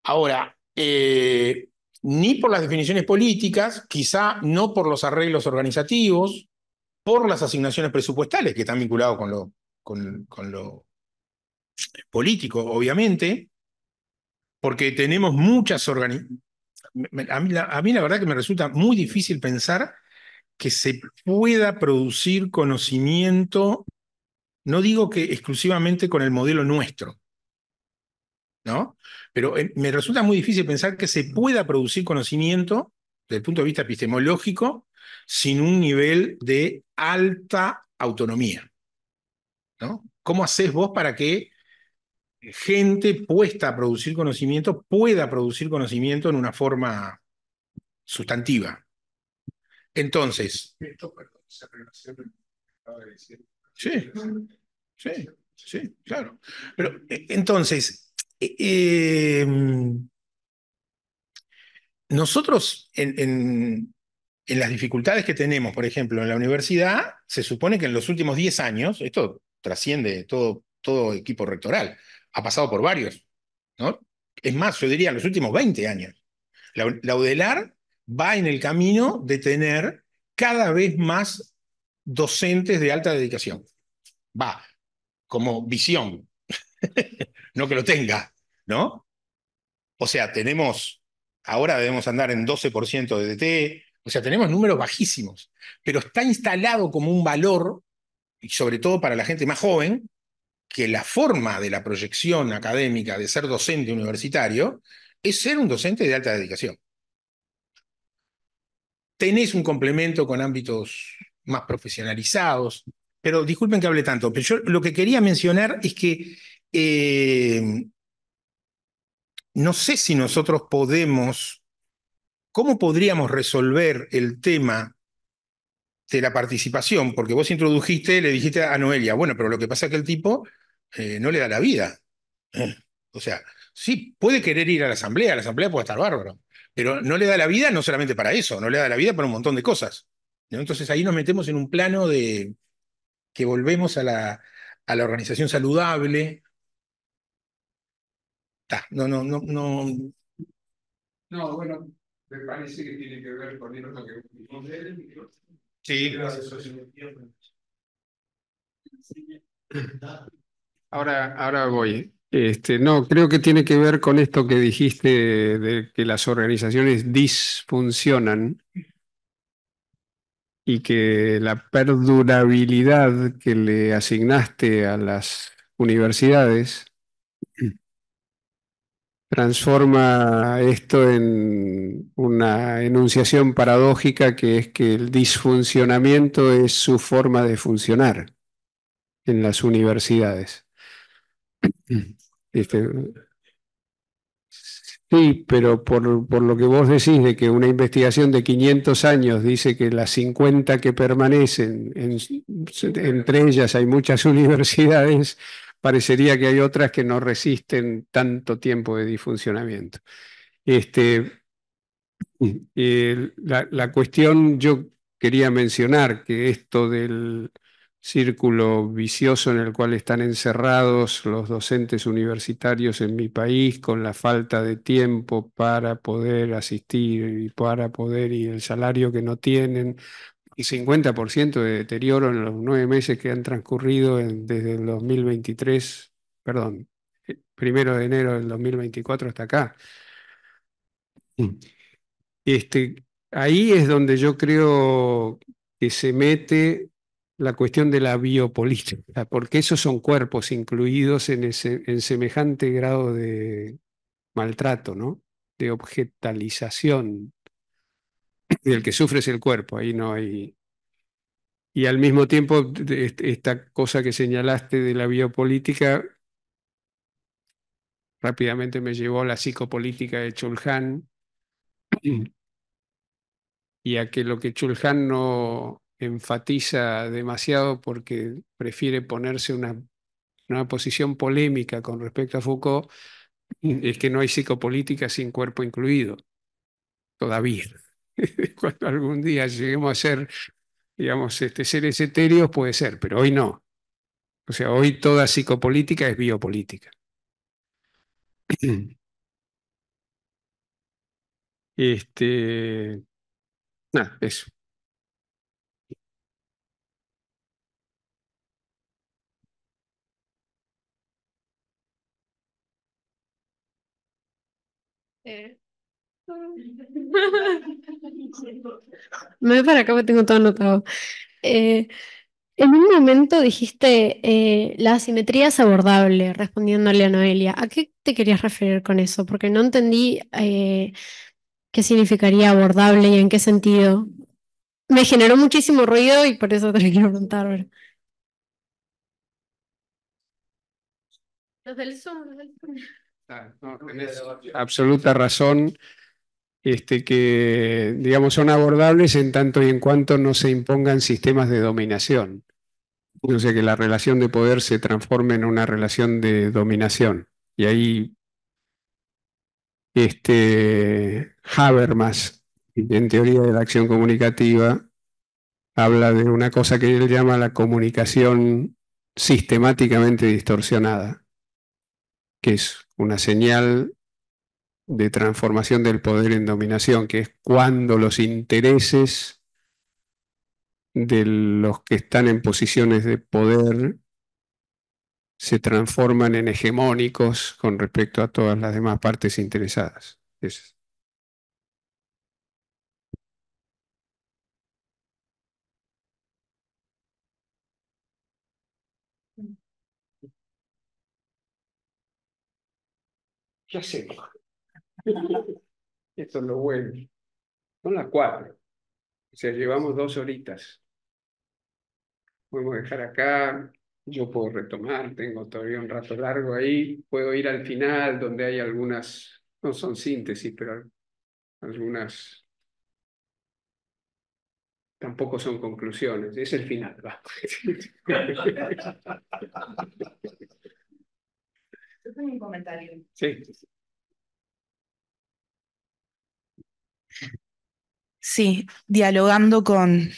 Ahora, eh, ni por las definiciones políticas, quizá no por los arreglos organizativos, por las asignaciones presupuestales que están vinculados con lo, con, lo político, obviamente, porque tenemos muchas organizaciones a mí, la, verdad que me resulta muy difícil pensar que se pueda producir conocimiento, no digo que exclusivamente con el modelo nuestro, ¿no? Pero eh, me resulta muy difícil pensar que se pueda producir conocimiento desde el punto de vista epistemológico sin un nivel de alta autonomía, ¿no? ¿Cómo haces vos para que gente puesta a producir conocimiento pueda producir conocimiento en una forma sustantiva. Entonces. perdón, Sí, sí, claro. E, entonces, e, em, nosotros en, las dificultades que tenemos, por ejemplo, en la universidad, se supone que en los últimos 10 años, esto trasciende todo todo equipo rectoral ha pasado por varios, ¿no? Es más, yo diría los últimos 20 años. La, UDELAR va en el camino de tener cada vez más docentes de alta dedicación. Va, como visión, *laughs* no que lo tenga, ¿no? O sea, tenemos, ahora debemos andar en 12% de DT, o sea, tenemos números bajísimos, pero está instalado como un valor, y sobre todo para la gente más joven, que la forma de la proyección académica de ser docente universitario es ser un docente de alta dedicación. Tenés un complemento con ámbitos más profesionalizados, pero disculpen que hable tanto, pero yo lo que quería mencionar es que eh, no sé si nosotros podemos, ¿cómo podríamos resolver el tema de la participación? Porque vos introdujiste, le dijiste a Noelia, bueno, pero lo que pasa es que el tipo eh, no le da la vida. Eh, o sea, sí, puede querer ir a la asamblea, la asamblea puede estar bárbaro, pero no le da la vida no solamente para eso, no le da la vida para un montón de cosas. Entonces ahí nos metemos en un plano de que volvemos a la, a la organización saludable. no, no, no, no. No, bueno, me parece que tiene que ver con lo que Sí, gracias. *clears throat* Ahora, ahora voy. Este, no, creo que tiene que ver con esto que dijiste de, que las organizaciones disfuncionan y que la perdurabilidad que le asignaste a las universidades transforma esto en una enunciación paradójica que es que el disfuncionamiento es su forma de funcionar en las universidades. Este, sí, pero por, lo que vos decís de que una investigación de 500 años dice que las 50 que permanecen, entre ellas hay muchas *laughs* universidades, parecería que hay otras que no resisten tanto tiempo de disfuncionamiento. Este, eh, la cuestión, yo quería mencionar que esto del círculo vicioso en el cual están encerrados los docentes universitarios en mi país con la falta de tiempo para poder asistir y para poder y el salario que no tienen y 50% de deterioro en los nueve meses que han transcurrido desde el 2023, perdón, eh, primero de enero del 2024 hasta acá. Este, ahí es donde yo creo que se mete la cuestión de la biopolítica, porque esos son cuerpos incluidos en, ese, en semejante grado de maltrato, ¿no? De objetalización. del que sufre es el cuerpo, ahí no hay. Y al mismo tiempo, esta cosa que señalaste de la biopolítica rápidamente me llevó a la psicopolítica de Chulhan *clears throat* y a que lo que Chulhan no, enfatiza demasiado porque prefiere ponerse una, una posición polémica con respecto a Foucault, mm, es que no hay psicopolítica sin cuerpo incluido, todavía. *laughs* Cuando algún día lleguemos a ser, digamos, este, seres etéreos puede ser, pero hoy no. O sea, hoy toda psicopolítica es biopolítica. *clears throat* Este, nada, eso. Eh. *laughs* Me voy para acá me tengo todo anotado. Eh, en un momento dijiste eh, la asimetría es abordable, respondiéndole a Noelia. ¿A qué te querías referir con eso? Porque no entendí qué significaría abordable y en qué sentido. Me generó muchísimo ruido y por eso te lo quiero preguntar. ahora. del absoluta razón. Este, que, digamos, son abordables en tanto y en cuanto no se impongan sistemas de dominación. O sea, que la relación de poder se transforme en una relación de dominación. Y ahí este, Habermas, en teoría de la acción comunicativa, habla de una cosa que él llama la comunicación sistemáticamente distorsionada, que es una señal de transformación del poder en dominación, que es cuando los intereses de los que están en posiciones de poder se transforman en hegemónicos con respecto a todas las demás partes interesadas. Es ¿qué hacemos? *laughs* Esto es lo bueno. Son las cuatro. O sea, llevamos dos horitas. Podemos dejar acá, yo puedo retomar, tengo todavía un rato largo ahí, puedo ir al final donde hay algunas, no son síntesis, pero algunas tampoco son conclusiones, es el final, va. *laughs* *laughs* comentario. Sí. Sí, dialogando con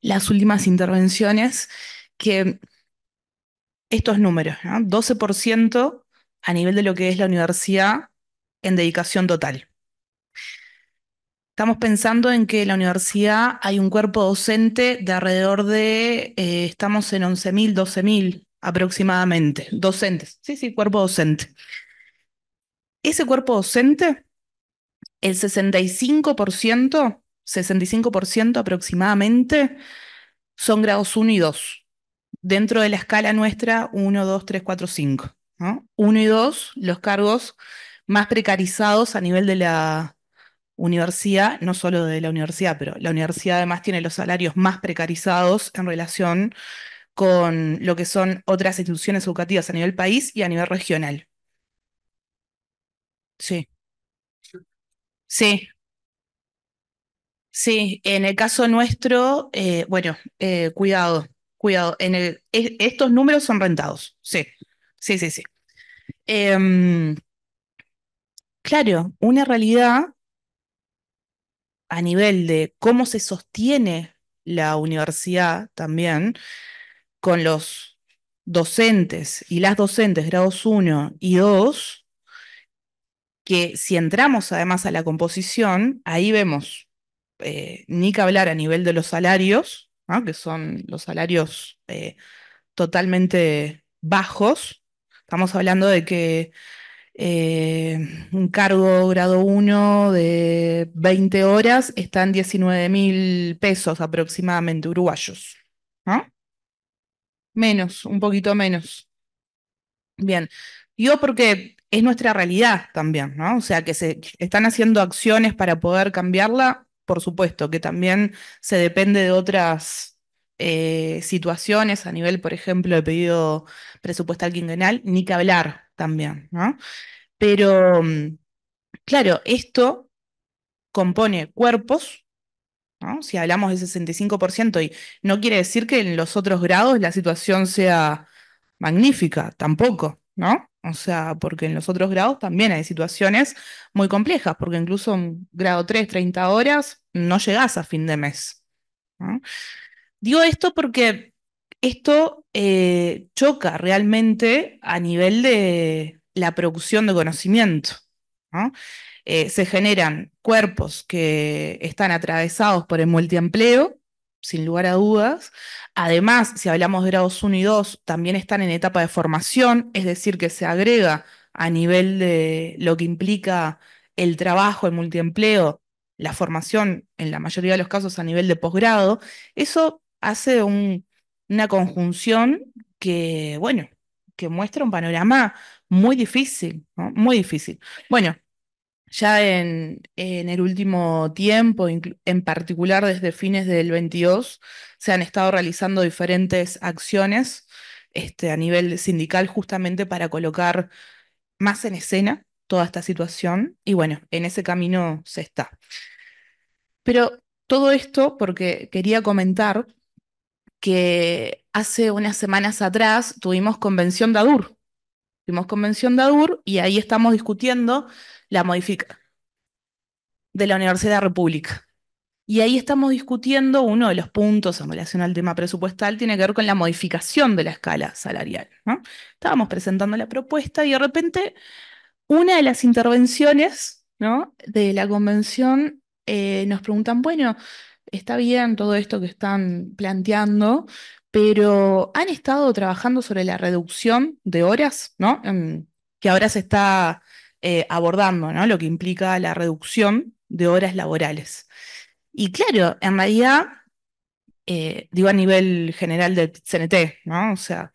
las últimas intervenciones, que estos números, ¿no? 12% a nivel de lo que es la universidad en dedicación total. Estamos pensando en que la universidad hay un cuerpo docente de alrededor de, eh, estamos en 11.000, 12.000 aproximadamente, docentes, sí, sí, cuerpo docente. Ese cuerpo docente, el 65%, 65% aproximadamente, son grados 1 y 2. Dentro de la escala nuestra, 1, 2, 3, 4, 5. 1 y 2, los cargos más precarizados a nivel de la universidad, no solo de la universidad, pero la universidad además tiene los salarios más precarizados en relación con lo que son otras instituciones educativas a nivel país y a nivel regional. Sí. Sí, sí. En el caso nuestro, eh, bueno, eh, cuidado, cuidado. En estos números son rentados. Sí, sí, sí, sí. Em, claro, una realidad a nivel de cómo se sostiene la universidad también con los docentes y las docentes grados 1 y 2, que si entramos además a la composición, ahí vemos, eh, ni que hablar a nivel de los salarios, que son los salarios eh, totalmente bajos, estamos hablando de que eh, un cargo grado 1 de 20 horas está en 19 mil pesos aproximadamente uruguayos. ¿no? Menos, un poquito menos. Bien. Yo porque es nuestra realidad también, ¿no? O sea, que se están haciendo acciones para poder cambiarla, por supuesto, que también se depende de otras eh, situaciones a nivel, por ejemplo, de pedido presupuestal quinquenal, ni que hablar también, ¿no? Pero, mm, claro, esto compone cuerpos si hablamos de 65%, y no quiere decir que en los otros grados la situación sea magnífica, tampoco, ¿no? O sea, porque en los otros grados también hay situaciones muy complejas, porque incluso en grado 3, 30 horas, no llegás a fin de mes. Digo esto porque esto eh, choca realmente a nivel de la producción de conocimiento. ¿no? Eh, se generan cuerpos que están atravesados por el multiempleo, sin lugar a dudas. Además, si hablamos de grados 1 y 2, también están en etapa de formación, es decir, que se agrega a nivel de lo que implica el trabajo, el multiempleo, la formación, en la mayoría de los casos a nivel de posgrado, eso hace una conjunción que, bueno, que muestra un panorama muy difícil, muy difícil. Bueno, ya en, el último tiempo, en particular desde fines del 22, se han estado realizando diferentes acciones este, a nivel sindical justamente para colocar más en escena toda esta situación y bueno, en ese camino se está. Pero todo esto porque quería comentar que hace unas semanas atrás tuvimos convención de ADUR, Tuvimos convención de ADUR y ahí estamos discutiendo la modificación de la Universidad República. Y ahí estamos discutiendo uno de los puntos en relación al tema presupuestal, tiene que ver con la modificación de la escala salarial. Estábamos presentando la propuesta y de repente una de las intervenciones ¿no? de la convención eh, nos preguntan, bueno, está bien todo esto que están planteando, pero han estado trabajando sobre la reducción de horas, ¿no? Em, que ahora se está eh, abordando, ¿no? Lo que implica la reducción de horas laborales. Y claro, en realidad, eh, digo a nivel general del CNT, ¿no? O sea,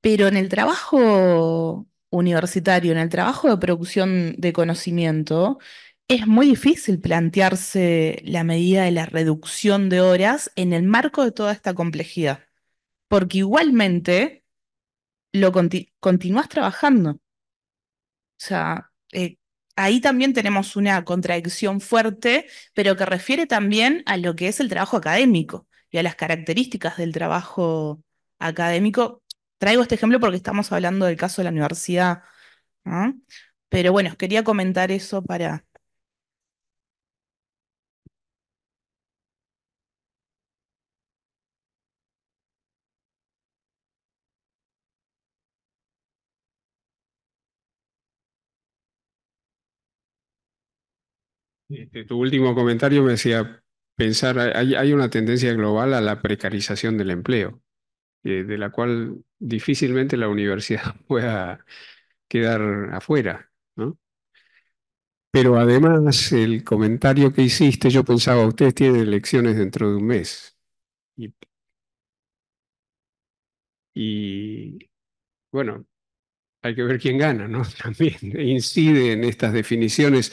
pero en el trabajo universitario, en el trabajo de producción de conocimiento, es muy difícil plantearse la medida de la reducción de horas en el marco de toda esta complejidad porque igualmente lo continúas trabajando. O sea, eh, ahí también tenemos una contradicción fuerte, pero que refiere también a lo que es el trabajo académico y a las características del trabajo académico. Traigo este ejemplo porque estamos hablando del caso de la universidad. ¿ah? Pero bueno, quería comentar eso para, Este, tu último comentario me decía pensar, hay, hay, una tendencia global a la precarización del empleo, eh, de la cual difícilmente la universidad *laughs* pueda quedar afuera, ¿no? Pero además, el comentario que hiciste, yo pensaba, ustedes tienen elecciones dentro de un mes. Y, y bueno, hay que ver quién gana, ¿no? *laughs* También ¿eh? incide en estas definiciones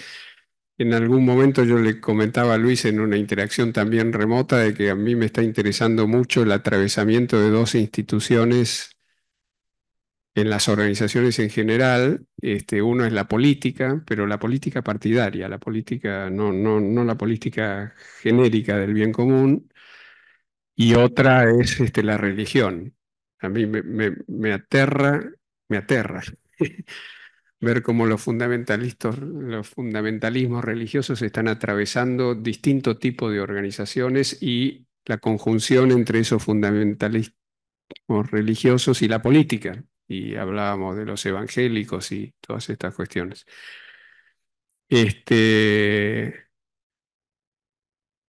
en algún momento yo le comentaba a Luis en una interacción también remota de que a mí me está interesando mucho el atravesamiento de dos instituciones en las organizaciones en general, este, uno es la política, pero la política partidaria, la política, no, no, no la política genérica del bien común, y otra es este, la religión. A mí me, me, me aterra, me aterra *laughs* ver cómo los fundamentalistas, los fundamentalismos religiosos están atravesando distinto tipo de organizaciones y la conjunción entre esos fundamentalismos religiosos y la política. Y hablábamos de los evangélicos y todas estas cuestiones. Este,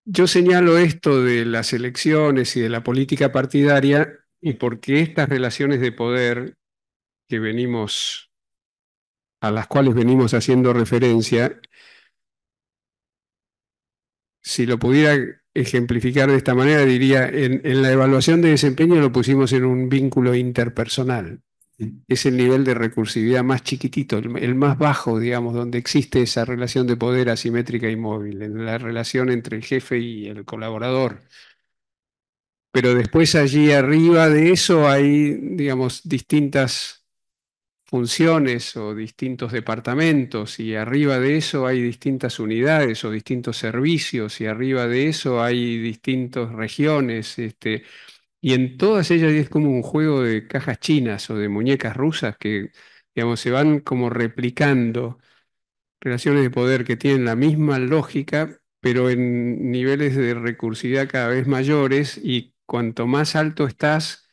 yo señalo esto de las elecciones y de la política partidaria y porque estas relaciones de poder que venimos a las cuales venimos haciendo referencia, si lo pudiera ejemplificar de esta manera, diría, en, la evaluación de desempeño lo pusimos en un vínculo interpersonal. Mm. Es el nivel de recursividad más chiquitito, el, el más bajo, digamos, donde existe esa relación de poder asimétrica y móvil, en la relación entre el jefe y el colaborador. Pero después allí arriba de eso hay, digamos, distintas funciones o distintos departamentos y arriba de eso hay distintas unidades o distintos servicios y arriba de eso hay distintas regiones. Este, y en todas ellas es como un juego de cajas chinas o de muñecas rusas que digamos, se van como replicando relaciones de poder que tienen la misma lógica, pero en niveles de recursividad cada vez mayores y cuanto más alto estás,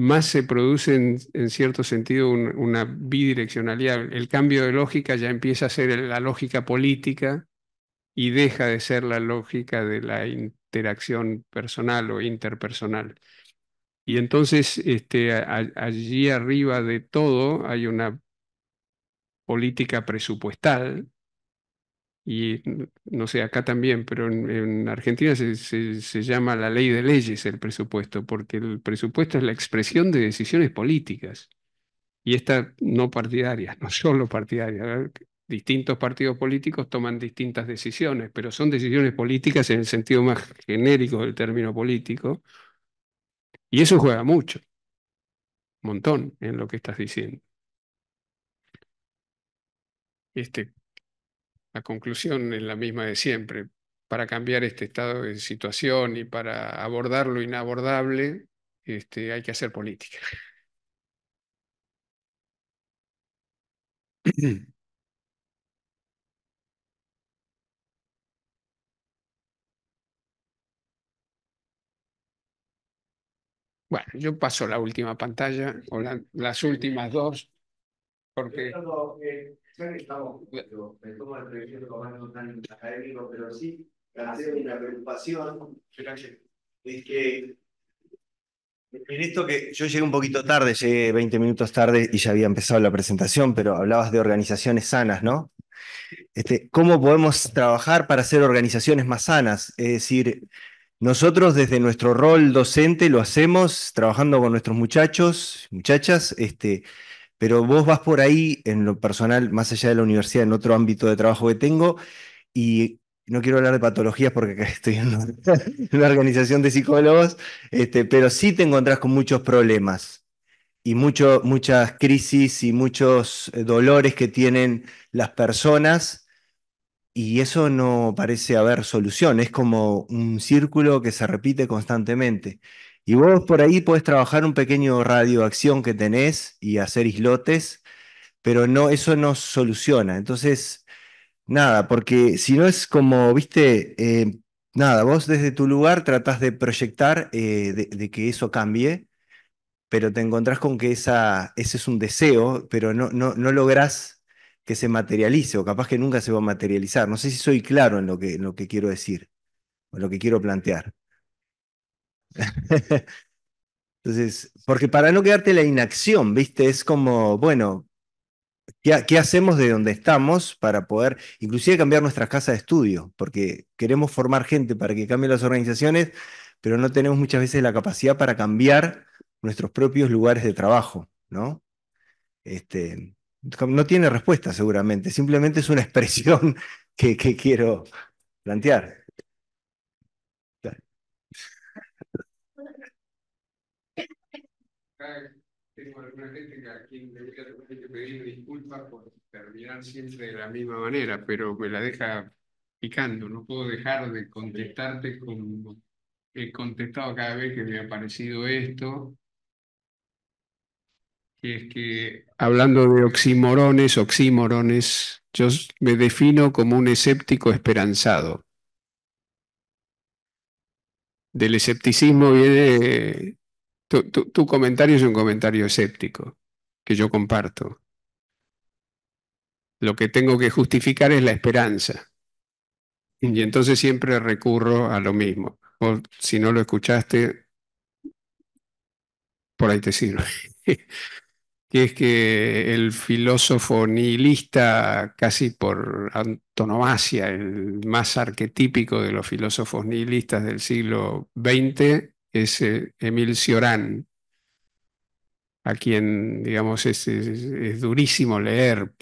más se produce en, cierto sentido una bidireccionalidad. El cambio de lógica ya empieza a ser la lógica política y deja de ser la lógica de la interacción personal o interpersonal. Y entonces este, allí arriba de todo hay una política presupuestal y no sé, acá también, pero en, Argentina se, se, llama la ley de leyes el presupuesto, porque el presupuesto es la expresión de decisiones políticas, y estas no partidarias, *laughs* no solo partidarias. Distintos partidos políticos toman distintas decisiones, pero son decisiones políticas en el sentido más genérico del término político, y eso juega mucho, un montón en lo que estás diciendo. Este, la conclusión es la misma de siempre. Para cambiar este estado de situación y para abordar lo inabordable, este, hay que hacer política. *clears throat* Bueno, yo paso la última pantalla o las últimas dos, porque... Eh, estamos, yo me tomo el de pero sí, una preocupación, es que en esto que yo llegué un poquito tarde, llegué 20 minutos tarde y ya había empezado la presentación, pero hablabas de organizaciones sanas, ¿no? Este, ¿Cómo podemos trabajar para hacer organizaciones más sanas? Es decir, nosotros desde nuestro rol docente lo hacemos trabajando con nuestros muchachos, muchachas, este, pero vos vas por ahí en lo personal, más allá de la universidad, en otro ámbito de trabajo que tengo, y no quiero hablar de patologías porque *laughs* estoy en una, organización de psicólogos, este, pero sí te encontrás con muchos problemas y muchas crisis y muchos eh, dolores que tienen las personas y eso no parece haber solución, es como un círculo que se repite constantemente. Y vos por ahí podés trabajar un pequeño radioacción que tenés y hacer islotes, pero no, eso no soluciona. Entonces, nada, porque si no es como, viste, eh, nada, vos desde tu lugar tratás de proyectar eh, de, que eso cambie, pero te encontrás con que esa, ese es un deseo, pero no, no, no lográs que se materialice o capaz que nunca se va a materializar. No sé si soy claro en lo que, en lo que quiero decir o lo que quiero plantear. *laughs* Entonces, porque para no quedarte la inacción, ¿viste? Es como, bueno, ¿qué, hacemos de donde estamos para poder, inclusive cambiar nuestra casa de estudio? Porque queremos formar gente para que cambien las organizaciones, pero no tenemos muchas veces la capacidad para cambiar nuestros propios lugares de trabajo, ¿no? Este, no tiene respuesta seguramente, simplemente es una *laughs* expresión que quiero plantear. tengo alguna gente a quien me voy a pedir disculpas por terminar siempre de la misma manera, pero me la deja picando. No puedo dejar de contestarte como he contestado cada vez que me ha parecido esto. que es que hablando de oximorones oxímorones, yo me defino como un escéptico esperanzado. Del escepticismo viene tu, comentario es un comentario escéptico, que yo comparto. Lo que tengo que justificar es la esperanza. Y entonces siempre recurro a lo mismo. si no lo escuchaste, por ahí te sirve. *laughs* que es que el filósofo nihilista, casi por antonomasia, el más arquetípico de los filósofos nihilistas del siglo XX, es eh, Emil Cioran, a quien, digamos, es, es, durísimo leer.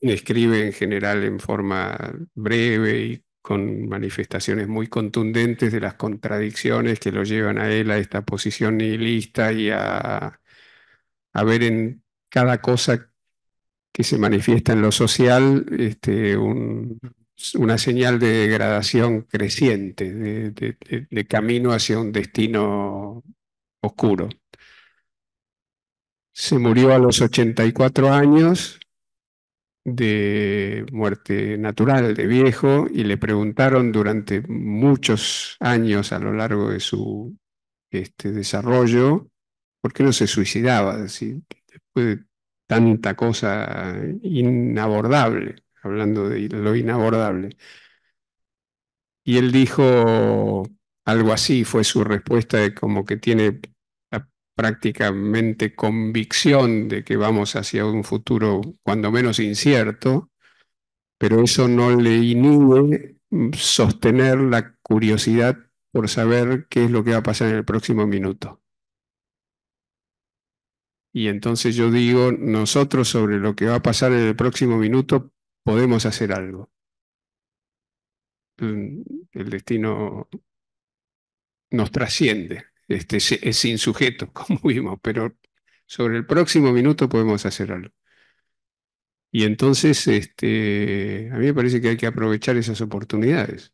Escribe en general en forma breve y con manifestaciones muy contundentes de las contradicciones que lo llevan a él a esta posición nihilista y a, a ver en cada cosa que se manifiesta en lo social este, un, una señal de degradación creciente, de, camino hacia un destino oscuro. Se murió a los 84 años de muerte natural, de viejo, y le preguntaron durante muchos años a lo largo de su este, desarrollo por qué no se suicidaba, decir, después de tanta cosa inabordable hablando de lo inabordable. Y él dijo algo así, fue su respuesta, de como que tiene prácticamente convicción de que vamos hacia un futuro cuando menos incierto, pero eso no le inhibe sostener la curiosidad por saber qué es lo que va a pasar en el próximo minuto. Y entonces yo digo, nosotros sobre lo que va a pasar en el próximo minuto podemos hacer algo. Mm, el destino nos trasciende, este, es sin *laughs* como vimos, pero sobre el próximo minuto podemos hacer algo. Y entonces, este, a mí me parece que hay que aprovechar esas oportunidades.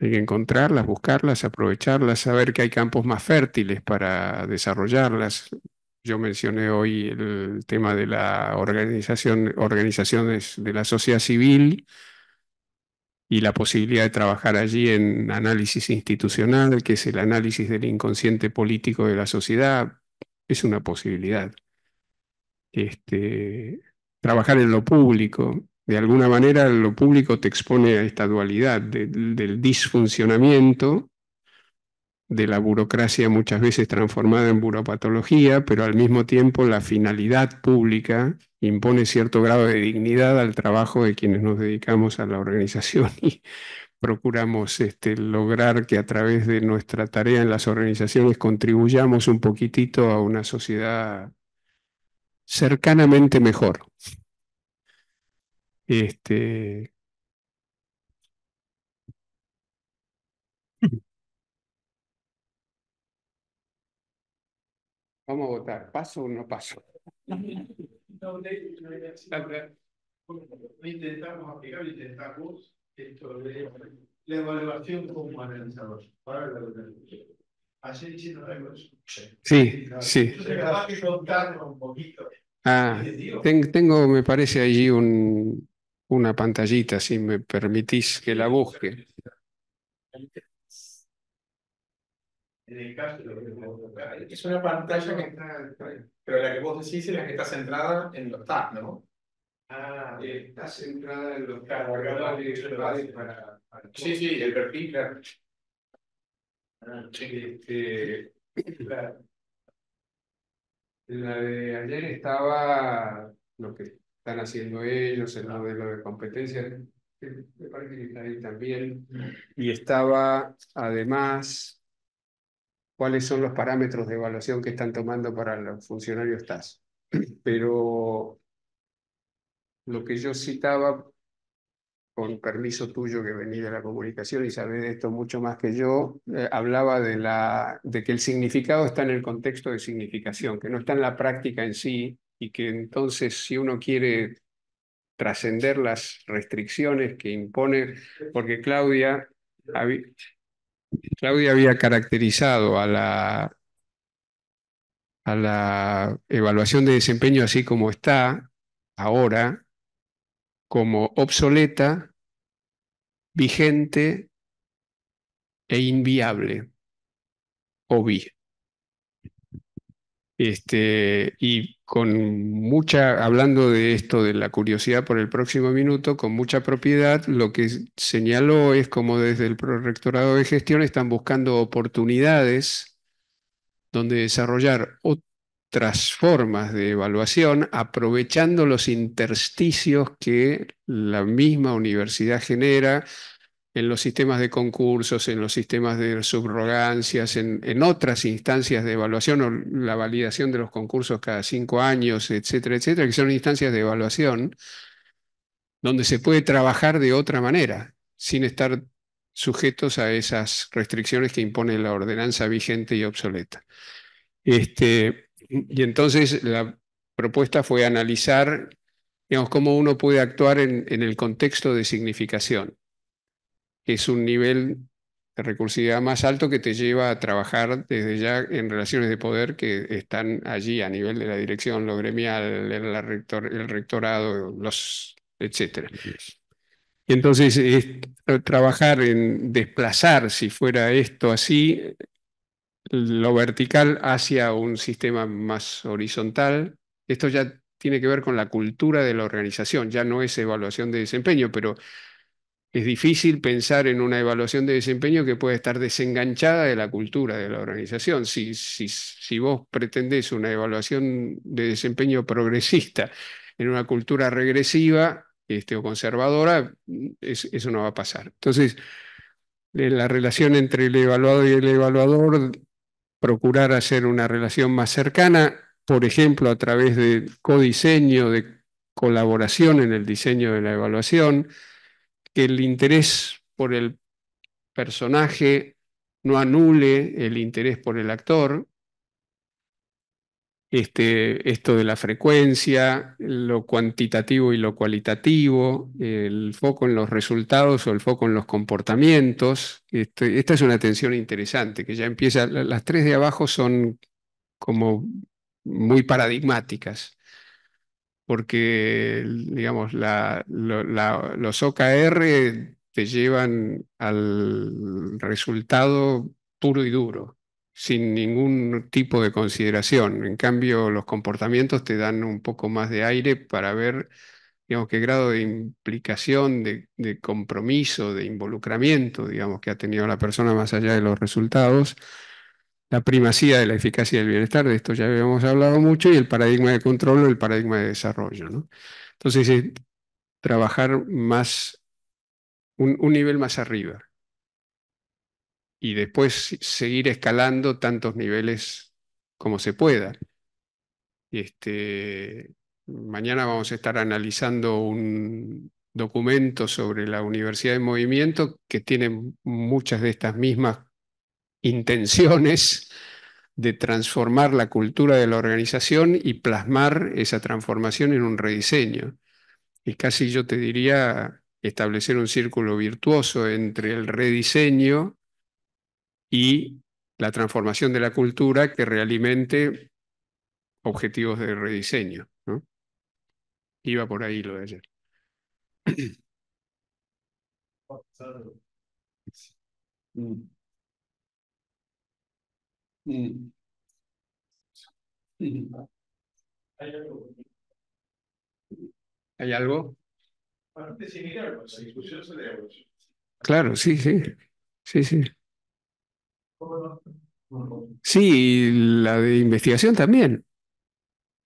Hay que encontrarlas, buscarlas, aprovecharlas, saber que hay campos más fértiles para desarrollarlas, yo mencioné hoy el tema de la organización, organizaciones de la sociedad civil y la posibilidad de trabajar allí en análisis institucional, que es el análisis del inconsciente político de la sociedad, es una posibilidad. Este, trabajar en lo público, de alguna manera lo público te expone a esta dualidad del disfuncionamiento de la burocracia muchas veces transformada en buropatología, pero al mismo tiempo la finalidad pública impone cierto grado de dignidad al trabajo de quienes nos dedicamos a la organización y procuramos este, lograr que a través de nuestra tarea en las organizaciones contribuyamos un poquitito a una sociedad cercanamente mejor. Este, Vamos a votar. ¿Paso o no paso? intentamos aplicar, intentamos esto de la evaluación como analizador. Para la Así diciendo algo. Sí, sí. un poquito. Ah, tengo, me parece allí un, una pantallita, si me permitís que la busque. En el caso de que es una pantalla que está. Pero la que vos decís es la que está centrada en los TAC, ¿no? Ah, eh, está centrada en los TAC. Sí, sí, el perfil, la, ah, este, la de ayer estaba lo que están haciendo ellos, el modelo de competencia, me parece que está ahí también. Mm. Y estaba además cuáles son los parámetros de evaluación que están tomando para los funcionarios TAS. *clears throat* Pero lo que yo citaba, con permiso tuyo que venía de la comunicación y sabés de esto mucho más que yo, eh, hablaba de, la, de que el significado está en el contexto de significación, que no está en la práctica en sí y que entonces si uno quiere trascender las restricciones que impone, porque Claudia Claudia había caracterizado a la, a la evaluación de desempeño así como está ahora, como obsoleta, vigente e inviable, o este, y con mucha, hablando de esto, de la curiosidad por el próximo minuto, con mucha propiedad, lo que señaló es como desde el Prorectorado de Gestión están buscando oportunidades donde desarrollar otras formas de evaluación, aprovechando los intersticios que la misma universidad genera, en los sistemas de concursos, en los sistemas de subrogancias, en, otras instancias de evaluación o la validación de los concursos cada cinco años, etcétera, etcétera, que son instancias de evaluación donde se puede trabajar de otra manera, sin estar sujetos a esas restricciones que impone la ordenanza vigente y obsoleta. Este, y entonces la propuesta fue analizar cómo uno puede actuar en el contexto de significación es un nivel de recursividad más alto que te lleva a trabajar desde ya en relaciones de poder que están allí a nivel de la dirección, lo gremial, el, rectorado, los, etc. Y entonces, es, trabajar en desplazar, si fuera esto así, lo vertical hacia un sistema más horizontal. Esto ya tiene que ver con la cultura de la organización, ya no es evaluación de desempeño, pero es difícil pensar en una evaluación de desempeño que pueda estar desenganchada de la cultura de la organización. Si, si, si vos pretendés una evaluación de desempeño progresista en una cultura regresiva este, o conservadora, eso no va a pasar. Entonces, la relación entre el evaluado y el evaluador, procurar hacer una relación más cercana, por ejemplo, a través de codiseño, de colaboración en el diseño de la evaluación, que el interés por el personaje no anule el interés por el actor. Este, esto de la frecuencia, lo cuantitativo y lo cualitativo, el foco en los resultados o el foco en los comportamientos. Este, esta es una tensión interesante que ya empieza, las tres de abajo son como muy paradigmáticas porque, digamos, los OKR te llevan al resultado puro y duro, sin ningún tipo de consideración. En cambio, los comportamientos te dan un poco más de aire para ver, qué grado de implicación, de, de compromiso, de involucramiento, digamos, que ha tenido la persona más allá de los resultados la primacía de la eficacia del bienestar, de esto ya habíamos hablado mucho, y el paradigma de control o el paradigma de desarrollo. ¿no? Entonces, es trabajar más, un, nivel más arriba y después seguir escalando tantos niveles como se pueda. Este, mañana vamos a estar analizando un documento sobre la Universidad de Movimiento que tiene muchas de estas mismas intenciones de transformar la cultura de la organización y plasmar esa transformación en un rediseño. Y casi yo te diría establecer un círculo virtuoso entre el rediseño y la transformación de la cultura que realimente objetivos de rediseño. Iba por ahí lo de ayer. *clears throat* Mm. ¿Hay algo? ¿Hay algo? Claro, sí, sí. Sí, sí. Sí, la de investigación también.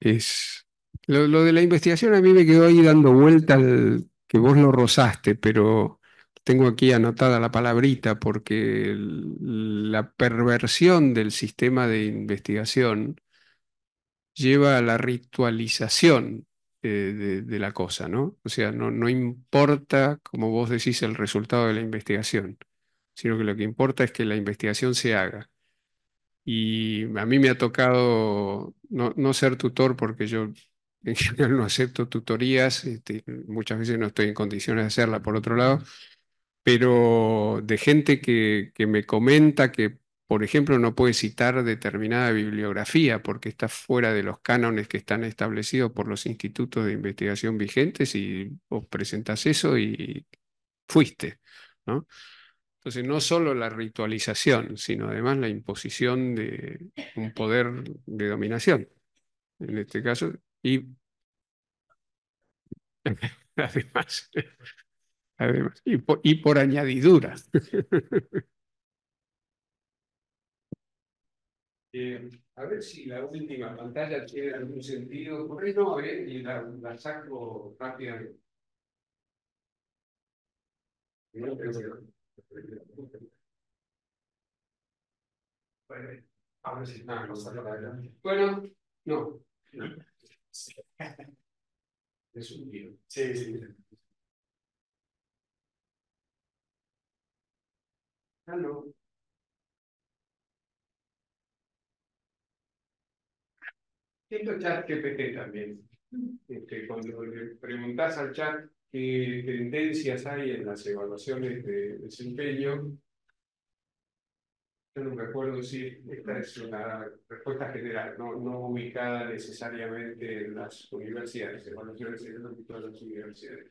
Es lo, de la investigación a mí me quedó ahí dando vuelta que vos lo rozaste, pero tengo aquí anotada la palabrita porque la perversión del sistema de investigación lleva a la ritualización eh, de, la cosa, ¿no? O sea, no, no importa, como vos decís, el resultado de la investigación, sino que lo que importa es que la investigación se haga. Y a mí me ha tocado no, ser tutor porque yo en general no acepto tutorías, este, muchas veces no estoy en condiciones de hacerla, por otro lado, pero de gente que, me comenta que, por ejemplo, no puede citar determinada bibliografía porque está fuera de los cánones que están establecidos por los institutos de investigación vigentes y vos presentas eso y fuiste, ¿no? Entonces, no solo la ritualización, sino además la imposición de un poder de dominación, en este caso, y *laughs* además además, y por, y por añadidura. *laughs* Eh, a ver si la última pantalla tiene algún sentido. Por ahí no, eh, y la, saco rápidamente. A bueno, si no Bueno, no. *laughs* Es un guión. Sí, sí. Hello. Siento chat GPT también. Este, cuando le preguntas al chat qué tendencias hay en las evaluaciones de desempeño, yo no acuerdo si esta es una respuesta general, no, no ubicada necesariamente en las universidades, evaluaciones en el las universidades.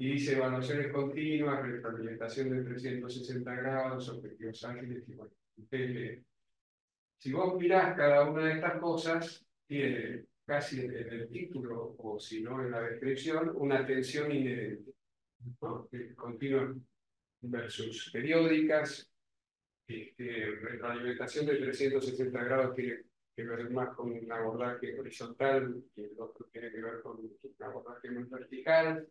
Y dice evaluaciones continuas, retroalimentación de 360 grados, objetivos ágiles y bueno, Si vos mirás cada una de estas cosas, tiene casi en el título o si no en la descripción, una tensión inherente, ¿no? versus periódicas, este, retroalimentación de 360 grados tiene que ver más con un abordaje horizontal y el otro tiene que ver con un abordaje más vertical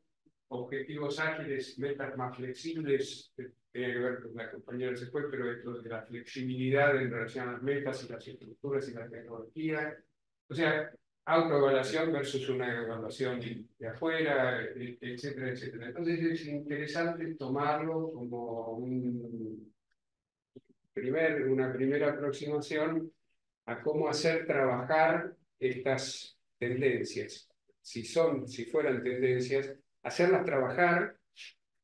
objetivos ágiles, metas más flexibles, tenía que ver con la compañera después, pero esto de la flexibilidad en relación a las metas y las estructuras y la tecnología. O sea, autoevaluación versus una evaluación de afuera, e, etcétera, etcétera. Entonces es interesante tomarlo como un primer, una primera aproximación a cómo hacer trabajar estas tendencias. Si, son, si fueran tendencias, hacerlas trabajar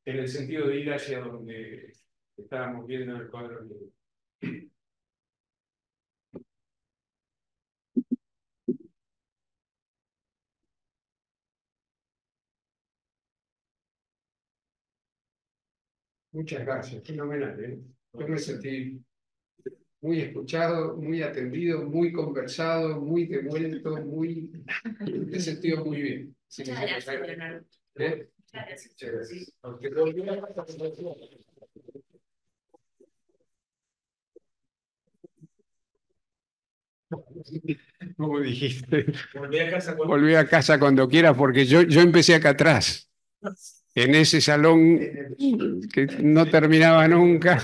en el sentido de ir hacia donde estábamos viendo en el cuadro. Muchas gracias, fenomenal. ¿eh? Yo me sentí muy escuchado, muy atendido, muy conversado, muy devuelto, muy... Me sentí muy bien. gracias, ¿Eh? ¿Cómo dijiste? Volví a casa cuando, Volví a casa cuando quieras, porque yo, yo empecé acá atrás, en ese salón que no terminaba nunca.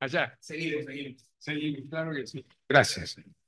Allá. Seguimos, seguimos. Seguimos, claro que sí. Gracias.